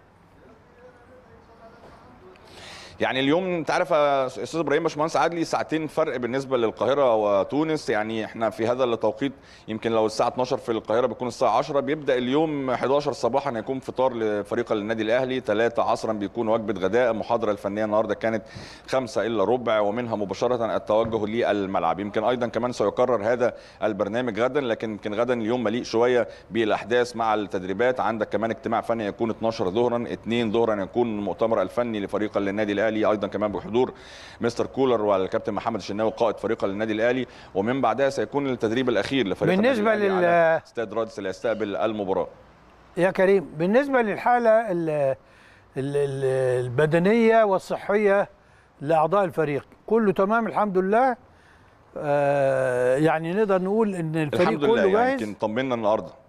يعني اليوم انت عارف يا استاذ ابراهيم باشمهندس عدلي ساعتين فرق بالنسبه للقاهره وتونس يعني احنا في هذا التوقيت يمكن لو الساعه 12 في القاهره بتكون الساعه 10 بيبدا اليوم 11 صباحا هيكون فطار لفريق النادي الاهلي 3 عصرا بيكون وجبه غداء المحاضره الفنيه النهارده كانت 5 الا ربع ومنها مباشره التوجه للملعب يمكن ايضا كمان سيكرر هذا البرنامج غدا لكن يمكن غدا اليوم مليء شويه بالاحداث مع التدريبات عندك كمان اجتماع فني يكون 12 ظهرا 2 ظهرا يكون المؤتمر الفني لفريق النادي الاهلي الاهلي ايضا كمان بحضور مستر كولر والكابتن محمد الشناوي قائد فريق النادي الاهلي ومن بعدها سيكون التدريب الاخير لفريق بالنسبه النادي لل استاد رادس اللي هيستقبل المباراه يا كريم بالنسبه للحاله الـ الـ الـ البدنيه والصحيه لاعضاء الفريق كله تمام الحمد لله آه يعني نقدر نقول ان الفريق الحمد كله لله يعني جاهز يعني طمنا النهارده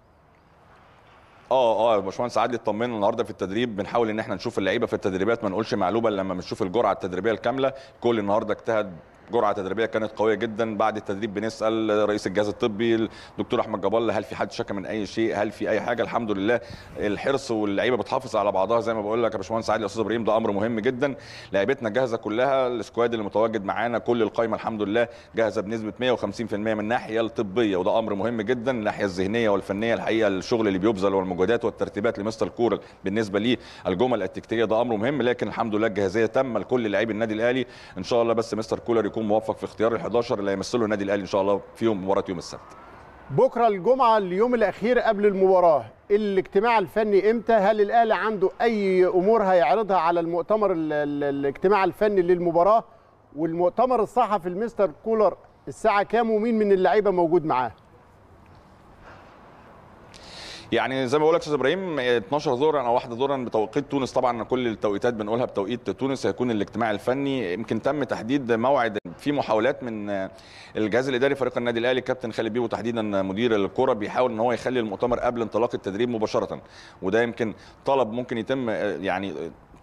اه اه باشمهندس عادل اطمنا النهارده في التدريب بنحاول ان احنا نشوف اللعيبه في التدريبات ما نقولش معلومه لما بنشوف الجرعه التدريبيه الكامله كل النهارده اجتهد جرعه تدريبيه كانت قويه جدا بعد التدريب بنسال رئيس الجهاز الطبي الدكتور احمد الله هل في حد شكى من اي شيء هل في اي حاجه الحمد لله الحرص واللعيبه بتحافظ على بعضها زي ما بقول لك يا باشمهندس عادل استاذ ابراهيم ده امر مهم جدا لعيبتنا جاهزه كلها السكواد اللي متواجد معانا كل القايمه الحمد لله جاهزه بنسبه 150% من الناحيه الطبيه وده امر مهم جدا الناحيه الذهنيه والفنيه الحقيقه الشغل اللي بيبذل والمجهودات والترتيبات لمستر كور بالنسبه لي الجمل التكتيكيه ده امر مهم لكن الحمد لله الجاهزيه تامه لكل لاعبي النادي الاهلي ان شاء الله بس مستر كولر يكون موفق في اختيار ال11 اللي هيمثله النادي الاهلي ان شاء الله في يوم مباراه يوم السبت بكره الجمعه اليوم الاخير قبل المباراه الاجتماع الفني امتى هل الاهلي عنده اي امور هيعرضها على المؤتمر الاجتماع الفني للمباراه والمؤتمر الصحفي المستر كولر الساعه كام ومين من اللعيبه موجود معاه يعني زي ما بقول لك استاذ ابراهيم 12 ظهرا او 1 ظهرا بتوقيت تونس طبعا كل التوقيتات بنقولها بتوقيت تونس هيكون الاجتماع الفني يمكن تم تحديد موعد في محاولات من الجهاز الاداري فريق النادي الاهلي كابتن خالد بيبو تحديدا مدير الكره بيحاول ان هو يخلي المؤتمر قبل انطلاق التدريب مباشره وده يمكن طلب ممكن يتم يعني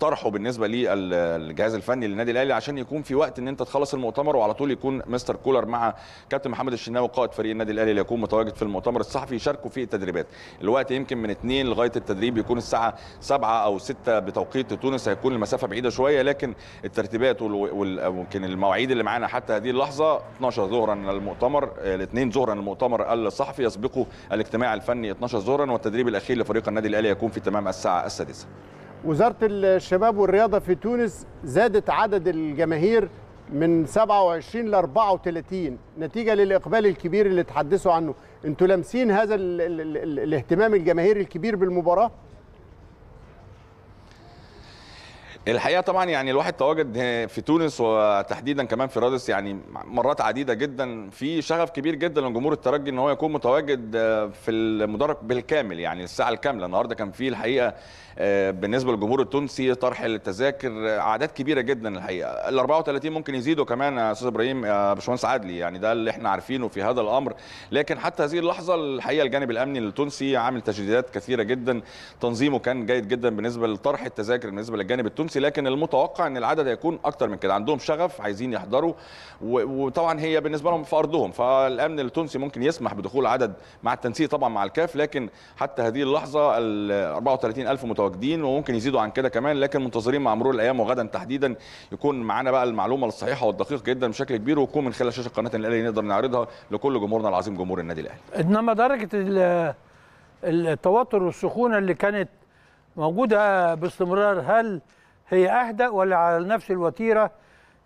طرحه بالنسبه للجهاز الفني للنادي الاهلي عشان يكون في وقت ان انت تخلص المؤتمر وعلى طول يكون مستر كولر مع كابتن محمد الشناوي قائد فريق النادي الاهلي ليكون متواجد في المؤتمر الصحفي يشاركوا في التدريبات الوقت يمكن من 2 لغايه التدريب يكون الساعه 7 او 6 بتوقيت تونس هيكون المسافه بعيده شويه لكن الترتيبات ويمكن المواعيد اللي معانا حتى هذه اللحظه 12 ظهرا المؤتمر آه، الاثنين ظهرا المؤتمر الصحفي يسبقه الاجتماع الفني 12 ظهرا والتدريب الاخير لفريق النادي الاهلي يكون في تمام الساعه السادسه وزارة الشباب والرياضة في تونس زادت عدد الجماهير من 27 ل 34 نتيجة للإقبال الكبير اللي تحدثوا عنه انتوا لامسين هذا ال ال ال الاهتمام الجماهيري الكبير بالمباراة؟ الحقيقه طبعا يعني الواحد تواجد في تونس وتحديدا كمان في رادس يعني مرات عديده جدا في شغف كبير جدا لجمهور الترجي ان هو يكون متواجد في المدرج بالكامل يعني الساعه الكامله النهارده كان في الحقيقه آه، بالنسبه للجمهور التونسي طرح التذاكر اعداد كبيره جدا الحقيقه ال 34 ممكن يزيدوا كمان يا استاذ ابراهيم يا باشمهندس عادلي يعني ده اللي احنا عارفينه في هذا الامر لكن حتى هذه اللحظه الحقيقه الجانب الامني التونسي عامل تجديدات كثيره جدا تنظيمه كان جيد جدا بالنسبه لطرح التذاكر بالنسبه للجانب التونسي الامس لكن المتوقع ان العدد هيكون اكتر من كده عندهم شغف عايزين يحضروا وطبعا هي بالنسبه لهم في ارضهم فالامن التونسي ممكن يسمح بدخول عدد مع التنسيق طبعا مع الكاف لكن حتى هذه اللحظه ال 34000 متواجدين وممكن يزيدوا عن كده كمان لكن منتظرين مع مرور الايام وغدا تحديدا يكون معانا بقى المعلومه الصحيحه والدقيقه جدا بشكل كبير ويكون من خلال شاشه قناه الاهلي نقدر نعرضها لكل جمهورنا العظيم جمهور النادي الاهلي انما درجه التوتر والسخونه اللي كانت موجوده باستمرار هل هي أهدأ ولا على نفس الوتيرة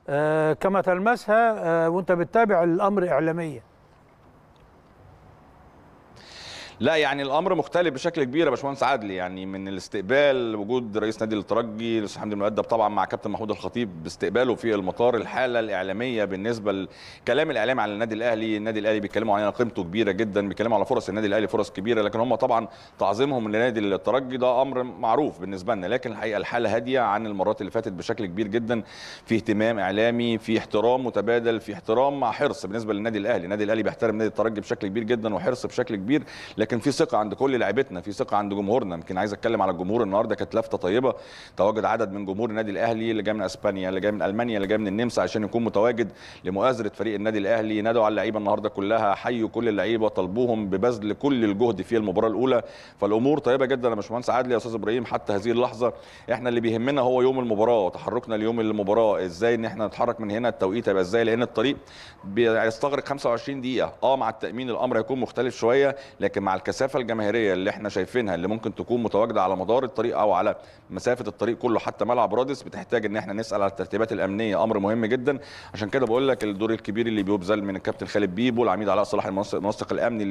آه، كما تلمسها آه، وأنت بتتابع الأمر إعلاميا لا يعني الامر مختلف بشكل كبير يا باشمهندس عادل يعني من الاستقبال وجود رئيس نادي الترجي الاستاذ حمدي المؤدب طبعا مع كابتن محمود الخطيب باستقباله في المطار الحاله الاعلاميه بالنسبه لكلام الاعلامي على النادي الاهلي النادي الاهلي بيتكلموا عن قيمته كبيره جدا بيتكلموا على فرص النادي الاهلي فرص كبيره لكن هم طبعا تعظيمهم لنادي الترجي ده امر معروف بالنسبه لنا لكن الحقيقه الحاله هاديه عن المرات اللي فاتت بشكل كبير جدا في اهتمام اعلامي في احترام متبادل في احترام مع حرص بالنسبه للنادي الاهلي النادي الاهلي بيحترم نادي الترجي بشكل كبير جدا وحرص بشكل كبير لكن لكن في ثقه عند كل لاعبتنا في ثقه عند جمهورنا يمكن عايز اتكلم على الجمهور النهارده كانت لفته طيبه تواجد عدد من جمهور النادي الاهلي اللي جاي من اسبانيا اللي جاي من المانيا اللي جاي من النمسا عشان يكون متواجد لمؤازره فريق النادي الاهلي نادوا على اللعيبه النهارده كلها حيوا كل اللعيبه طلبوهم ببذل كل الجهد في المباراه الاولى فالامور طيبه جدا يا باشمهندس عادل يا استاذ ابراهيم حتى هذه اللحظه احنا اللي بيهمنا هو يوم المباراه وتحركنا ليوم المباراه ازاي ان احنا نتحرك من هنا التوقيت هيبقى ازاي لان الطريق بيستغرق 25 دقيقه اه مع التامين الامر هيكون مختلف شويه لكن مع الكثافه الجماهيريه اللي احنا شايفينها اللي ممكن تكون متواجده على مدار الطريق او على مسافه الطريق كله حتى ملعب رادس بتحتاج ان احنا نسال على الترتيبات الامنيه امر مهم جدا عشان كده بقول لك الدور الكبير اللي بيبذل من الكابتن خالد بيبو العميد علاء صلاح المنسق الامني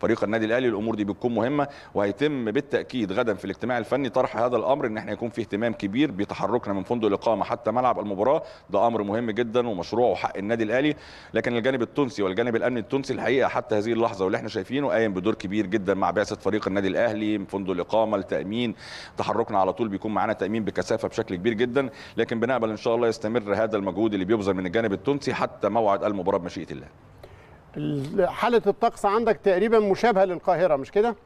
لفريق النادي الاهلي الامور دي بتكون مهمه وهيتم بالتاكيد غدا في الاجتماع الفني طرح هذا الامر ان احنا يكون في اهتمام كبير بتحركنا من فندق الاقامه حتى ملعب المباراه ده امر مهم جدا ومشروع وحق النادي الاهلي لكن الجانب التونسي والجانب الامني التونسي الحقيقه حتى هذه اللحظه واللي احنا شايفينه قايم بدور كبير كتير جدا مع بعثه فريق النادي الاهلي من فندق الاقامه لتامين تحركنا على طول بيكون معانا تامين بكثافه بشكل كبير جدا لكن بنقبل ان شاء الله يستمر هذا المجهود اللي بيبذل من الجانب التونسي حتى موعد المباراه بمشيئه الله حاله الطقس عندك تقريبا مشابهه للقاهره مش كده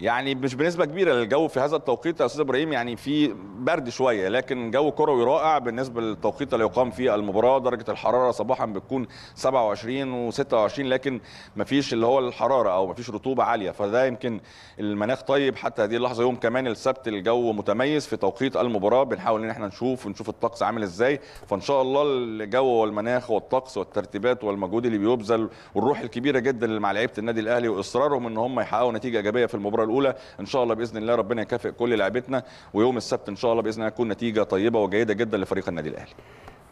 يعني مش بنسبه كبيره الجو في هذا التوقيت يا استاذ ابراهيم يعني في برد شويه لكن جو كروي رائع بالنسبه للتوقيت اللي يقام فيه المباراه درجه الحراره صباحا بتكون 27 و26 لكن ما فيش اللي هو الحراره او ما فيش رطوبه عاليه فده يمكن المناخ طيب حتى هذه اللحظه يوم كمان السبت الجو متميز في توقيت المباراه بنحاول ان احنا نشوف ونشوف الطقس عامل ازاي فان شاء الله الجو والمناخ والطقس والترتيبات والمجهود اللي بيبذل والروح الكبيره جدا مع لعيبه النادي الاهلي واصرارهم ان هم يحققوا نتيجه ايجابيه في المباراه الاولى ان شاء الله باذن الله ربنا يكافئ كل لعيبتنا ويوم السبت ان شاء الله باذن الله تكون نتيجه طيبه وجيده جدا لفريق النادي الاهلي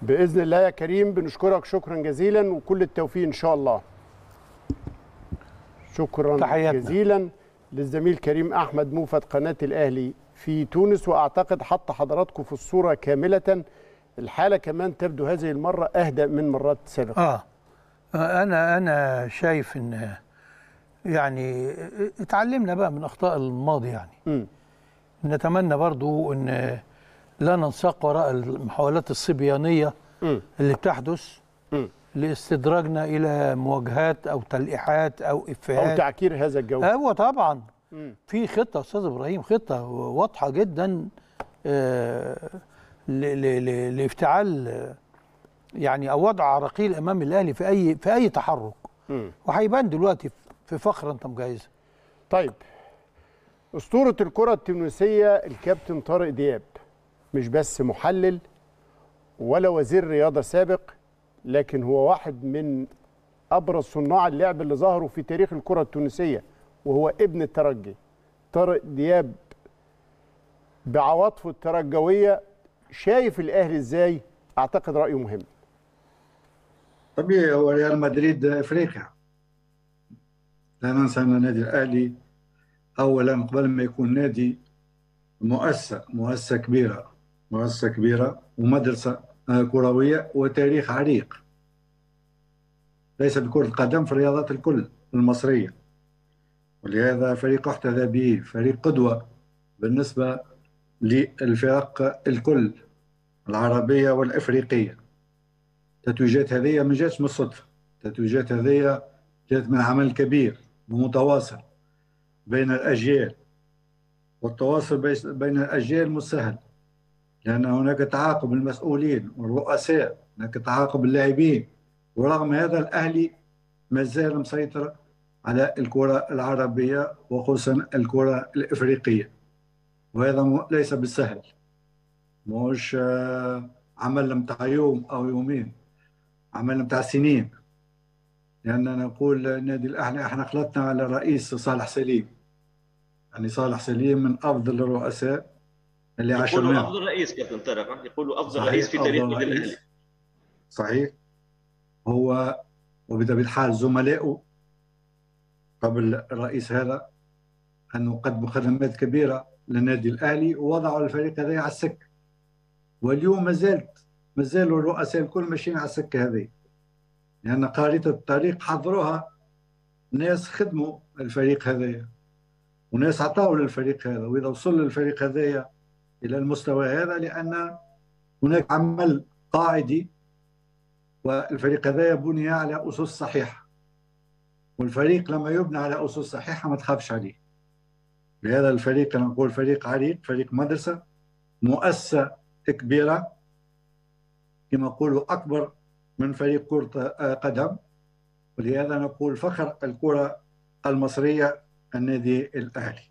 باذن الله يا كريم بنشكرك شكرا جزيلا وكل التوفيق ان شاء الله شكرا تحياتنا. جزيلا للزميل كريم احمد موفد قناه الاهلي في تونس واعتقد حط حضراتكم في الصوره كامله الحاله كمان تبدو هذه المره اهدأ من مرات سابقه آه. اه انا انا شايف ان يعني اتعلمنا بقى من اخطاء الماضي يعني م. نتمنى برضو ان لا ننساق وراء المحاولات الصبيانيه م. اللي بتحدث م. لاستدراجنا الى مواجهات او تلقيحات او افهات او تعكير هذا الجو ايوه طبعا م. في خطه استاذ ابراهيم خطه واضحه جدا آه لافتعال يعني او وضع عراقيل امام الاهلي في اي في اي تحرك وهيبان دلوقتي في فقره انت مجهزها طيب اسطوره الكره التونسيه الكابتن طارق دياب مش بس محلل ولا وزير رياضه سابق لكن هو واحد من ابرز صناع اللعب اللي ظهروا في تاريخ الكره التونسيه وهو ابن الترجي طارق دياب بعواطفه الترجويه شايف الاهلي ازاي اعتقد رايه مهم طبيعي هو ريال مدريد افريقيا لا ننسى أن النادي الأهلي أولا قبل ما يكون نادي مؤسسة مؤسسة كبيرة مؤسسة كبيرة ومدرسة كروية وتاريخ عريق ليس بكرة القدم في الرياضات الكل المصرية ولهذا فريق احتذى به فريق قدوة بالنسبة للفرق الكل العربية والأفريقية التتويجات هذه ما جاتش من الصدفة التتويجات هذه جات من عمل كبير ومتواصل بين الأجيال والتواصل بين الأجيال مش سهل لأن هناك تعاقب المسؤولين والرؤساء هناك تعاقب اللاعبين ورغم هذا الأهلي مازال مسيطر على الكرة العربية وخصوصا الكرة الإفريقية وهذا ليس بالسهل مش آه، عمل متاع يوم أو يومين عمل متاع سنين لاننا نقول النادي الاهلي احنا خلطنا على رئيس صالح سليم يعني صالح سليم من افضل الرؤساء اللي عاشوا يقولوا افضل رئيس كابتن طارق يقولوا افضل رئيس في تاريخ النادي الاهلي صحيح هو وبطبيعه الحال زملائه قبل الرئيس هذا انه قدموا خدمات كبيره للنادي الاهلي ووضعوا الفريق هذا على السكه واليوم ما زالت ما زالوا الرؤساء الكل ماشيين على السكه هذه لان يعني خريطه الطريق حضروها ناس خدموا الفريق هذايا وناس عطاوا للفريق هذا واذا وصل للفريق هذايا الى المستوى هذا لان هناك عمل قاعدي والفريق هذا بني على اسس صحيحه والفريق لما يبنى على اسس صحيحه ما تخافش عليه لهذا الفريق انا نقول فريق عريق فريق مدرسه مؤسسه كبيره كما نقولوا اكبر من فريق كرة آه، قدم ولهذا نقول فخر الكرة المصرية النادي الأهلي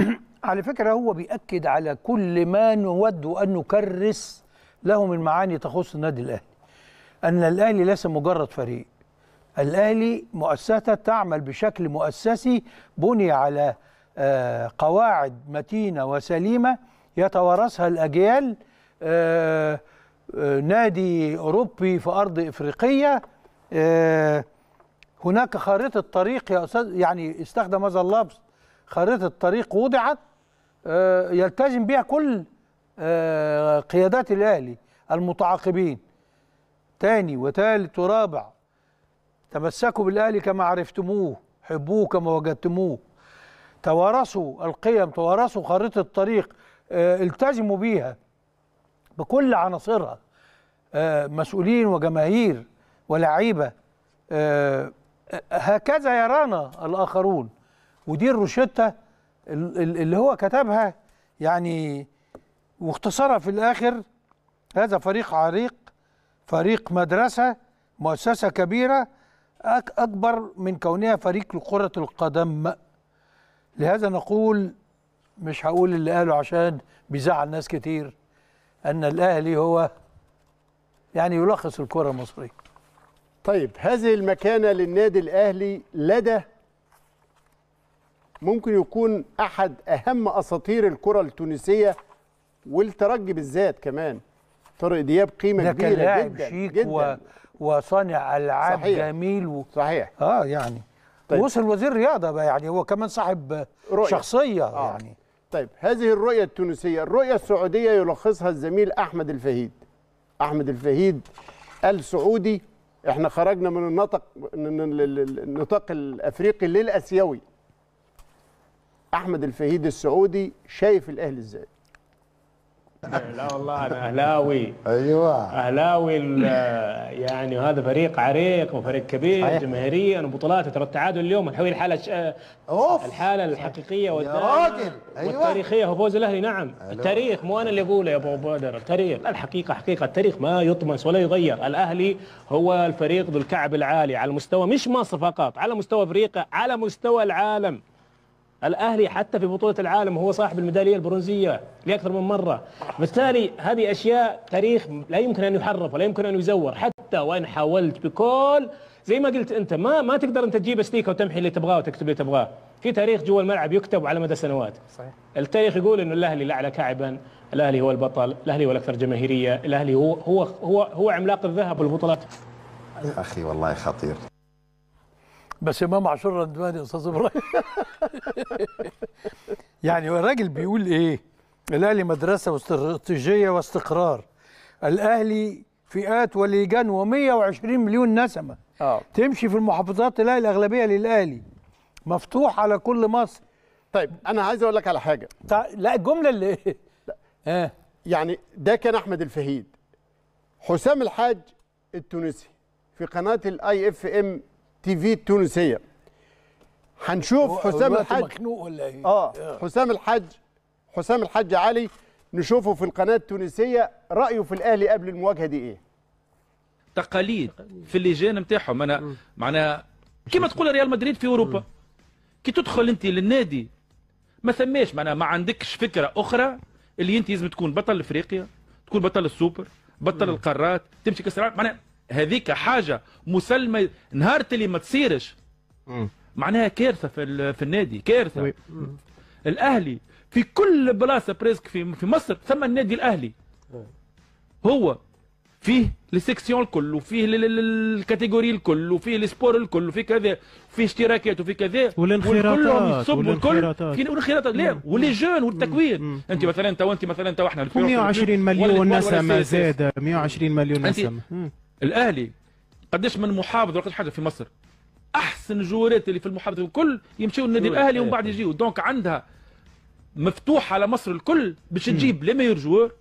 على فكرة هو بيأكد على كل ما نود أن نكرس له من معاني تخص النادي الأهلي أن الأهلي ليس مجرد فريق الأهلي مؤسسة تعمل بشكل مؤسسي بني على آه، قواعد متينة وسليمة يتوارثها الأجيال آه، آه، نادي أوروبي في أرض إفريقية آه، هناك خريطة طريق يا أستاذ يعني استخدم هذا اللفظ خريطة طريق وضعت آه، يلتزم بها كل قيادات الأهلي المتعاقبين تاني وتالت ورابع تمسكوا بالأهلي كما عرفتموه حبوه كما وجدتموه توارثوا القيم توارثوا خريطة الطريق التزموا بيها بكل عناصرها آه، مسؤولين وجماهير ولاعيبه آه، هكذا يرانا الاخرون ودي الروشته اللي هو كتبها يعني واختصرها في الاخر هذا فريق عريق فريق مدرسه مؤسسه كبيره اكبر من كونها فريق لكره القدم لهذا نقول مش هقول اللي قاله عشان بيزعل ناس كتير أن الأهلي هو يعني يلخص الكرة المصرية طيب هذه المكانة للنادي الأهلي لدى ممكن يكون أحد أهم أساطير الكرة التونسية والترجي بالذات كمان طارق دياب قيمة ده كبيرة كان لاعب جدا شيك جدا و... وصانع ألعاب جميل و... صحيح اه يعني طيب. وصل وزير رياضة بقى يعني هو كمان صاحب رؤية. شخصية آه. يعني طيب هذه الرؤية التونسية الرؤية السعودية يلخصها الزميل أحمد الفهيد أحمد الفهيد السعودي احنا خرجنا من النطق من النطاق الافريقي للاسيوي احمد الفهيد السعودي شايف الاهلي ازاي لا والله انا اهلاوي ايوه اهلاوي يعني هذا فريق عريق وفريق كبير صحيح. جماهيريا وبطولاته ترى التعادل اليوم الحويل الحاله أوف. الحاله الحقيقيه راجل أيوة. والتاريخيه هو فوز الاهلي نعم ألو. التاريخ مو انا اللي اقوله يا ابو بدر التاريخ الحقيقه حقيقه التاريخ ما يطمس ولا يغير الاهلي هو الفريق ذو الكعب العالي على مستوى مش مصر فقط على مستوى افريقيا على مستوى العالم الاهلي حتى في بطوله العالم هو صاحب الميداليه البرونزيه لاكثر من مره بالتالي هذه اشياء تاريخ لا يمكن ان يحرف ولا يمكن ان يزور حتى وان حاولت بكل زي ما قلت انت ما ما تقدر انت تجيب استيكه وتمحي اللي تبغاه وتكتب اللي تبغاه في تاريخ جوا الملعب يكتب على مدى سنوات صحيح التاريخ يقول انه الاهلي الاعلى كعبا الاهلي هو البطل الاهلي هو الاكثر جماهيريه الاهلي هو هو هو, هو عملاق الذهب والبطولات اخي والله خطير بس امام عاشور ندمان يا استاذ ابراهيم يعني الراجل بيقول ايه الاهلي مدرسه واستراتيجيه واستقرار الاهلي فئات ولجان و120 مليون نسمه أوه. تمشي في المحافظات تلاقي الاغلبيه للاهلي مفتوح على كل مصر طيب انا عايز اقول لك على حاجه لا الجمله اللي ايه؟ آه. يعني ده كان احمد الفهيد حسام الحاج التونسي في قناه الاي اف ام تي في التونسيه هنشوف حسام الحاج مخنوق ولا ايه آه،, اه حسام الحاج حسام الحاج علي نشوفه في القناه التونسيه رايه في الاهلي قبل المواجهه دي ايه تقاليد في اللجان نتاعهم انا معناها كيما تقول ريال مدريد في اوروبا كي تدخل انت للنادي ما ثماش معناها ما عندكش فكره اخرى اللي انت لازم تكون بطل افريقيا تكون بطل السوبر بطل القارات تمشي كسرات معناها هذيك حاجه مسلمه نهار اللي ما تصيرش معناها كارثه في, في النادي كارثه الاهلي في كل بلاصه بريسك في في مصر ثم النادي الاهلي هو فيه السيكسيون الكل وفيه الكاتيجوري الكل وفيه السبور الكل وفيه كذا وفيه اشتراكات وفيه كذا والانخراطات يصبوا الكل والانخراطات لا ولي جون والتكوين انت مثلا انت وانت مثلا انت واحنا 120 مليون نسمه زاد 120 مليون نسمه الاهلي قداش من محافظ ولا حاجه في مصر احسن جوارات اللي في المحافظه الكل يمشيو للنادي الاهلي ومن إيه. بعد يجيو دونك عندها مفتوحه على مصر الكل باش تجيب لي ميور جوار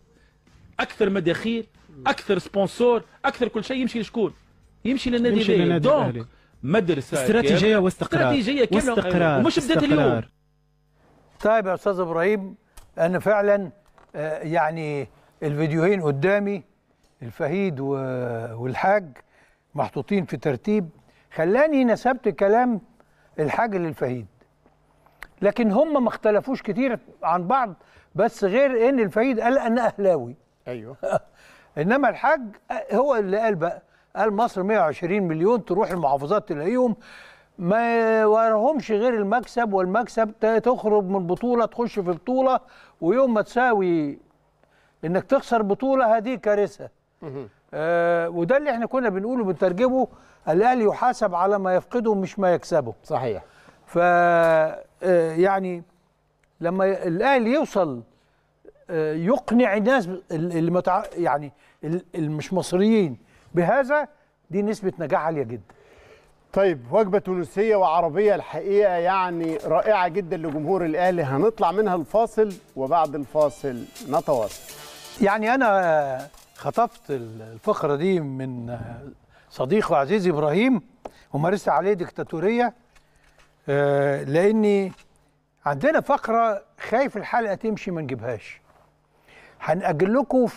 اكثر مداخيل اكثر سبونسور اكثر كل شيء يمشي لشكون يمشي للنادي الاهلي دونك مدرسه استراتيجيه واستقرار استراتيجيه كامله واستقرار ومش بدات اليوم طيب يا استاذ ابراهيم انا فعلا آه، يعني الفيديوهين قدامي الفهيد والحاج محطوطين في ترتيب خلاني نسبت كلام الحاج للفهيد لكن هم ما اختلفوش كتير عن بعض بس غير ان الفهيد قال انا اهلاوي ايوه انما الحاج هو اللي قال بقى قال مصر 120 مليون تروح المحافظات تلاقيهم ما وراهمش غير المكسب والمكسب تخرج من بطوله تخش في بطوله ويوم ما تساوي انك تخسر بطوله هذه كارثه آه وده اللي احنا كنا بنقوله بنترجمه الاهلي يحاسب على ما يفقده مش ما يكسبه صحيح ف آه، يعني لما الاهلي يوصل آه، يقنع الناس اللي متع... يعني المش مصريين بهذا دي نسبه نجاح عاليه جدا طيب وجبه تونسيه وعربيه الحقيقه يعني رائعه جدا لجمهور الاهلي هنطلع منها الفاصل وبعد الفاصل نتواصل يعني انا خطفت الفقرة دي من صديق وعزيز إبراهيم ومارست عليه ديكتاتورية آه، لأني عندنا فقرة خايف الحلقة تمشي ما نجيبهاش هنأجل لكم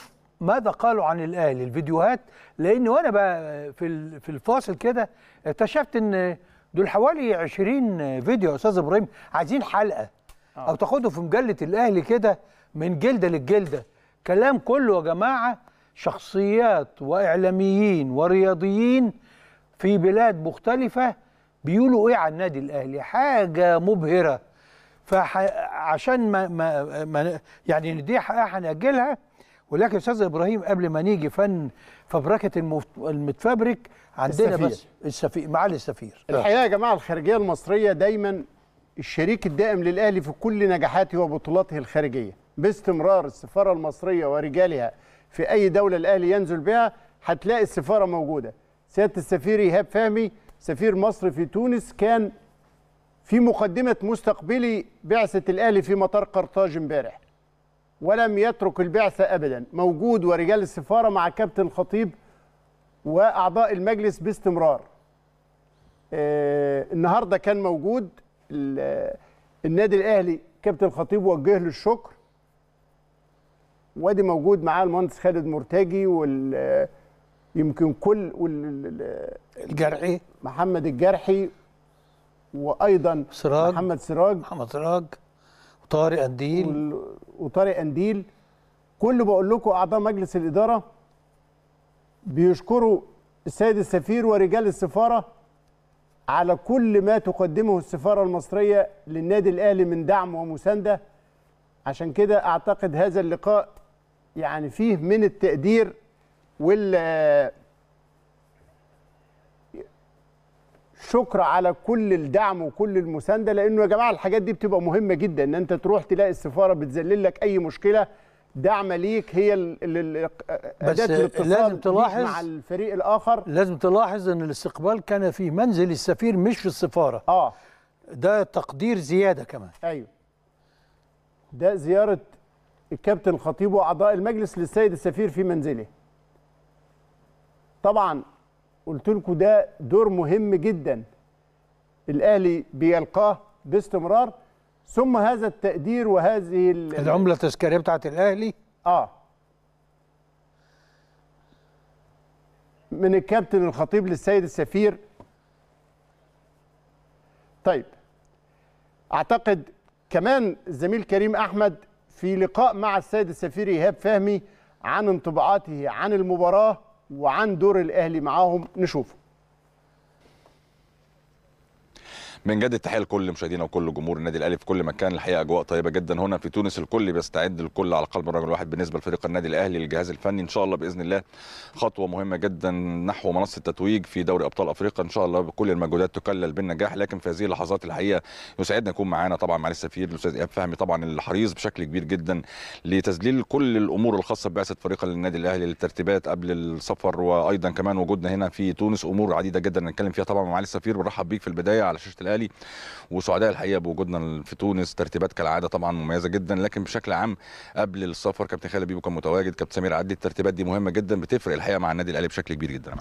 ماذا قالوا عن الأهلي الفيديوهات لأن وأنا بقى في الفاصل كده اكتشفت إن دول حوالي 20 فيديو يا أستاذ إبراهيم عايزين حلقة آه. أو تاخدوا في مجلة الأهلي كده من جلدة للجلدة كلام كله يا جماعة شخصيات واعلاميين ورياضيين في بلاد مختلفه بيقولوا ايه عن النادي الاهلي حاجه مبهره فعشان ما, ما, ما يعني دي هنأجلها ولكن استاذ ابراهيم قبل ما نيجي فن فبركه المتفبرك عندنا السفير. بس السفير معالي السفير الحقيقه يا جماعه الخارجيه المصريه دايما الشريك الدائم للاهلي في كل نجاحاته وبطولاته الخارجيه باستمرار السفاره المصريه ورجالها في اي دوله الاهلي ينزل بها هتلاقي السفاره موجوده سياده السفير ايهاب فهمي سفير مصر في تونس كان في مقدمه مستقبلي بعثه الاهلي في مطار قرطاج امبارح ولم يترك البعثه ابدا موجود ورجال السفاره مع كابتن خطيب واعضاء المجلس باستمرار آه النهارده كان موجود النادي الاهلي كابتن خطيب وجه له الشكر وادي موجود معاه المهندس خالد مرتجي وال يمكن كل وال الجرحي محمد الجرحي وايضا سراج محمد سراج محمد سراج وطارق انديل وطارق انديل كل بقول لكم اعضاء مجلس الاداره بيشكروا السيد السفير ورجال السفاره على كل ما تقدمه السفاره المصريه للنادي الاهلي من دعم ومسانده عشان كده اعتقد هذا اللقاء يعني فيه من التقدير وال شكر على كل الدعم وكل المسانده لانه يا جماعه الحاجات دي بتبقى مهمه جدا ان انت تروح تلاقي السفاره بتذلل لك اي مشكله داعمه ليك هي اداه الاتصال لازم تلاحظ مع الفريق الاخر لازم تلاحظ ان الاستقبال كان في منزل السفير مش في السفاره اه ده تقدير زياده كمان ايوه ده زياره الكابتن الخطيب واعضاء المجلس للسيد السفير في منزله طبعا قلت لكم ده دور مهم جدا الاهلي بيلقاه باستمرار ثم هذا التقدير وهذه العمله التذكاريه بتاعه الاهلي اه من الكابتن الخطيب للسيد السفير طيب اعتقد كمان الزميل كريم احمد في لقاء مع السيد السفير ايهاب فهمي عن انطباعاته عن المباراه وعن دور الاهلي معاهم نشوفه من جد التحيه لكل مشاهدينا وكل جمهور النادي الاهلي في كل مكان الحقيقه اجواء طيبه جدا هنا في تونس الكل بيستعد الكل على قلب الرجل الواحد بالنسبه لفريق النادي الاهلي الجهاز الفني ان شاء الله باذن الله خطوه مهمه جدا نحو منصه التتويج في دوري ابطال افريقيا ان شاء الله بكل المجهودات تكلل بالنجاح لكن في هذه اللحظات الحقيقه يسعدنا يكون معانا طبعا معالي السفير الاستاذ ايهاب فهمي طبعا الحريص بشكل كبير جدا لتذليل كل الامور الخاصه ببعثه فريق النادي الاهلي للترتيبات قبل السفر وايضا كمان وجودنا هنا في تونس امور عديده جدا نتكلم فيها طبعا معالي السفير بنرحب بيك في البدايه على شاشه الاهلي وسعداء الحقيقه بوجودنا في تونس ترتيبات كالعاده طبعا مميزه جدا لكن بشكل عام قبل السفر كابتن خالد بيبو كان متواجد كابتن سمير عدلي الترتيبات دي مهمه جدا بتفرق الحقيقه مع النادي الاهلي بشكل كبير جدا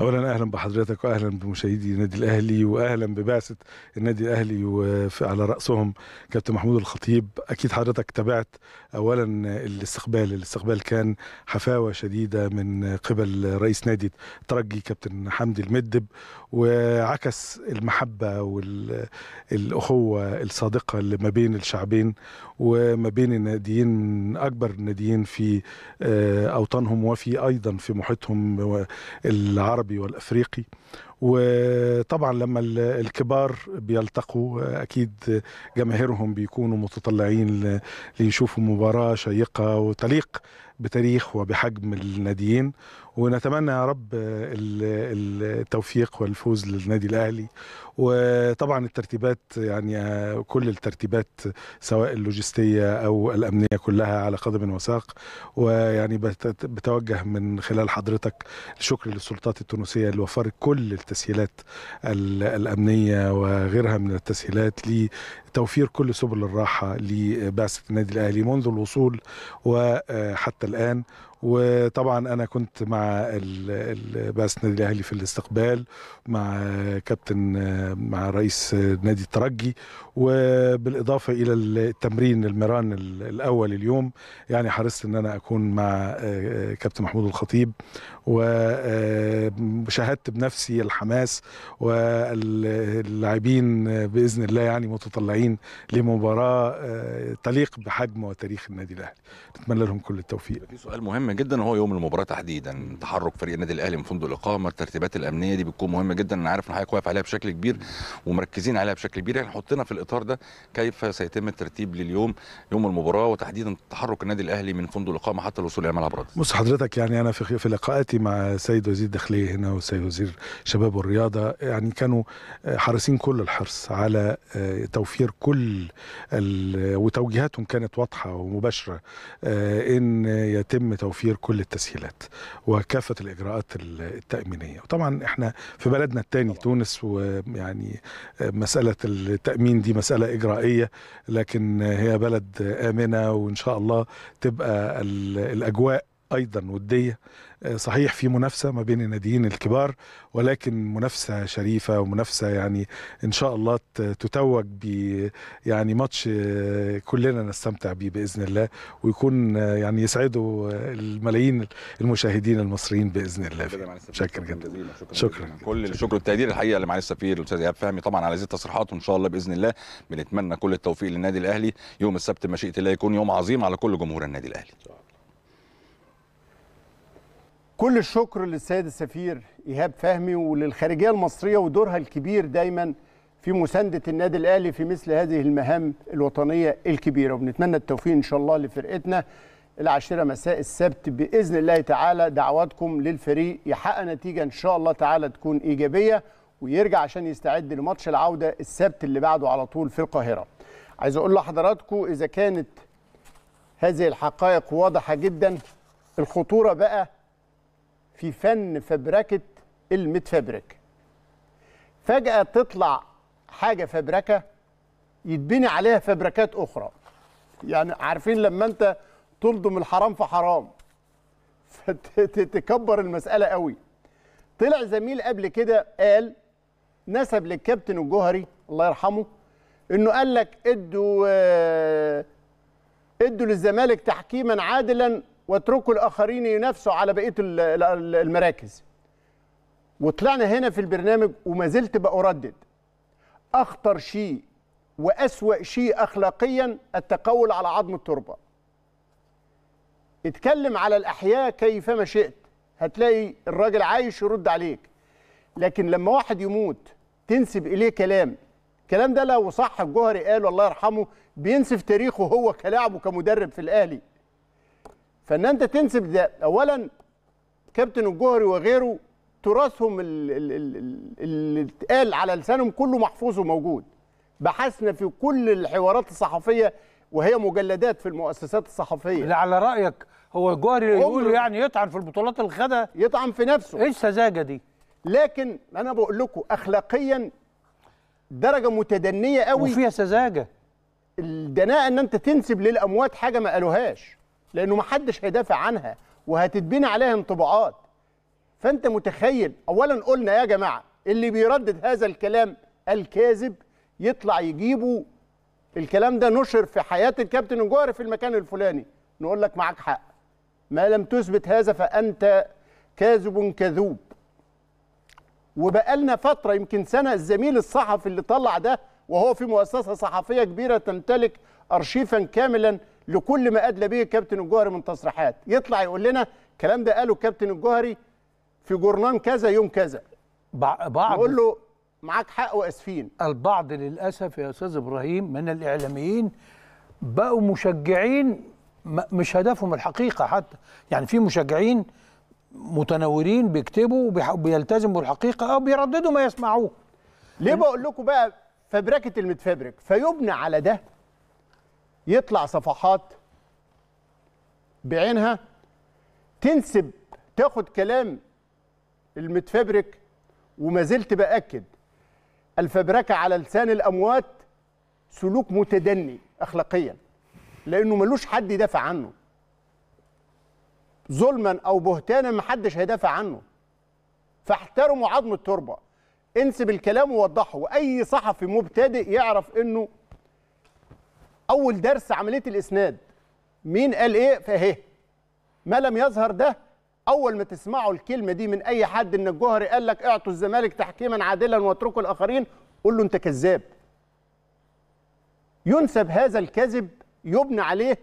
اولا اهلا بحضرتك واهلا بمشاهدي النادي الاهلي واهلا ببعثه النادي الاهلي وعلى راسهم كابتن محمود الخطيب اكيد حضرتك تابعت اولا الاستقبال الاستقبال كان حفاوه شديده من قبل رئيس نادي الترجي كابتن حمدي المدب وعكس المحبه والاخوه الصادقه اللي ما بين الشعبين وما بين الناديين اكبر الناديين في آه، اوطانهم وفي ايضا في محيطهم العربي والافريقي وطبعا لما الكبار بيلتقوا اكيد جماهيرهم بيكونوا متطلعين ليشوفوا مباراه شيقه وتليق بتاريخ وبحجم الناديين ونتمنى يا رب التوفيق والفوز للنادي الاهلي وطبعا الترتيبات يعني كل الترتيبات سواء اللوجستيه او الامنيه كلها على قدم وساق ويعني بتوجه من خلال حضرتك الشكر للسلطات التونسيه اللي وفرت كل التسهيلات الامنيه وغيرها من التسهيلات لتوفير كل سبل الراحه لبعثه النادي الاهلي منذ الوصول وحتى الان وطبعا انا كنت مع باس النادي الاهلي في الاستقبال مع كابتن مع رئيس نادي الترجي وبالاضافه الى التمرين المران الاول اليوم يعني حرصت ان انا اكون مع آه، آه، كابتن محمود الخطيب وشاهدت آه، بنفسي الحماس واللاعبين باذن الله يعني متطلعين لمباراه تليق بحجم وتاريخ النادي الاهلي نتمنى لهم كل التوفيق في سؤال مهم جدا هو يوم المباراه تحديدا تحرك فريق النادي الاهلي من فندق الاقامه الترتيبات الامنيه دي بتكون مهمه جدا انا عارف ان حضرتك واقف عليها بشكل كبير ومركزين عليها بشكل كبير يعني حطينا في الاطار ده كيف سيتم الترتيب لليوم يوم المباراه وتحديدا تحرك النادي الاهلي من فندق الاقامه حتى الوصول الى ملعب رد بص حضرتك يعني انا في في لقاءاتي مع السيد وزير الداخليه هنا والسيد وزير الشباب والرياضه يعني كانوا آه، حريصين كل الحرص على آه، توفير كل وتوجيهاتهم كانت واضحه ومباشره آه، ان يتم توفير كل التسهيلات وكافه الاجراءات التامينيه وطبعا احنا في بلدنا الثاني تونس ويعني مساله التامين دي مسألة إجرائية لكن هي بلد آمنة وإن شاء الله تبقى الأجواء أيضا ودية صحيح في منافسه ما بين الناديين الكبار ولكن منافسه شريفه ومنافسه يعني ان شاء الله تتوج ب يعني ماتش كلنا نستمتع به باذن الله ويكون يعني يسعده الملايين المشاهدين المصريين باذن الله شكرا جدا شكرا, شكرا كل الشكر والتقدير الحقيقه لمعالي السفير الاستاذ ايهاب فهمي طبعا على هذه التصريحات وان شاء الله باذن الله بنتمنى كل التوفيق للنادي الاهلي يوم السبت مشيئه الله يكون يوم عظيم على كل جمهور النادي الاهلي كل الشكر للسيد السفير ايهاب فهمي وللخارجيه المصريه ودورها الكبير دايما في مسانده النادي الاهلي في مثل هذه المهام الوطنيه الكبيره وبنتمنى التوفيق ان شاء الله لفرقتنا العاشرة مساء السبت بإذن الله تعالى دعواتكم للفريق يحقق نتيجة إن شاء الله تعالى تكون إيجابية ويرجع عشان يستعد لماتش العودة السبت اللي بعده على طول في القاهرة عايز أقول لحضراتكم إذا كانت هذه الحقائق واضحة جدا الخطورة بقى في فن فبركه المتفبرك فجاه تطلع حاجه فبركه يتبني عليها فبركات اخرى يعني عارفين لما انت تلضم الحرام في حرام فتكبر المساله قوي طلع زميل قبل كده قال نسب للكابتن الجوهري الله يرحمه انه قال لك ادوا ادوا للزمالك تحكيما عادلا واتركوا الاخرين ينافسوا على بقيه المراكز وطلعنا هنا في البرنامج وما زلت باردد اخطر شيء واسوا شيء اخلاقيا التقول على عظم التربه اتكلم على الاحياء كيفما شئت هتلاقي الراجل عايش يرد عليك لكن لما واحد يموت تنسب اليه كلام الكلام ده لو صح الجوهري قال والله يرحمه بينسف تاريخه هو كلاعب وكمدرب في الاهلي فان انت تنسب ده اولا كابتن الجوهري وغيره تراثهم اللي اتقال على لسانهم كله محفوظ وموجود بحثنا في كل الحوارات الصحفيه وهي مجلدات في المؤسسات الصحفيه اللي على رايك هو الجوهري يقول يعني يطعن في البطولات اللي خدها يطعن في نفسه ايه السذاجه دي لكن انا بقول لكم اخلاقيا درجه متدنيه قوي وفيها سذاجه الدناءه ان انت تنسب للاموات حاجه ما قالوهاش لانه ما حدش هيدافع عنها وهتتبني عليها انطباعات فانت متخيل اولا قلنا يا جماعه اللي بيردد هذا الكلام الكاذب يطلع يجيبه الكلام ده نشر في حياه الكابتن الجوهري في المكان الفلاني نقول لك معاك حق ما لم تثبت هذا فانت كاذب كذوب وبقالنا فتره يمكن سنه الزميل الصحفي اللي طلع ده وهو في مؤسسه صحفيه كبيره تمتلك ارشيفا كاملا لكل ما ادلى به كابتن الجوهري من تصريحات يطلع يقول لنا الكلام ده قاله كابتن الجوهري في جورنان كذا يوم كذا بعض نقول له معاك حق واسفين البعض للاسف يا استاذ ابراهيم من الاعلاميين بقوا مشجعين مش هدفهم الحقيقه حتى يعني في مشجعين متنورين بيكتبوا وبيلتزموا الحقيقه او بيرددوا ما يسمعوه ليه بقول لكم بقى فبركه المتفبرك فيبنى على ده يطلع صفحات بعينها تنسب تاخد كلام المتفبرك وما زلت باكد الفبركه على لسان الاموات سلوك متدني اخلاقيا لانه ملوش حد يدافع عنه ظلما او بهتانا محدش هيدافع عنه فاحترموا عظم التربه انسب الكلام ووضحه واي صحفي مبتدئ يعرف انه اول درس عمليه الاسناد مين قال ايه فاهي ما لم يظهر ده اول ما تسمعوا الكلمه دي من اي حد ان الجوهري قال لك اعطوا الزمالك تحكيما عادلا واتركوا الاخرين قول له انت كذاب ينسب هذا الكذب يبنى عليه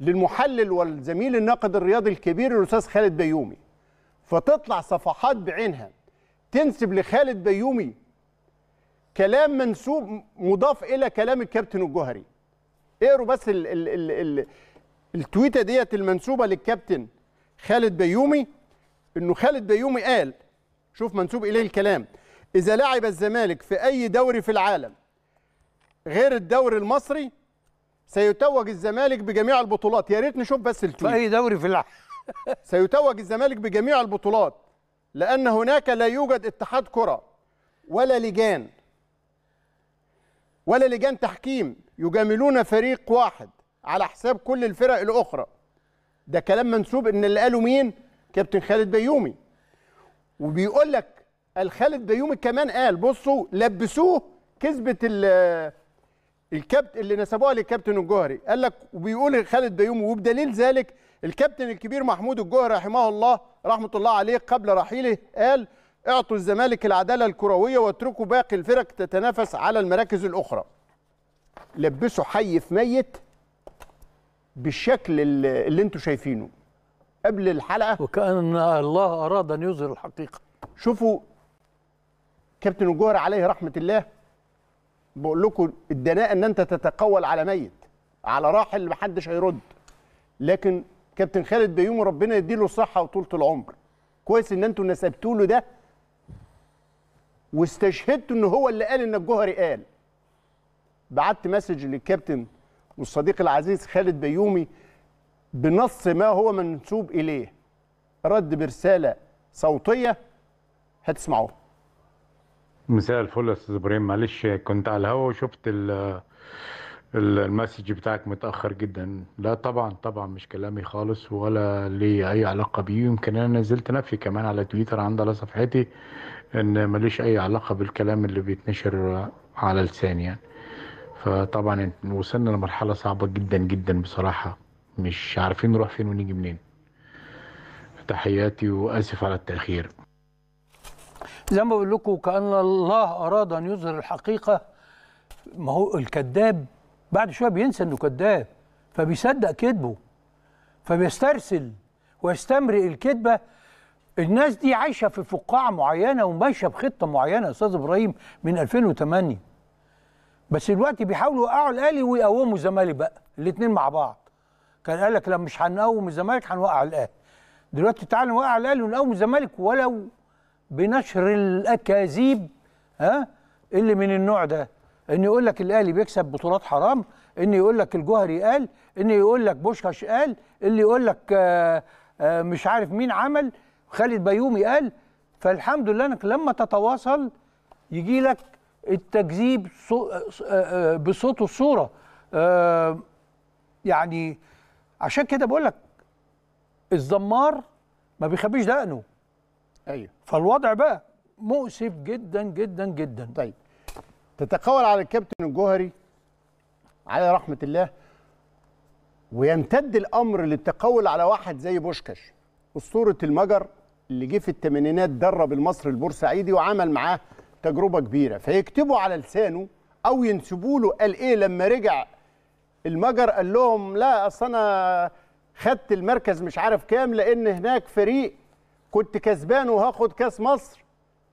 للمحلل والزميل الناقد الرياضي الكبير الاستاذ خالد بيومي فتطلع صفحات بعينها تنسب لخالد بيومي كلام منسوب مضاف الى كلام الكابتن الجوهري اقروا بس الـ الـ الـ الـ التويته ديت المنسوبه للكابتن خالد بيومي انه خالد بيومي قال شوف منسوب اليه الكلام اذا لعب الزمالك في اي دوري في العالم غير الدوري المصري سيتوج الزمالك بجميع البطولات يا ريت نشوف بس التويت في اي دوري في العالم سيتوج الزمالك بجميع البطولات لأن هناك لا يوجد اتحاد كرة ولا لجان ولا لجان تحكيم يجاملون فريق واحد على حساب كل الفرق الاخرى ده كلام منسوب ان اللي قاله مين كابتن خالد بيومي وبيقول لك الخالد بيومي كمان قال بصوا لبسوه كذبه الكابتن اللي نسبوها للكابتن الجوهري قال لك وبيقول خالد بيومي وبدليل ذلك الكابتن الكبير محمود الجوهري رحمه الله رحمه الله عليه قبل رحيله قال اعطوا الزمالك العداله الكرويه واتركوا باقي الفرق تتنافس على المراكز الاخرى لبسوا حي في ميت بالشكل اللي انتوا شايفينه قبل الحلقه وكان الله اراد ان يظهر الحقيقه شوفوا كابتن الجوهر عليه رحمه الله بقول لكم الدناءه ان انت تتقول على ميت على راحل محدش هيرد لكن كابتن خالد بيومي ربنا يديله الصحه وطولة العمر كويس ان انتوا نسبتوا له ده واستشهدتوا ان هو اللي قال ان الجوهري قال بعت مسج للكابتن والصديق العزيز خالد بيومي بنص ما هو منسوب اليه رد برساله صوتيه هتسمعوه مساء الفل يا استاذ ابراهيم معلش كنت على الهوا وشفت المسج بتاعك متاخر جدا لا طبعا طبعا مش كلامي خالص ولا لي اي علاقه بيه يمكن انا نزلت نفي كمان على تويتر عند على صفحتي ان ماليش اي علاقه بالكلام اللي بيتنشر على لساني يعني فطبعا وصلنا لمرحلة صعبة جدا جدا بصراحة مش عارفين نروح فين ونيجي منين تحياتي واسف على التاخير زي ما بقول لكم كان الله اراد ان يظهر الحقيقه ما هو الكذاب بعد شويه بينسى انه كذاب فبيصدق كذبه فبيسترسل ويستمرئ الكذبه الناس دي عايشه في فقاعه معينه وماشيه بخطه معينه يا استاذ ابراهيم من 2008 بس دلوقتي بيحاولوا يوقعوا الاهلي ويقوموا الزمالك بقى الاثنين مع بعض كان قال لك لو مش هنقوم الزمالك هنوقع الاهلي دلوقتي تعال نوقع الاهلي ونقوم الزمالك ولو بنشر الاكاذيب ها اللي من النوع ده ان يقول لك الاهلي بيكسب بطولات حرام ان يقول لك الجوهري قال ان يقول لك بوشكاش قال اللي يقول لك آه، آه، مش عارف مين عمل خالد بيومي قال فالحمد لله انك لما تتواصل يجي لك التكذيب آه، آه، بصوت وصورة آه، يعني عشان كده بقول لك الزمار ما بيخبيش دقنه ايوه فالوضع بقى مؤسف جدا جدا جدا طيب تتقول على الكابتن الجوهري على رحمه الله ويمتد الامر للتقول على واحد زي بوشكش اسطوره المجر اللي جه في الثمانينات درب المصري البورسعيدي وعمل معاه تجربه كبيره فيكتبوا على لسانه او ينسبوا له قال ايه لما رجع المجر قال لهم لا اصل انا خدت المركز مش عارف كام لان هناك فريق كنت كسبان وهاخد كاس مصر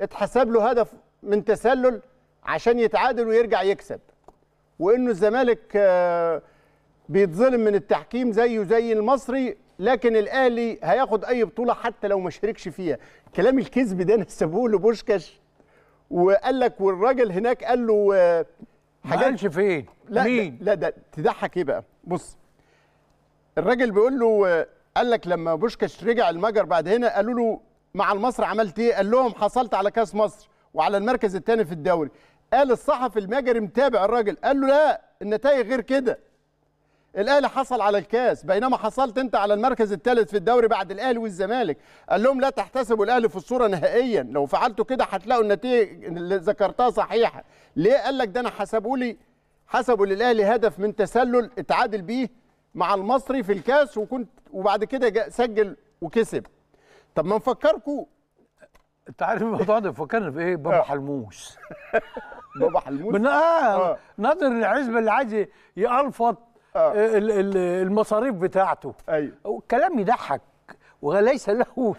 اتحسب له هدف من تسلل عشان يتعادل ويرجع يكسب وانه الزمالك آه، بيتظلم من التحكيم زيه زي المصري لكن الاهلي هياخد اي بطوله حتى لو ما شاركش فيها كلام الكذب ده نسبوه لبوشكاش وقال لك والراجل هناك قال له آه، حاجات ما قالش فين لا مين لا ده تضحك ايه بقى بص الراجل بيقول له آه، قال لك لما بوشكش رجع المجر بعد هنا قالوا له مع المصري عملت ايه قال لهم حصلت على كاس مصر وعلى المركز الثاني في الدوري قال الصحفي المجري متابع الراجل قال له لا النتائج غير كده الاهلي حصل على الكاس بينما حصلت انت على المركز الثالث في الدوري بعد الاهلي والزمالك قال لهم لا تحتسبوا الاهلي في الصوره نهائيا لو فعلتوا كده هتلاقوا النتيجه اللي ذكرتها صحيحه ليه قال لك ده انا حسبوا لي حسبوا للاهلي هدف من تسلل اتعادل بيه مع المصري في الكاس وكنت وبعد كده سجل وكسب طب ما نفكركم انت عارف الموضوع ده فكرنا بايه بابا آه. حلموس بابا حلموس من اه, آه. ناظر العزبه اللي عايز يالفط آه. آه، المصاريف بتاعته ايوه كلام يضحك وليس له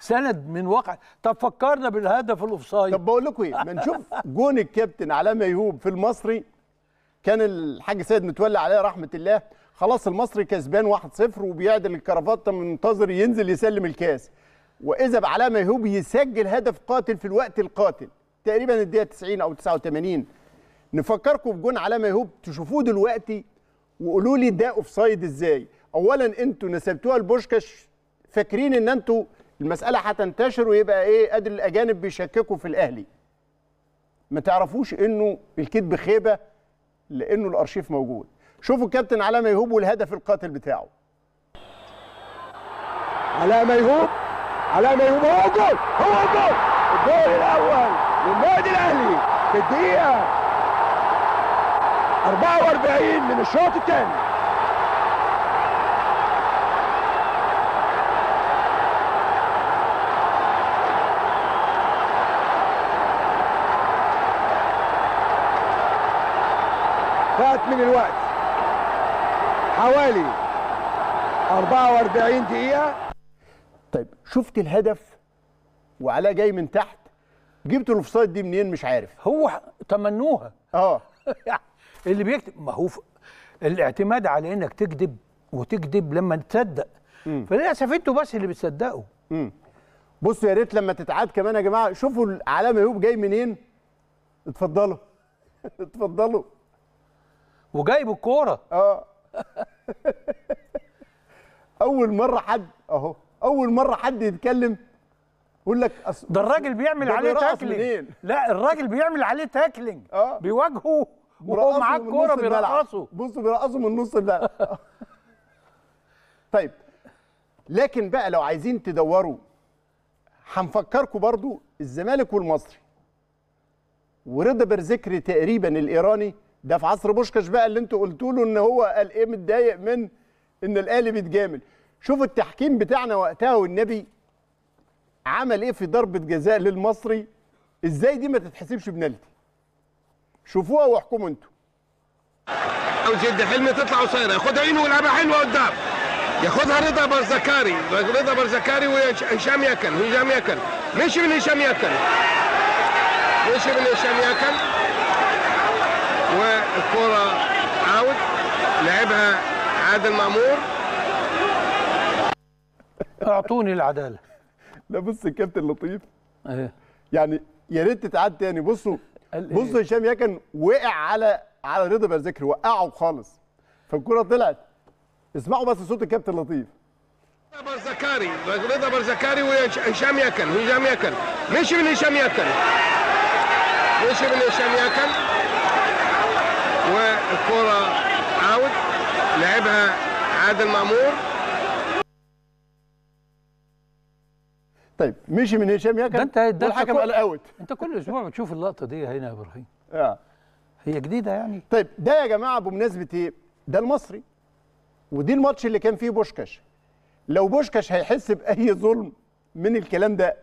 سند من واقع طب فكرنا بالهدف الاوفسايد طب بقول لكم ايه ما نشوف جون الكابتن علاء ميهوب في المصري كان الحاج سيد متولي عليه رحمه الله خلاص المصري كسبان 1-0 وبيعدل الكرافات منتظر ينزل يسلم الكاس واذا بعلاء ميهوب يسجل هدف قاتل في الوقت القاتل تقريبا الدقيقه 90 او 89 نفكركم بجون علاء ميهوب تشوفوه دلوقتي وقولوا لي ده اوف سايد ازاي اولا انتوا نسبتوها لبوشكاش فاكرين ان انتوا المساله هتنتشر ويبقى ايه قادر الاجانب بيشككوا في الاهلي ما تعرفوش انه الكذب خيبه لانه الارشيف موجود شوفوا الكابتن علاء ميهوب والهدف القاتل بتاعه علاء ميهوب علاء ميهوب هو جول هو جول الجول الاول للنادي الاهلي في الدقيقه 44 من الشوط الثاني فات من الوقت حوالي 44 دقيقة طيب شفت الهدف وعلاه جاي من تحت جبت الاوفسايد دي منين مش عارف هو تمنوها اه اللي بيكتب ما هو الاعتماد على انك تكذب وتكذب لما تصدق فللاسف انتوا بس اللي بتصدقوا بصوا يا ريت لما تتعاد كمان يا جماعه شوفوا العلامه يوب جاي منين اتفضلوا اتفضلوا وجايب الكوره اه اول مره حد اهو اول مره حد يتكلم يقول لك أص... ده الراجل بيعمل عليه تاكلينج لا الراجل بيعمل عليه تاكلينج اه بيواجهه وهو معاه الكوره بيرقصوا بصوا بيرقصوا من نص الملعب طيب لكن بقى لو عايزين تدوروا هنفكركم برضو الزمالك والمصري ورضا برزكري تقريبا الايراني ده في عصر بوشكاش بقى اللي انتوا قلتوا له ان هو قال ايه متضايق من ان الاهلي بيتجامل شوفوا التحكيم بتاعنا وقتها والنبي عمل ايه في ضربه جزاء للمصري ازاي دي ما تتحسبش بنالتي شوفوها واحكموا انتوا او جد حلمي تطلع قصيره ياخدها عينه ويلعبها حلوه قدام ياخدها رضا برزكاري رضا برزكاري وهشام ياكل هشام ياكل مشي من هشام ياكل مشي من هشام ياكل والكره عاود لعبها عادل مامور اعطوني العداله لا بص الكابتن لطيف ايه يعني يا ريت تتعاد تاني بصوا إيه؟ بص هشام يا كان وقع على على رضا بالذكر وقعه خالص فالكره طلعت اسمعوا بس صوت الكابتن لطيف برزكاري رضا برزكاري وهشام يكن هشام يكن مشي من هشام يكن مشي من هشام يكن والكره اوت لعبها عادل مامور طيب مشي من هشام ياكل ده انت ده الحكم قال اوت انت كل اسبوع بتشوف اللقطه دي هنا يا ابراهيم اه هي جديده يعني طيب ده يا جماعه بمناسبه ايه ده المصري ودي الماتش اللي كان فيه بوشكاش لو بوشكاش هيحس باي ظلم من الكلام ده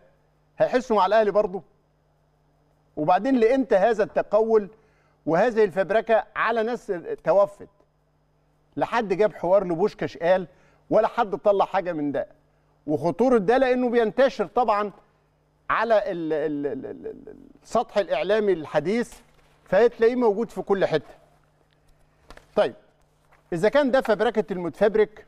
هيحسه مع الاهلي برضه وبعدين لامتى هذا التقول وهذه الفبركه على ناس توفت لحد جاب حوار لبوشكاش قال ولا حد طلع حاجه من ده وخطوره ده لانه بينتشر طبعا على السطح الاعلامي الحديث فهتلاقيه موجود في كل حته. طيب اذا كان ده فبركه المتفبرك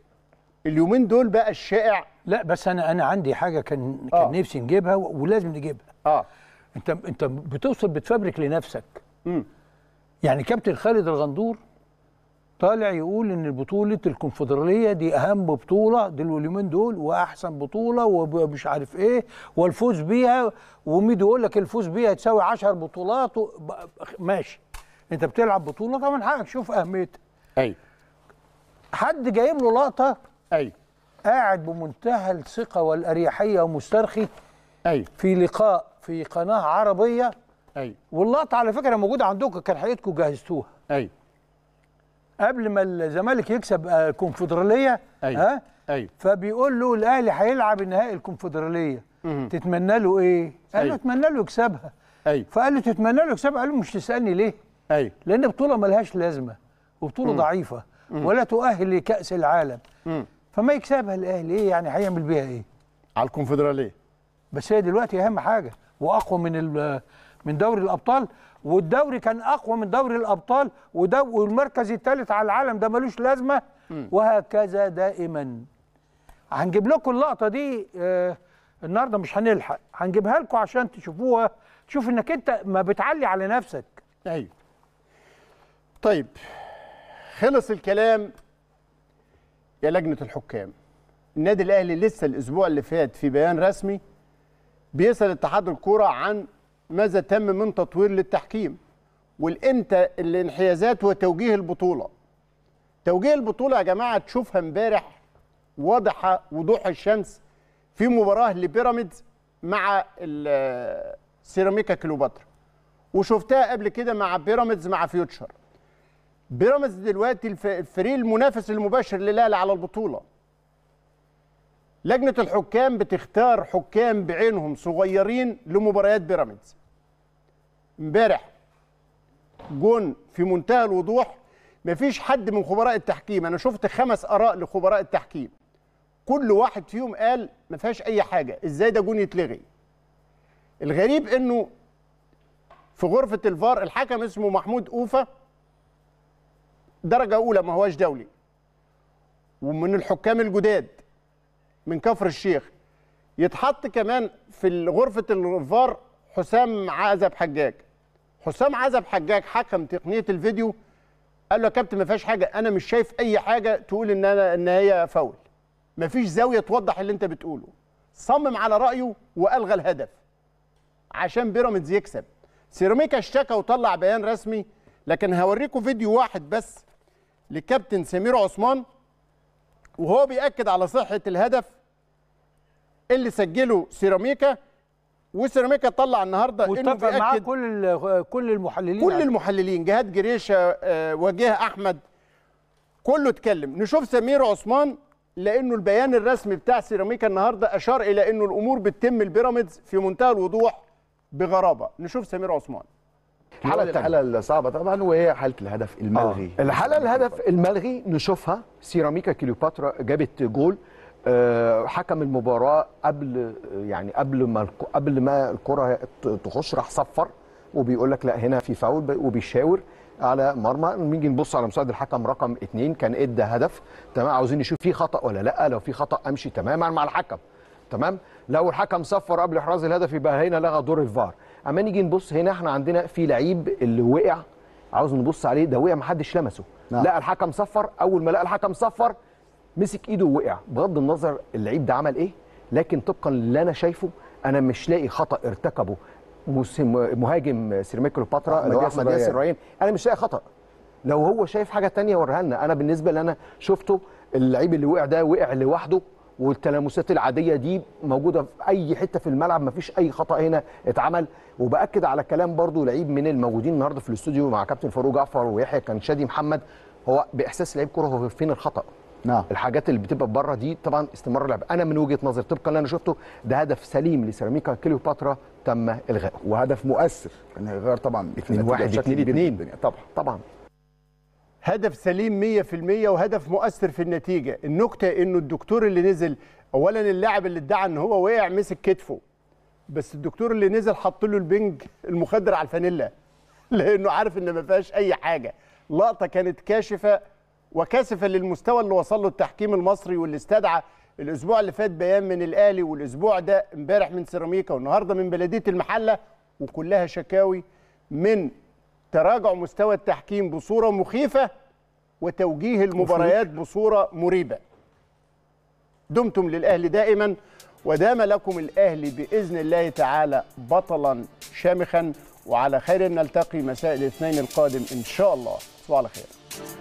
اليومين دول بقى الشائع لا بس انا انا عندي حاجه كان آه. كان نفسي نجيبها ولازم نجيبها. اه انت انت بتوصل بتفبرك لنفسك. امم يعني كابتن خالد الغندور طالع يقول ان بطوله الكونفدراليه دي اهم بطوله اليومين دول واحسن بطوله ومش عارف ايه والفوز بيها وميدو يقول لك الفوز بيها تساوي 10 بطولات و... ماشي انت بتلعب بطوله طبعا حقك شوف اهميتها ايوه حد جايب له لقطه ايوه قاعد بمنتهى الثقه والاريحيه ومسترخي ايوه في لقاء في قناه عربيه ايوه واللقطه على فكره موجوده عندكم كان حقيقتكم جهزتوها ايوه قبل ما الزمالك يكسب آه، الكونفدراليه أيوة. ها أيوة. فبيقول له الاهلي هيلعب النهائي الكونفدراليه تتمنى له ايه؟ قال له أيوه. اتمنى له يكسبها أيوة. فقال له تتمنى له يكسبها قال له مش تسالني ليه؟ أيوة. لان بطوله ملهاش لازمه وبطوله ضعيفه ولا تؤهل لكاس العالم فما يكسبها الاهلي ايه يعني هيعمل بيها ايه؟ على الكونفدراليه بس هي دلوقتي اهم حاجه واقوى من من دوري الابطال والدوري كان اقوى من دوري الابطال والمركز الثالث على العالم ده ملوش لازمه وهكذا دائما هنجيب لكم اللقطه دي آه النهارده مش هنلحق هنجيبها لكم عشان تشوفوها تشوف انك انت ما بتعلي على نفسك ايوه طيب خلص الكلام يا لجنه الحكام النادي الاهلي لسه الاسبوع اللي فات في بيان رسمي بيسال اتحاد الكوره عن ماذا تم من تطوير للتحكيم والامتى الانحيازات وتوجيه البطوله توجيه البطوله يا جماعه تشوفها امبارح واضحه وضوح الشمس في مباراه لبيراميدز مع سيراميكا كليوباترا وشفتها قبل كده مع بيراميدز مع فيوتشر بيراميدز دلوقتي الفريق المنافس المباشر للاهلي على البطوله لجنه الحكام بتختار حكام بعينهم صغيرين لمباريات بيراميدز امبارح جون في منتهى الوضوح مفيش حد من خبراء التحكيم انا شفت خمس اراء لخبراء التحكيم كل واحد فيهم قال ما فيهاش اي حاجه ازاي ده جون يتلغي الغريب انه في غرفه الفار الحكم اسمه محمود اوفا درجه اولى ما هواش دولي ومن الحكام الجداد من كفر الشيخ يتحط كمان في غرفه الفار حسام عزب حجاج حسام عزب حجاج حكم تقنيه الفيديو قال له يا كابتن ما فيهاش حاجه انا مش شايف اي حاجه تقول ان انا ان هي فاول ما فيش زاويه توضح اللي انت بتقوله صمم على رايه والغى الهدف عشان بيراميدز يكسب سيراميكا اشتكى وطلع بيان رسمي لكن هوريكم فيديو واحد بس لكابتن سمير عثمان وهو بيأكد على صحة الهدف اللي سجله سيراميكا وسيراميكا طلع النهارده انه بيأكد كل كل المحللين كل يعني. المحللين جهاد جريشه آه، وجهه احمد كله اتكلم نشوف سمير عثمان لانه البيان الرسمي بتاع سيراميكا النهارده اشار الى انه الامور بتتم البيراميدز في منتهى الوضوح بغرابه نشوف سمير عثمان الحاله الحاله الصعبه طبعا وهي حاله الهدف الملغي آه. الحاله الهدف الملغي نشوفها سيراميكا كليوباترا جابت جول آه، حكم المباراه قبل يعني قبل ما قبل ما الكره تخش راح صفر وبيقول لك لا هنا في فاول وبيشاور على مرمى نيجي نبص على مساعد الحكم رقم اثنين كان ادى هدف تمام عاوزين نشوف في خطا ولا لا لو في خطا امشي تماما مع الحكم تمام لو الحكم صفر قبل احراز الهدف يبقى هنا لغى دور الفار اما نيجي نبص هنا احنا عندنا في لعيب اللي وقع عاوز نبص عليه ده وقع محدش لمسه نعم. لا الحكم صفر اول ما لقى الحكم صفر مسك ايده ووقع بغض النظر اللعيب ده عمل ايه لكن طبقا للي انا شايفه انا مش لاقي خطا ارتكبه مهاجم سيراميكا كليوباترا اللي هو احمد ياسر رايان انا مش لاقي خطا لو هو شايف حاجه ثانيه وريها لنا انا بالنسبه اللي انا شفته اللعيب اللي وقع ده وقع لوحده والتلامسات العاديه دي موجوده في اي حته في الملعب مفيش اي خطا هنا اتعمل وباكد على كلام برضو لعيب من الموجودين النهارده في الاستوديو مع كابتن فاروق جعفر ويحيى كان شادي محمد هو باحساس لعيب كره هو فين الخطا نعم. الحاجات اللي بتبقى بره دي طبعا استمرار اللعب انا من وجهه نظري طبقا اللي انا شفته ده هدف سليم لسيراميكا كليوباترا تم الغائه وهدف مؤثر كان هيغير طبعا 2 1 2 2 طبعا طبعا هدف سليم 100% وهدف مؤثر في النتيجه النكته انه الدكتور اللي نزل اولا اللاعب اللي ادعى ان هو وقع مسك كتفه بس الدكتور اللي نزل حط له البنج المخدر على الفانيلا لانه عارف ان ما فيهاش اي حاجه لقطه كانت كاشفه وكاسفا للمستوى اللي وصل له التحكيم المصري واللي استدعى الاسبوع اللي فات بيان من الاهلي والاسبوع ده امبارح من سيراميكا والنهارده من بلديه المحله وكلها شكاوي من تراجع مستوى التحكيم بصوره مخيفه وتوجيه المباريات بصوره مريبه. دمتم للاهلي دائما ودام لكم الاهلي باذن الله تعالى بطلا شامخا وعلى خير نلتقي مساء الاثنين القادم ان شاء الله. تصبحوا على خير.